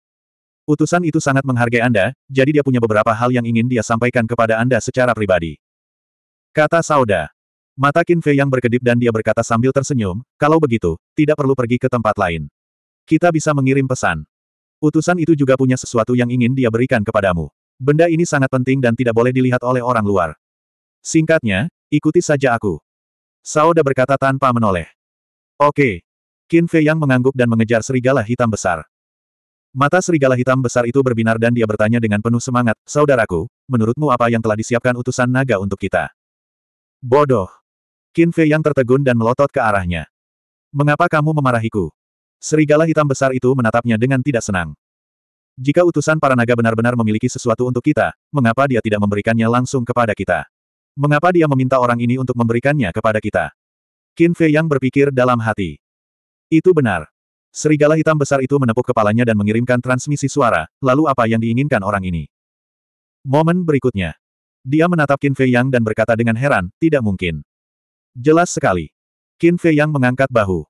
Utusan itu sangat menghargai Anda, jadi dia punya beberapa hal yang ingin dia sampaikan kepada Anda secara pribadi. Kata Sauda. Mata Qin Fei yang berkedip dan dia berkata sambil tersenyum, kalau begitu, tidak perlu pergi ke tempat lain. Kita bisa mengirim pesan. Utusan itu juga punya sesuatu yang ingin dia berikan kepadamu. Benda ini sangat penting dan tidak boleh dilihat oleh orang luar. Singkatnya, ikuti saja aku. Sauda berkata tanpa menoleh. Oke. Qin Fei yang mengangguk dan mengejar serigala hitam besar. Mata serigala hitam besar itu berbinar dan dia bertanya dengan penuh semangat, Saudaraku, menurutmu apa yang telah disiapkan utusan naga untuk kita? Bodoh! Qin Fei yang tertegun dan melotot ke arahnya. Mengapa kamu memarahiku? Serigala hitam besar itu menatapnya dengan tidak senang. Jika utusan para naga benar-benar memiliki sesuatu untuk kita, mengapa dia tidak memberikannya langsung kepada kita? Mengapa dia meminta orang ini untuk memberikannya kepada kita? Qin Fei yang berpikir dalam hati. Itu benar. Serigala hitam besar itu menepuk kepalanya dan mengirimkan transmisi suara, lalu apa yang diinginkan orang ini? Momen berikutnya. Dia menatap Qin Fei Yang dan berkata dengan heran, tidak mungkin. Jelas sekali. Qin Fei Yang mengangkat bahu.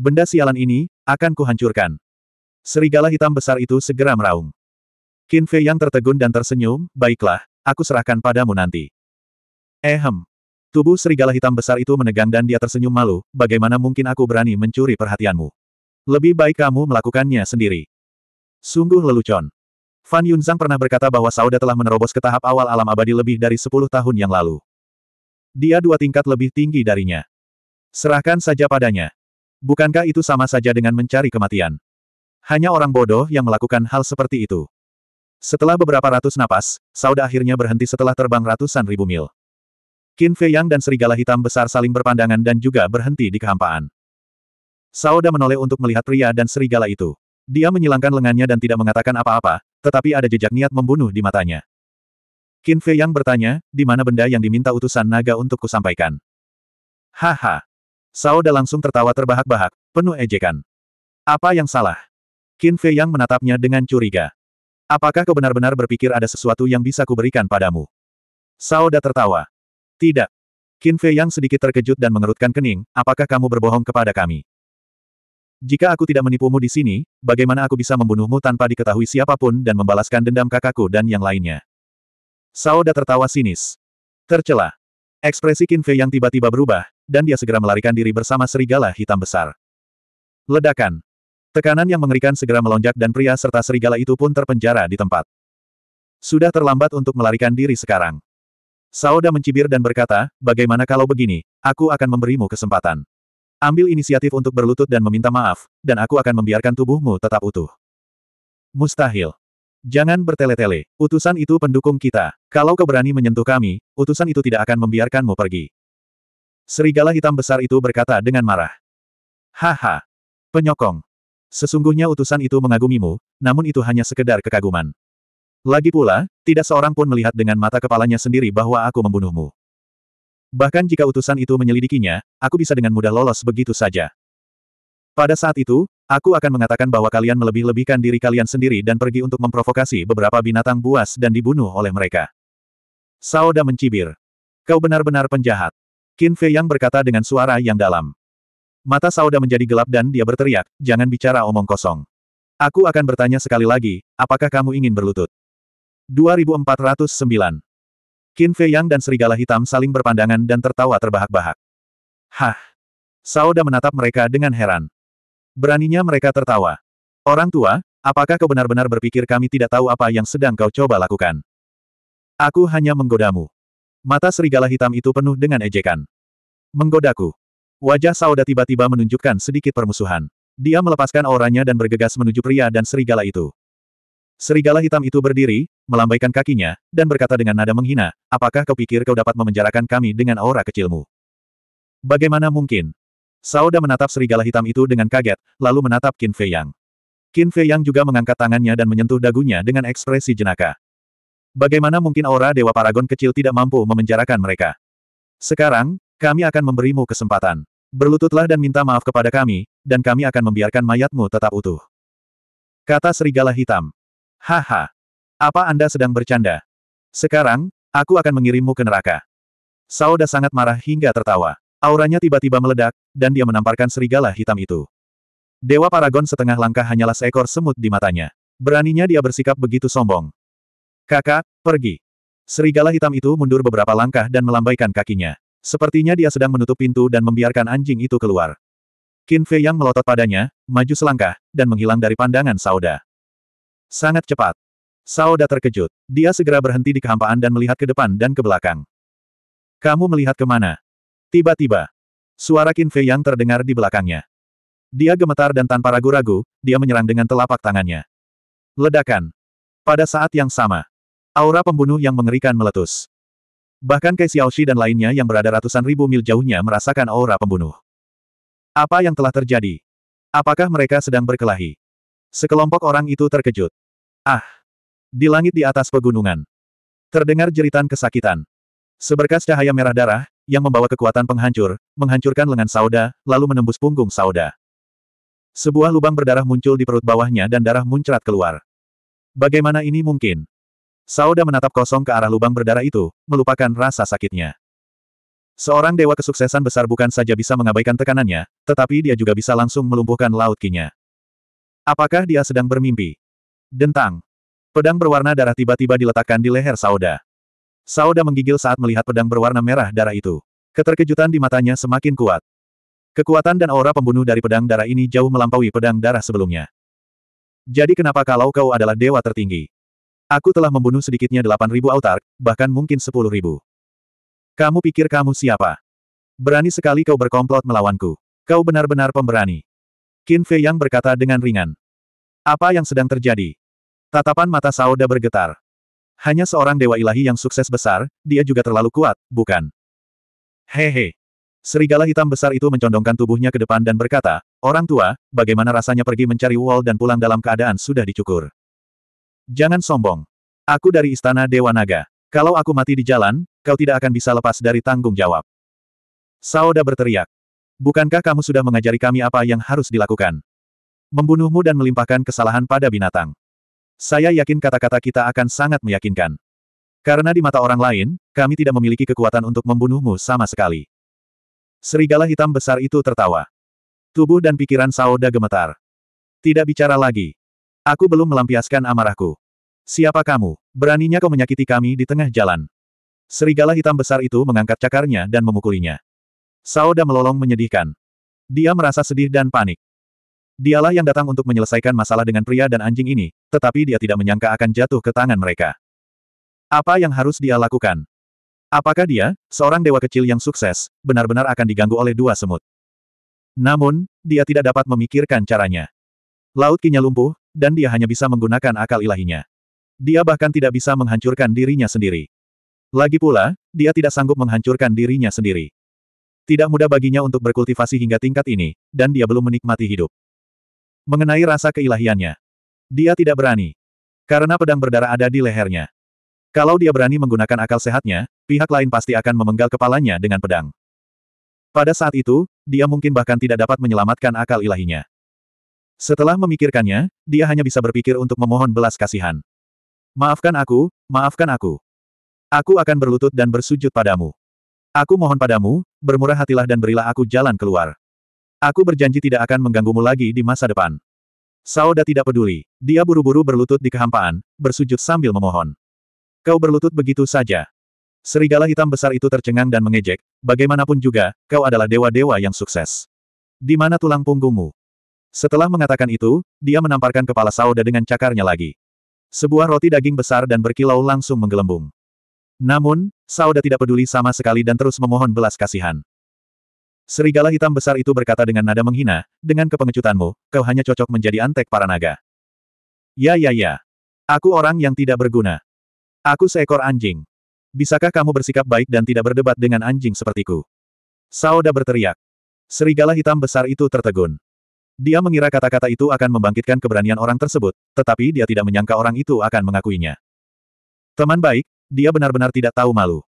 Benda sialan ini, akan kuhancurkan. Serigala hitam besar itu segera meraung. Qin Fei Yang tertegun dan tersenyum, baiklah, aku serahkan padamu nanti. Ehem. Eh, Tubuh serigala hitam besar itu menegang dan dia tersenyum malu, bagaimana mungkin aku berani mencuri perhatianmu? Lebih baik kamu melakukannya sendiri. Sungguh lelucon. Fan Yunzang pernah berkata bahwa Sauda telah menerobos ke tahap awal alam abadi lebih dari 10 tahun yang lalu. Dia dua tingkat lebih tinggi darinya. Serahkan saja padanya. Bukankah itu sama saja dengan mencari kematian? Hanya orang bodoh yang melakukan hal seperti itu. Setelah beberapa ratus napas, Sauda akhirnya berhenti setelah terbang ratusan ribu mil. Qin Fei Yang dan serigala hitam besar saling berpandangan dan juga berhenti di kehampaan. Saoda menoleh untuk melihat pria dan serigala itu. Dia menyilangkan lengannya dan tidak mengatakan apa-apa, tetapi ada jejak niat membunuh di matanya. Qin Fei yang bertanya, di mana benda yang diminta utusan naga untuk kusampaikan? Haha. Saoda langsung tertawa terbahak-bahak, penuh ejekan. Apa yang salah? Qin Fei yang menatapnya dengan curiga. Apakah kau benar-benar berpikir ada sesuatu yang bisa kuberikan padamu? Saoda tertawa. Tidak. Qin Fei yang sedikit terkejut dan mengerutkan kening, apakah kamu berbohong kepada kami? Jika aku tidak menipumu di sini, bagaimana aku bisa membunuhmu tanpa diketahui siapapun dan membalaskan dendam kakakku dan yang lainnya? Saoda tertawa sinis. Tercela. Ekspresi Kinfe yang tiba-tiba berubah, dan dia segera melarikan diri bersama serigala hitam besar. Ledakan. Tekanan yang mengerikan segera melonjak dan pria serta serigala itu pun terpenjara di tempat. Sudah terlambat untuk melarikan diri sekarang. Saoda mencibir dan berkata, bagaimana kalau begini, aku akan memberimu kesempatan. Ambil inisiatif untuk berlutut dan meminta maaf, dan aku akan membiarkan tubuhmu tetap utuh. Mustahil. Jangan bertele-tele, utusan itu pendukung kita. Kalau kau berani menyentuh kami, utusan itu tidak akan membiarkanmu pergi. Serigala hitam besar itu berkata dengan marah. Haha. Penyokong. Sesungguhnya utusan itu mengagumimu, namun itu hanya sekedar kekaguman. Lagi pula, tidak seorang pun melihat dengan mata kepalanya sendiri bahwa aku membunuhmu. Bahkan jika utusan itu menyelidikinya, aku bisa dengan mudah lolos begitu saja. Pada saat itu, aku akan mengatakan bahwa kalian melebih-lebihkan diri kalian sendiri dan pergi untuk memprovokasi beberapa binatang buas dan dibunuh oleh mereka. Saoda mencibir. Kau benar-benar penjahat. Qin Fei yang berkata dengan suara yang dalam. Mata Saoda menjadi gelap dan dia berteriak, jangan bicara omong kosong. Aku akan bertanya sekali lagi, apakah kamu ingin berlutut? 2409 Qin Fei Yang dan serigala hitam saling berpandangan dan tertawa terbahak-bahak. Hah! Sauda menatap mereka dengan heran. Beraninya mereka tertawa. Orang tua, apakah kau benar-benar berpikir kami tidak tahu apa yang sedang kau coba lakukan? Aku hanya menggodamu. Mata serigala hitam itu penuh dengan ejekan. Menggodaku. Wajah Sauda tiba-tiba menunjukkan sedikit permusuhan. Dia melepaskan auranya dan bergegas menuju pria dan serigala itu. Serigala hitam itu berdiri, melambaikan kakinya, dan berkata dengan nada menghina, apakah kau pikir kau dapat memenjarakan kami dengan aura kecilmu? Bagaimana mungkin? Sauda menatap serigala hitam itu dengan kaget, lalu menatap Qin Fei Yang. Qin Fei Yang juga mengangkat tangannya dan menyentuh dagunya dengan ekspresi jenaka. Bagaimana mungkin aura Dewa Paragon kecil tidak mampu memenjarakan mereka? Sekarang, kami akan memberimu kesempatan. Berlututlah dan minta maaf kepada kami, dan kami akan membiarkan mayatmu tetap utuh. Kata serigala hitam. Haha. Apa Anda sedang bercanda? Sekarang, aku akan mengirimmu ke neraka. Sauda sangat marah hingga tertawa. Auranya tiba-tiba meledak, dan dia menamparkan serigala hitam itu. Dewa Paragon setengah langkah hanyalah seekor semut di matanya. Beraninya dia bersikap begitu sombong. Kakak, pergi. Serigala hitam itu mundur beberapa langkah dan melambaikan kakinya. Sepertinya dia sedang menutup pintu dan membiarkan anjing itu keluar. Qin Fei yang melotot padanya, maju selangkah, dan menghilang dari pandangan Sauda. Sangat cepat. Saoda terkejut. Dia segera berhenti di kehampaan dan melihat ke depan dan ke belakang. Kamu melihat kemana? Tiba-tiba. Suara Qin Fei yang terdengar di belakangnya. Dia gemetar dan tanpa ragu-ragu, dia menyerang dengan telapak tangannya. Ledakan. Pada saat yang sama. Aura pembunuh yang mengerikan meletus. Bahkan Kai Xiaoxi dan lainnya yang berada ratusan ribu mil jauhnya merasakan aura pembunuh. Apa yang telah terjadi? Apakah mereka sedang berkelahi? Sekelompok orang itu terkejut. Ah! Di langit di atas pegunungan. Terdengar jeritan kesakitan. Seberkas cahaya merah darah, yang membawa kekuatan penghancur, menghancurkan lengan Sauda, lalu menembus punggung Sauda. Sebuah lubang berdarah muncul di perut bawahnya dan darah muncrat keluar. Bagaimana ini mungkin? Sauda menatap kosong ke arah lubang berdarah itu, melupakan rasa sakitnya. Seorang dewa kesuksesan besar bukan saja bisa mengabaikan tekanannya, tetapi dia juga bisa langsung melumpuhkan laut kinya. Apakah dia sedang bermimpi? Dentang. Pedang berwarna darah tiba-tiba diletakkan di leher Sauda. Sauda menggigil saat melihat pedang berwarna merah darah itu. Keterkejutan di matanya semakin kuat. Kekuatan dan aura pembunuh dari pedang darah ini jauh melampaui pedang darah sebelumnya. Jadi kenapa kalau kau adalah dewa tertinggi? Aku telah membunuh sedikitnya 8.000 autark, bahkan mungkin 10.000. Kamu pikir kamu siapa? Berani sekali kau berkomplot melawanku. Kau benar-benar pemberani. Qin Fei Yang berkata dengan ringan. Apa yang sedang terjadi? Tatapan mata Sauda bergetar. Hanya seorang dewa ilahi yang sukses besar, dia juga terlalu kuat, bukan? Hehe. Serigala hitam besar itu mencondongkan tubuhnya ke depan dan berkata, Orang tua, bagaimana rasanya pergi mencari Wall dan pulang dalam keadaan sudah dicukur? Jangan sombong. Aku dari Istana Dewa Naga. Kalau aku mati di jalan, kau tidak akan bisa lepas dari tanggung jawab. Sauda berteriak. Bukankah kamu sudah mengajari kami apa yang harus dilakukan? Membunuhmu dan melimpahkan kesalahan pada binatang. Saya yakin kata-kata kita akan sangat meyakinkan. Karena di mata orang lain, kami tidak memiliki kekuatan untuk membunuhmu sama sekali. Serigala hitam besar itu tertawa. Tubuh dan pikiran Saoda gemetar. Tidak bicara lagi. Aku belum melampiaskan amarahku. Siapa kamu? Beraninya kau menyakiti kami di tengah jalan. Serigala hitam besar itu mengangkat cakarnya dan memukulinya. Sauda melolong menyedihkan. Dia merasa sedih dan panik. Dialah yang datang untuk menyelesaikan masalah dengan pria dan anjing ini, tetapi dia tidak menyangka akan jatuh ke tangan mereka. Apa yang harus dia lakukan? Apakah dia, seorang dewa kecil yang sukses, benar-benar akan diganggu oleh dua semut? Namun, dia tidak dapat memikirkan caranya. Laut kinya lumpuh, dan dia hanya bisa menggunakan akal ilahinya. Dia bahkan tidak bisa menghancurkan dirinya sendiri. Lagi pula, dia tidak sanggup menghancurkan dirinya sendiri. Tidak mudah baginya untuk berkultivasi hingga tingkat ini, dan dia belum menikmati hidup. Mengenai rasa keilahiannya. Dia tidak berani. Karena pedang berdarah ada di lehernya. Kalau dia berani menggunakan akal sehatnya, pihak lain pasti akan memenggal kepalanya dengan pedang. Pada saat itu, dia mungkin bahkan tidak dapat menyelamatkan akal ilahinya. Setelah memikirkannya, dia hanya bisa berpikir untuk memohon belas kasihan. Maafkan aku, maafkan aku. Aku akan berlutut dan bersujud padamu. Aku mohon padamu, bermurah hatilah dan berilah aku jalan keluar. Aku berjanji tidak akan mengganggumu lagi di masa depan. Sauda tidak peduli. Dia buru-buru berlutut di kehampaan, bersujud sambil memohon. Kau berlutut begitu saja. Serigala hitam besar itu tercengang dan mengejek, bagaimanapun juga, kau adalah dewa-dewa yang sukses. Di mana tulang punggungmu? Setelah mengatakan itu, dia menamparkan kepala Sauda dengan cakarnya lagi. Sebuah roti daging besar dan berkilau langsung menggelembung. Namun, Sauda tidak peduli sama sekali dan terus memohon belas kasihan. Serigala hitam besar itu berkata dengan nada menghina, dengan kepengecutanmu, kau hanya cocok menjadi antek para naga. Ya ya ya. Aku orang yang tidak berguna. Aku seekor anjing. Bisakah kamu bersikap baik dan tidak berdebat dengan anjing sepertiku? Sauda berteriak. Serigala hitam besar itu tertegun. Dia mengira kata-kata itu akan membangkitkan keberanian orang tersebut, tetapi dia tidak menyangka orang itu akan mengakuinya. Teman baik, dia benar-benar tidak tahu malu.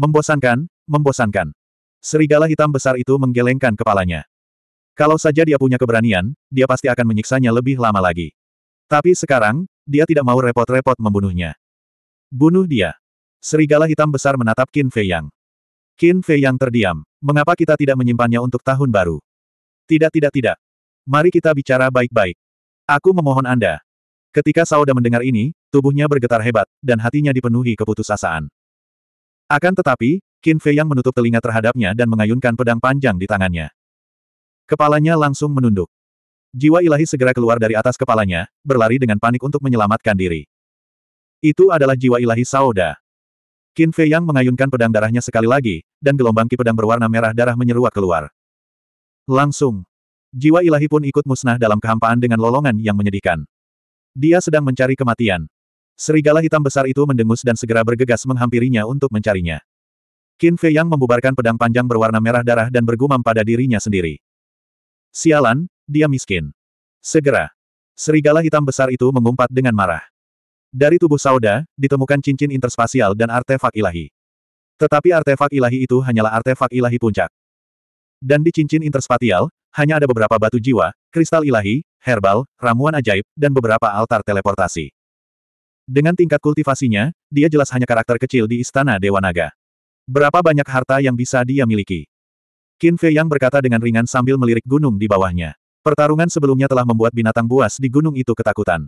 Membosankan, membosankan. Serigala hitam besar itu menggelengkan kepalanya. Kalau saja dia punya keberanian, dia pasti akan menyiksanya lebih lama lagi. Tapi sekarang, dia tidak mau repot-repot membunuhnya. Bunuh dia. Serigala hitam besar menatap Qin Fei Yang. Qin Fei Yang terdiam. Mengapa kita tidak menyimpannya untuk tahun baru? Tidak tidak tidak. Mari kita bicara baik-baik. Aku memohon Anda. Ketika Sauda mendengar ini, Tubuhnya bergetar hebat, dan hatinya dipenuhi keputusasaan. Akan tetapi, Qin Fei yang menutup telinga terhadapnya dan mengayunkan pedang panjang di tangannya. Kepalanya langsung menunduk. Jiwa ilahi segera keluar dari atas kepalanya, berlari dengan panik untuk menyelamatkan diri. Itu adalah jiwa ilahi Saoda. Qin Fei yang mengayunkan pedang darahnya sekali lagi, dan gelombang ki pedang berwarna merah darah menyeruak keluar. Langsung. Jiwa ilahi pun ikut musnah dalam kehampaan dengan lolongan yang menyedihkan. Dia sedang mencari kematian. Serigala hitam besar itu mendengus dan segera bergegas menghampirinya untuk mencarinya. Qin Fei Yang membubarkan pedang panjang berwarna merah darah dan bergumam pada dirinya sendiri. Sialan, dia miskin. Segera. Serigala hitam besar itu mengumpat dengan marah. Dari tubuh Sauda, ditemukan cincin interspasial dan artefak ilahi. Tetapi artefak ilahi itu hanyalah artefak ilahi puncak. Dan di cincin interspatial, hanya ada beberapa batu jiwa, kristal ilahi, herbal, ramuan ajaib, dan beberapa altar teleportasi. Dengan tingkat kultivasinya, dia jelas hanya karakter kecil di Istana Dewa Naga. Berapa banyak harta yang bisa dia miliki? Qin Fei Yang berkata dengan ringan sambil melirik gunung di bawahnya. Pertarungan sebelumnya telah membuat binatang buas di gunung itu ketakutan.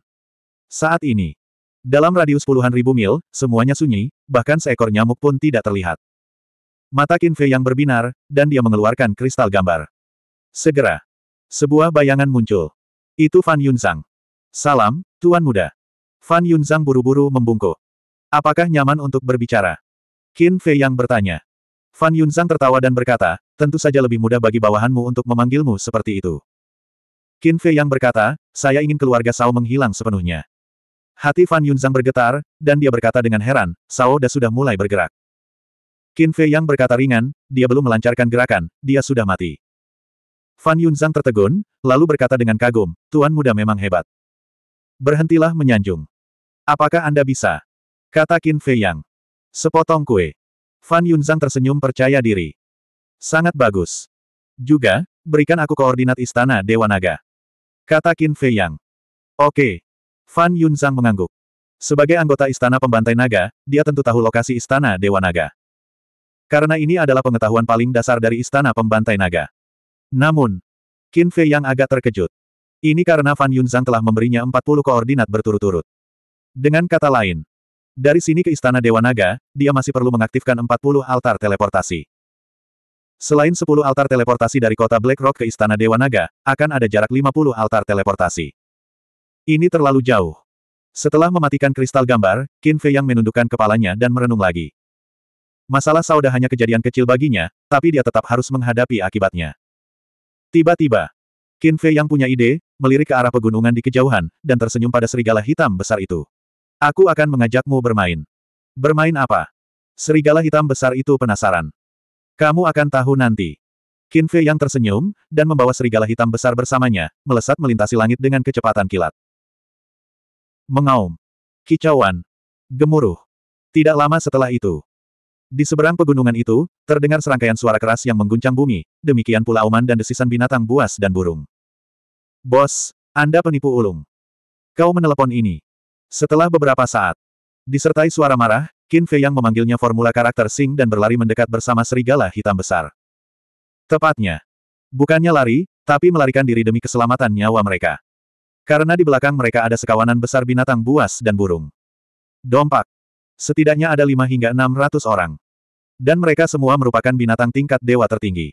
Saat ini, dalam radius puluhan ribu mil, semuanya sunyi, bahkan seekor nyamuk pun tidak terlihat. Mata Qin Fei Yang berbinar, dan dia mengeluarkan kristal gambar. Segera, sebuah bayangan muncul. Itu Fan Yunzang. Salam, Tuan Muda. Fan Yunzang buru-buru membungkuk. Apakah nyaman untuk berbicara? Qin Fei yang bertanya. Fan Yunzang tertawa dan berkata, tentu saja lebih mudah bagi bawahanmu untuk memanggilmu seperti itu. Qin Fei yang berkata, saya ingin keluarga Sao menghilang sepenuhnya. Hati Fan Yunzang bergetar, dan dia berkata dengan heran, Sao Da sudah mulai bergerak. Qin Fei yang berkata ringan, dia belum melancarkan gerakan, dia sudah mati. Fan Yunzang tertegun, lalu berkata dengan kagum, Tuan muda memang hebat. Berhentilah menyanjung. Apakah Anda bisa? Kata Qin Fei Yang. Sepotong kue. Fan Yunzang tersenyum percaya diri. Sangat bagus. Juga, berikan aku koordinat istana Dewa Naga. Kata Qin Fei Yang. Oke. Fan Yunzang mengangguk. Sebagai anggota istana pembantai naga, dia tentu tahu lokasi istana Dewa Naga. Karena ini adalah pengetahuan paling dasar dari istana pembantai naga. Namun, Qin Fei Yang agak terkejut. Ini karena Fan Yunzang telah memberinya 40 koordinat berturut-turut. Dengan kata lain, dari sini ke Istana Dewa Naga, dia masih perlu mengaktifkan 40 altar teleportasi. Selain 10 altar teleportasi dari kota Black Rock ke Istana Dewa Naga, akan ada jarak 50 altar teleportasi. Ini terlalu jauh. Setelah mematikan kristal gambar, Qin Fei yang menundukkan kepalanya dan merenung lagi. Masalah Sauda hanya kejadian kecil baginya, tapi dia tetap harus menghadapi akibatnya. Tiba-tiba, Qin Fei yang punya ide, melirik ke arah pegunungan di kejauhan, dan tersenyum pada serigala hitam besar itu. Aku akan mengajakmu bermain. Bermain apa? Serigala hitam besar itu penasaran. Kamu akan tahu nanti. Kinfe yang tersenyum, dan membawa serigala hitam besar bersamanya, melesat melintasi langit dengan kecepatan kilat. Mengaum. Kicauan. Gemuruh. Tidak lama setelah itu. Di seberang pegunungan itu, terdengar serangkaian suara keras yang mengguncang bumi, demikian pula auman dan desisan binatang buas dan burung. Bos, Anda penipu ulung. Kau menelepon ini. Setelah beberapa saat, disertai suara marah, Qin Fei yang memanggilnya formula karakter Sing dan berlari mendekat bersama serigala hitam besar. Tepatnya, bukannya lari, tapi melarikan diri demi keselamatan nyawa mereka. Karena di belakang mereka ada sekawanan besar binatang buas dan burung. Dompak. Setidaknya ada lima hingga enam ratus orang. Dan mereka semua merupakan binatang tingkat dewa tertinggi.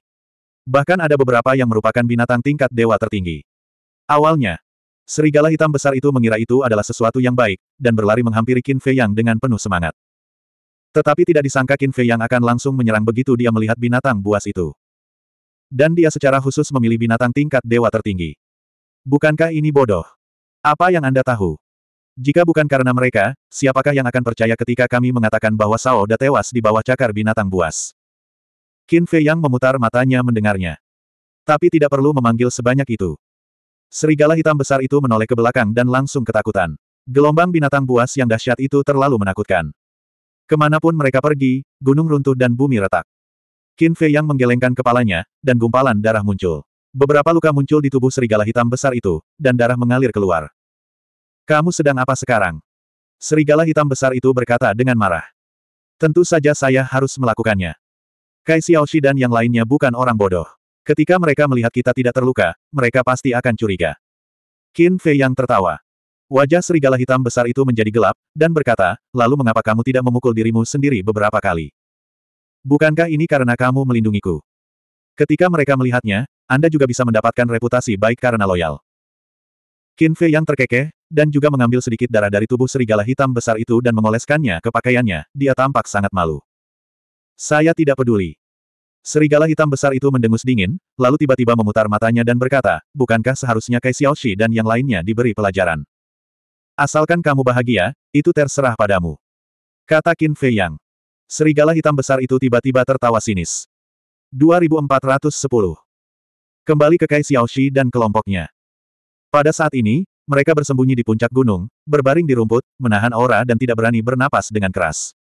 Bahkan ada beberapa yang merupakan binatang tingkat dewa tertinggi. Awalnya, Serigala hitam besar itu mengira itu adalah sesuatu yang baik, dan berlari menghampiri Qin Fei Yang dengan penuh semangat. Tetapi tidak disangka Qin Fei Yang akan langsung menyerang begitu dia melihat binatang buas itu. Dan dia secara khusus memilih binatang tingkat dewa tertinggi. Bukankah ini bodoh? Apa yang Anda tahu? Jika bukan karena mereka, siapakah yang akan percaya ketika kami mengatakan bahwa Sao Da tewas di bawah cakar binatang buas? Qin Fei Yang memutar matanya mendengarnya. Tapi tidak perlu memanggil sebanyak itu. Serigala hitam besar itu menoleh ke belakang dan langsung ketakutan. Gelombang binatang buas yang dahsyat itu terlalu menakutkan. Kemanapun mereka pergi, gunung runtuh dan bumi retak. Qin Fei yang menggelengkan kepalanya, dan gumpalan darah muncul. Beberapa luka muncul di tubuh serigala hitam besar itu, dan darah mengalir keluar. Kamu sedang apa sekarang? Serigala hitam besar itu berkata dengan marah. Tentu saja saya harus melakukannya. Kai Xiaoshi dan yang lainnya bukan orang bodoh. Ketika mereka melihat kita tidak terluka, mereka pasti akan curiga. Qin Fei yang tertawa. Wajah serigala hitam besar itu menjadi gelap, dan berkata, lalu mengapa kamu tidak memukul dirimu sendiri beberapa kali? Bukankah ini karena kamu melindungiku? Ketika mereka melihatnya, Anda juga bisa mendapatkan reputasi baik karena loyal. Qin Fei yang terkekeh, dan juga mengambil sedikit darah dari tubuh serigala hitam besar itu dan mengoleskannya ke pakaiannya, dia tampak sangat malu. Saya tidak peduli. Serigala hitam besar itu mendengus dingin, lalu tiba-tiba memutar matanya dan berkata, bukankah seharusnya Kai Xiaoxi dan yang lainnya diberi pelajaran? Asalkan kamu bahagia, itu terserah padamu. Kata Qin Fei Yang. Serigala hitam besar itu tiba-tiba tertawa sinis. 2410. Kembali ke Kai Xiaoxi dan kelompoknya. Pada saat ini, mereka bersembunyi di puncak gunung, berbaring di rumput, menahan aura dan tidak berani bernapas dengan keras.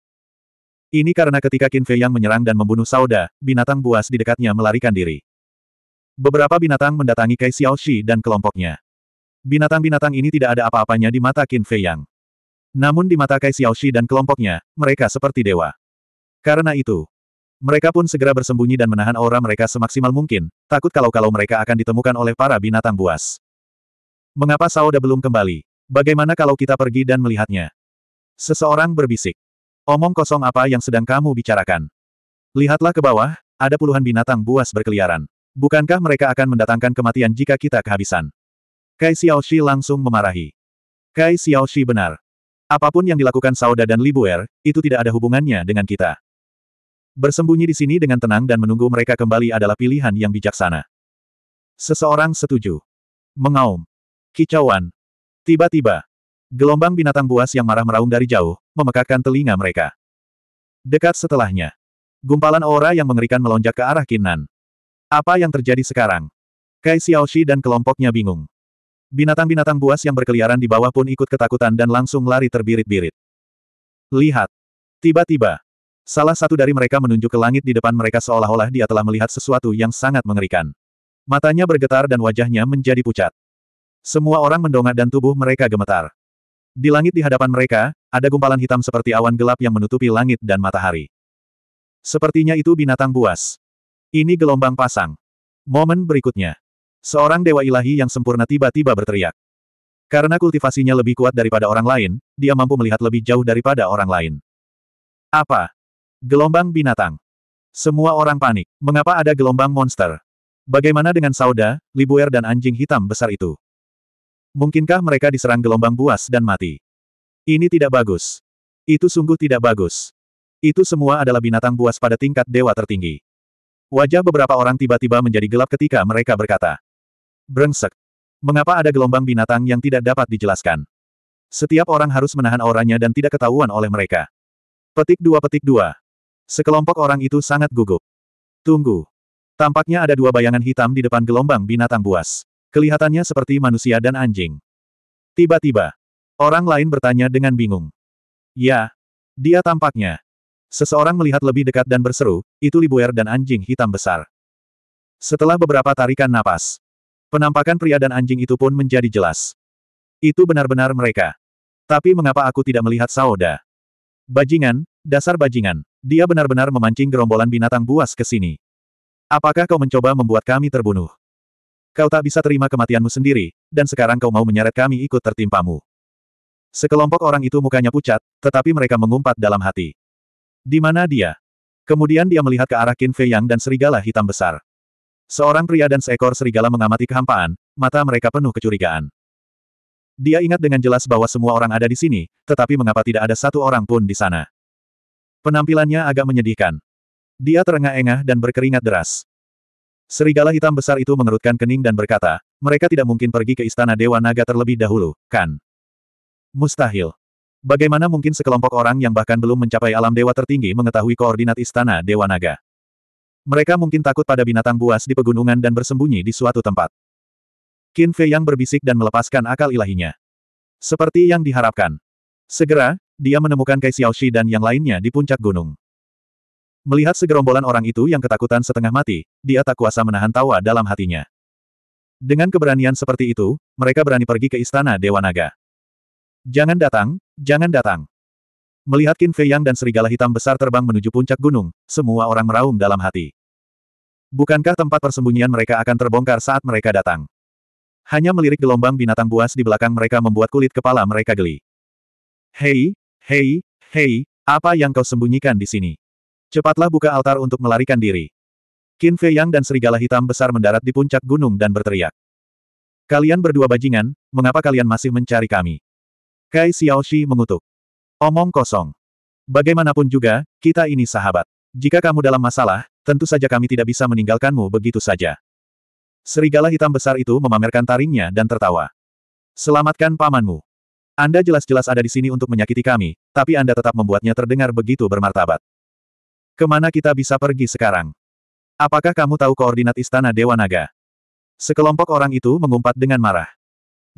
Ini karena ketika Qin Fei yang menyerang dan membunuh Sauda, binatang buas di dekatnya melarikan diri. Beberapa binatang mendatangi Kai Xiao Xiaoxi dan kelompoknya. Binatang-binatang ini tidak ada apa-apanya di mata Qin Fei Yang. Namun di mata Kai Xiao Xiaoxi dan kelompoknya, mereka seperti dewa. Karena itu, mereka pun segera bersembunyi dan menahan aura mereka semaksimal mungkin, takut kalau-kalau mereka akan ditemukan oleh para binatang buas. Mengapa Sauda belum kembali? Bagaimana kalau kita pergi dan melihatnya? Seseorang berbisik. Omong kosong apa yang sedang kamu bicarakan? Lihatlah ke bawah, ada puluhan binatang buas berkeliaran. Bukankah mereka akan mendatangkan kematian jika kita kehabisan? Kai Xiao Xiaoxi langsung memarahi. Kai Xiao Xiaoxi benar. Apapun yang dilakukan Sauda dan Libuer, itu tidak ada hubungannya dengan kita. Bersembunyi di sini dengan tenang dan menunggu mereka kembali adalah pilihan yang bijaksana. Seseorang setuju. Mengaum. Kicauan. Tiba-tiba. Gelombang binatang buas yang marah meraung dari jauh, memekakkan telinga mereka. Dekat setelahnya, gumpalan aura yang mengerikan melonjak ke arah Kinan. Apa yang terjadi sekarang? Kai Xiao Shi dan kelompoknya bingung. Binatang-binatang buas yang berkeliaran di bawah pun ikut ketakutan dan langsung lari terbirit-birit. Lihat. Tiba-tiba, salah satu dari mereka menunjuk ke langit di depan mereka seolah-olah dia telah melihat sesuatu yang sangat mengerikan. Matanya bergetar dan wajahnya menjadi pucat. Semua orang mendongak dan tubuh mereka gemetar. Di langit di hadapan mereka, ada gumpalan hitam seperti awan gelap yang menutupi langit dan matahari. Sepertinya itu binatang buas. Ini gelombang pasang. Momen berikutnya. Seorang dewa ilahi yang sempurna tiba-tiba berteriak. Karena kultivasinya lebih kuat daripada orang lain, dia mampu melihat lebih jauh daripada orang lain. Apa? Gelombang binatang. Semua orang panik. Mengapa ada gelombang monster? Bagaimana dengan Sauda, Libuer dan anjing hitam besar itu? Mungkinkah mereka diserang gelombang buas dan mati? Ini tidak bagus. Itu sungguh tidak bagus. Itu semua adalah binatang buas pada tingkat dewa tertinggi. Wajah beberapa orang tiba-tiba menjadi gelap ketika mereka berkata. Brengsek. Mengapa ada gelombang binatang yang tidak dapat dijelaskan? Setiap orang harus menahan auranya dan tidak ketahuan oleh mereka. Petik dua petik dua. Sekelompok orang itu sangat gugup. Tunggu. Tampaknya ada dua bayangan hitam di depan gelombang binatang buas. Kelihatannya seperti manusia dan anjing. Tiba-tiba, orang lain bertanya dengan bingung. Ya, dia tampaknya. Seseorang melihat lebih dekat dan berseru, itu Libuer dan anjing hitam besar. Setelah beberapa tarikan napas, penampakan pria dan anjing itu pun menjadi jelas. Itu benar-benar mereka. Tapi mengapa aku tidak melihat Saoda? Bajingan, dasar bajingan. Dia benar-benar memancing gerombolan binatang buas ke sini. Apakah kau mencoba membuat kami terbunuh? Kau tak bisa terima kematianmu sendiri, dan sekarang kau mau menyeret kami ikut tertimpamu. Sekelompok orang itu mukanya pucat, tetapi mereka mengumpat dalam hati. Di mana dia? Kemudian dia melihat ke arah Qin Fei Yang dan serigala hitam besar. Seorang pria dan seekor serigala mengamati kehampaan, mata mereka penuh kecurigaan. Dia ingat dengan jelas bahwa semua orang ada di sini, tetapi mengapa tidak ada satu orang pun di sana. Penampilannya agak menyedihkan. Dia terengah-engah dan berkeringat deras. Serigala hitam besar itu mengerutkan kening dan berkata, mereka tidak mungkin pergi ke Istana Dewa Naga terlebih dahulu, kan? Mustahil. Bagaimana mungkin sekelompok orang yang bahkan belum mencapai alam dewa tertinggi mengetahui koordinat Istana Dewa Naga? Mereka mungkin takut pada binatang buas di pegunungan dan bersembunyi di suatu tempat. Qin Fei yang berbisik dan melepaskan akal ilahinya. Seperti yang diharapkan. Segera, dia menemukan Kai Xiaoxi dan yang lainnya di puncak gunung. Melihat segerombolan orang itu yang ketakutan setengah mati, dia tak kuasa menahan tawa dalam hatinya. Dengan keberanian seperti itu, mereka berani pergi ke istana Dewa Naga. Jangan datang, jangan datang. Melihat Qin Fei Yang dan serigala hitam besar terbang menuju puncak gunung, semua orang meraung dalam hati. Bukankah tempat persembunyian mereka akan terbongkar saat mereka datang? Hanya melirik gelombang binatang buas di belakang mereka membuat kulit kepala mereka geli. Hei, hei, hei, apa yang kau sembunyikan di sini? Cepatlah buka altar untuk melarikan diri. Qin Fei Yang dan serigala hitam besar mendarat di puncak gunung dan berteriak. Kalian berdua bajingan, mengapa kalian masih mencari kami? Kai Shi mengutuk. Omong kosong. Bagaimanapun juga, kita ini sahabat. Jika kamu dalam masalah, tentu saja kami tidak bisa meninggalkanmu begitu saja. Serigala hitam besar itu memamerkan taringnya dan tertawa. Selamatkan pamanmu. Anda jelas-jelas ada di sini untuk menyakiti kami, tapi Anda tetap membuatnya terdengar begitu bermartabat. Kemana kita bisa pergi sekarang? Apakah kamu tahu koordinat istana Dewa Naga? Sekelompok orang itu mengumpat dengan marah.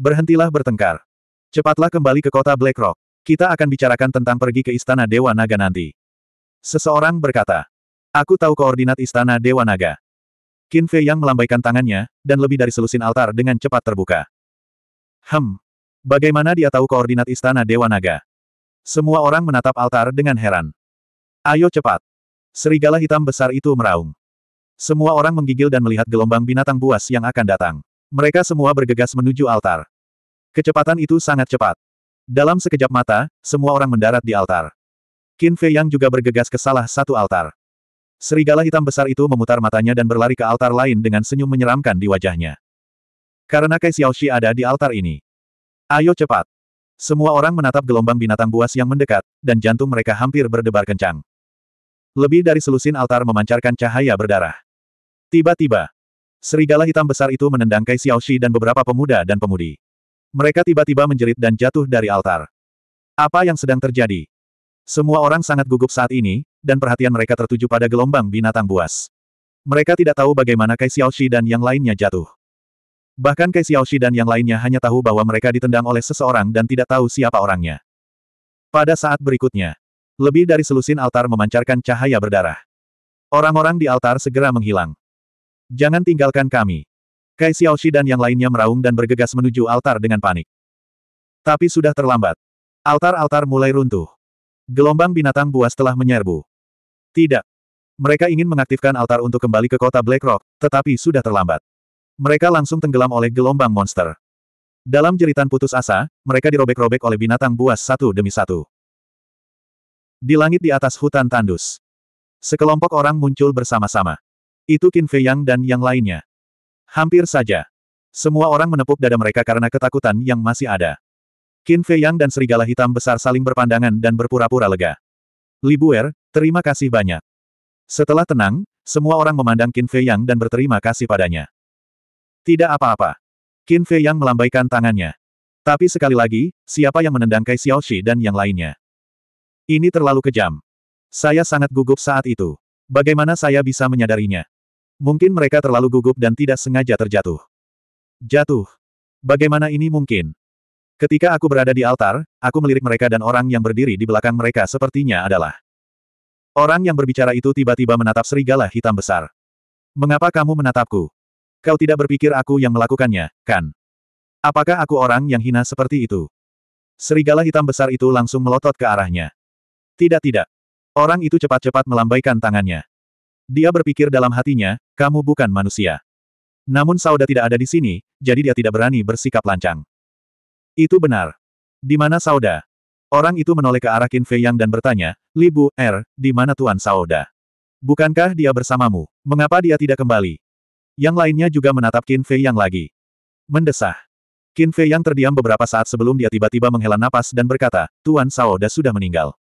Berhentilah bertengkar. Cepatlah kembali ke kota Blackrock. Kita akan bicarakan tentang pergi ke istana Dewa Naga nanti. Seseorang berkata. Aku tahu koordinat istana Dewa Naga. Qin Fei yang melambaikan tangannya, dan lebih dari selusin altar dengan cepat terbuka. Hem. Bagaimana dia tahu koordinat istana Dewa Naga? Semua orang menatap altar dengan heran. Ayo cepat. Serigala hitam besar itu meraung. Semua orang menggigil dan melihat gelombang binatang buas yang akan datang. Mereka semua bergegas menuju altar. Kecepatan itu sangat cepat. Dalam sekejap mata, semua orang mendarat di altar. Qin Fei Yang juga bergegas ke salah satu altar. Serigala hitam besar itu memutar matanya dan berlari ke altar lain dengan senyum menyeramkan di wajahnya. Karena Kai Xiaoxi ada di altar ini. Ayo cepat. Semua orang menatap gelombang binatang buas yang mendekat, dan jantung mereka hampir berdebar kencang. Lebih dari selusin altar memancarkan cahaya berdarah. Tiba-tiba, serigala hitam besar itu menendang Kai Xiaoxi dan beberapa pemuda dan pemudi. Mereka tiba-tiba menjerit dan jatuh dari altar. Apa yang sedang terjadi? Semua orang sangat gugup saat ini, dan perhatian mereka tertuju pada gelombang binatang buas. Mereka tidak tahu bagaimana Kai Xiaoxi dan yang lainnya jatuh. Bahkan Kai Xiaoxi dan yang lainnya hanya tahu bahwa mereka ditendang oleh seseorang dan tidak tahu siapa orangnya. Pada saat berikutnya, lebih dari selusin altar memancarkan cahaya berdarah. Orang-orang di altar segera menghilang. Jangan tinggalkan kami. Kai Xiao Shi dan yang lainnya meraung dan bergegas menuju altar dengan panik. Tapi sudah terlambat. Altar-altar mulai runtuh. Gelombang binatang buas telah menyerbu. Tidak. Mereka ingin mengaktifkan altar untuk kembali ke kota Black Rock, tetapi sudah terlambat. Mereka langsung tenggelam oleh gelombang monster. Dalam jeritan putus asa, mereka dirobek-robek oleh binatang buas satu demi satu. Di langit di atas hutan tandus. Sekelompok orang muncul bersama-sama. Itu Qin Fei Yang dan yang lainnya. Hampir saja. Semua orang menepuk dada mereka karena ketakutan yang masih ada. Qin Fei Yang dan serigala hitam besar saling berpandangan dan berpura-pura lega. Li Bu'er, terima kasih banyak. Setelah tenang, semua orang memandang Qin Fei Yang dan berterima kasih padanya. Tidak apa-apa. Qin Fei Yang melambaikan tangannya. Tapi sekali lagi, siapa yang menendang Kai Xiaoxi dan yang lainnya? Ini terlalu kejam. Saya sangat gugup saat itu. Bagaimana saya bisa menyadarinya? Mungkin mereka terlalu gugup dan tidak sengaja terjatuh. Jatuh. Bagaimana ini mungkin? Ketika aku berada di altar, aku melirik mereka dan orang yang berdiri di belakang mereka sepertinya adalah. Orang yang berbicara itu tiba-tiba menatap serigala hitam besar. Mengapa kamu menatapku? Kau tidak berpikir aku yang melakukannya, kan? Apakah aku orang yang hina seperti itu? Serigala hitam besar itu langsung melotot ke arahnya. Tidak tidak. Orang itu cepat-cepat melambaikan tangannya. Dia berpikir dalam hatinya, kamu bukan manusia. Namun Sauda tidak ada di sini, jadi dia tidak berani bersikap lancang. Itu benar. Di mana Sauda? Orang itu menoleh ke arah Qin Fei Yang dan bertanya, Libu Er, di mana Tuan Sauda? Bukankah dia bersamamu? Mengapa dia tidak kembali? Yang lainnya juga menatap Qin Fei Yang lagi. Mendesah. Qin Fei Yang terdiam beberapa saat sebelum dia tiba-tiba menghela napas dan berkata, Tuan Sauda sudah meninggal.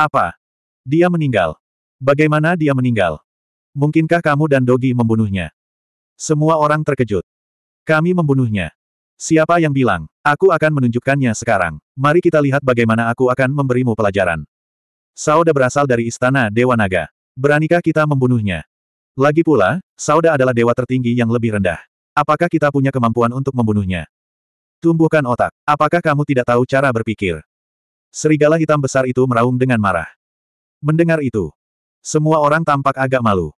Apa? Dia meninggal. Bagaimana dia meninggal? Mungkinkah kamu dan Dogi membunuhnya? Semua orang terkejut. Kami membunuhnya. Siapa yang bilang, aku akan menunjukkannya sekarang. Mari kita lihat bagaimana aku akan memberimu pelajaran. Sauda berasal dari istana Dewa Naga. Beranikah kita membunuhnya? Lagi pula, Sauda adalah dewa tertinggi yang lebih rendah. Apakah kita punya kemampuan untuk membunuhnya? Tumbuhkan otak. Apakah kamu tidak tahu cara berpikir? Serigala hitam besar itu meraung dengan marah. Mendengar itu, semua orang tampak agak malu.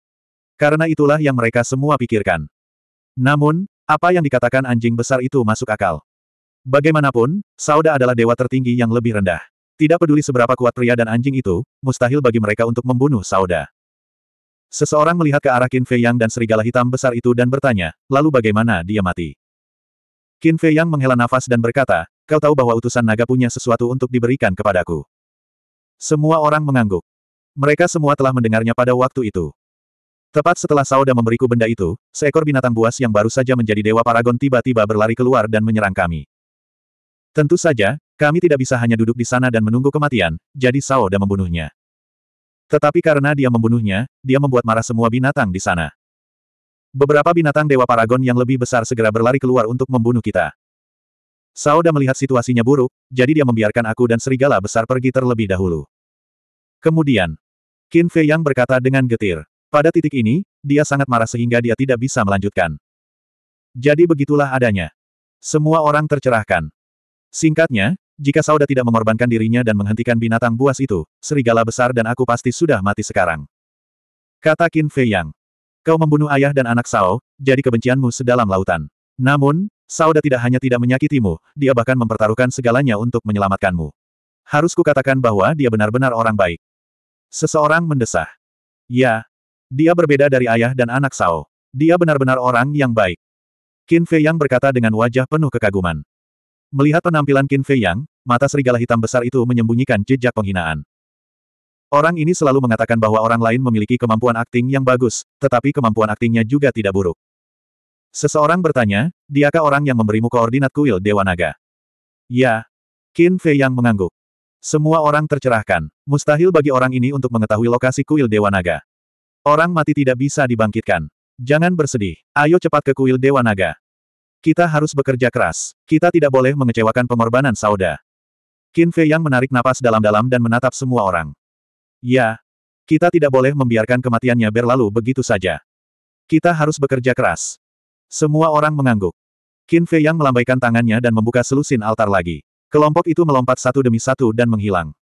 Karena itulah yang mereka semua pikirkan. Namun, apa yang dikatakan anjing besar itu masuk akal. Bagaimanapun, Sauda adalah dewa tertinggi yang lebih rendah. Tidak peduli seberapa kuat pria dan anjing itu, mustahil bagi mereka untuk membunuh Sauda. Seseorang melihat ke arah Qin Fei Yang dan serigala hitam besar itu dan bertanya, lalu bagaimana dia mati? Qin Fei Yang menghela nafas dan berkata, Kau tahu bahwa utusan naga punya sesuatu untuk diberikan kepadaku. Semua orang mengangguk. Mereka semua telah mendengarnya pada waktu itu. Tepat setelah Sauda memberiku benda itu, seekor binatang buas yang baru saja menjadi dewa paragon tiba-tiba berlari keluar dan menyerang kami. Tentu saja, kami tidak bisa hanya duduk di sana dan menunggu kematian, jadi Sauda membunuhnya. Tetapi karena dia membunuhnya, dia membuat marah semua binatang di sana. Beberapa binatang dewa paragon yang lebih besar segera berlari keluar untuk membunuh kita. Sauda melihat situasinya buruk, jadi dia membiarkan aku dan serigala besar pergi terlebih dahulu. Kemudian, Qin Fei Yang berkata dengan getir. Pada titik ini, dia sangat marah sehingga dia tidak bisa melanjutkan. Jadi begitulah adanya. Semua orang tercerahkan. Singkatnya, jika Sauda tidak mengorbankan dirinya dan menghentikan binatang buas itu, serigala besar dan aku pasti sudah mati sekarang. Kata Qin Fei Yang. Kau membunuh ayah dan anak Sao, jadi kebencianmu sedalam lautan. Namun, Sauda tidak hanya tidak menyakitimu, dia bahkan mempertaruhkan segalanya untuk menyelamatkanmu. Harus kukatakan bahwa dia benar-benar orang baik. Seseorang mendesah. Ya. Dia berbeda dari ayah dan anak Sao. Dia benar-benar orang yang baik. Qin Fei Yang berkata dengan wajah penuh kekaguman. Melihat penampilan Qin Fei Yang, mata serigala hitam besar itu menyembunyikan jejak penghinaan. Orang ini selalu mengatakan bahwa orang lain memiliki kemampuan akting yang bagus, tetapi kemampuan aktingnya juga tidak buruk. Seseorang bertanya, diakah orang yang memberimu koordinat kuil Dewa Naga? Ya. Qin Fei yang mengangguk. Semua orang tercerahkan. Mustahil bagi orang ini untuk mengetahui lokasi kuil Dewa Naga. Orang mati tidak bisa dibangkitkan. Jangan bersedih. Ayo cepat ke kuil Dewa Naga. Kita harus bekerja keras. Kita tidak boleh mengecewakan pengorbanan Sauda. Qin Fei yang menarik napas dalam-dalam dan menatap semua orang. Ya, kita tidak boleh membiarkan kematiannya berlalu begitu saja. Kita harus bekerja keras. Semua orang mengangguk. Qin Fei Yang melambaikan tangannya dan membuka selusin altar lagi. Kelompok itu melompat satu demi satu dan menghilang.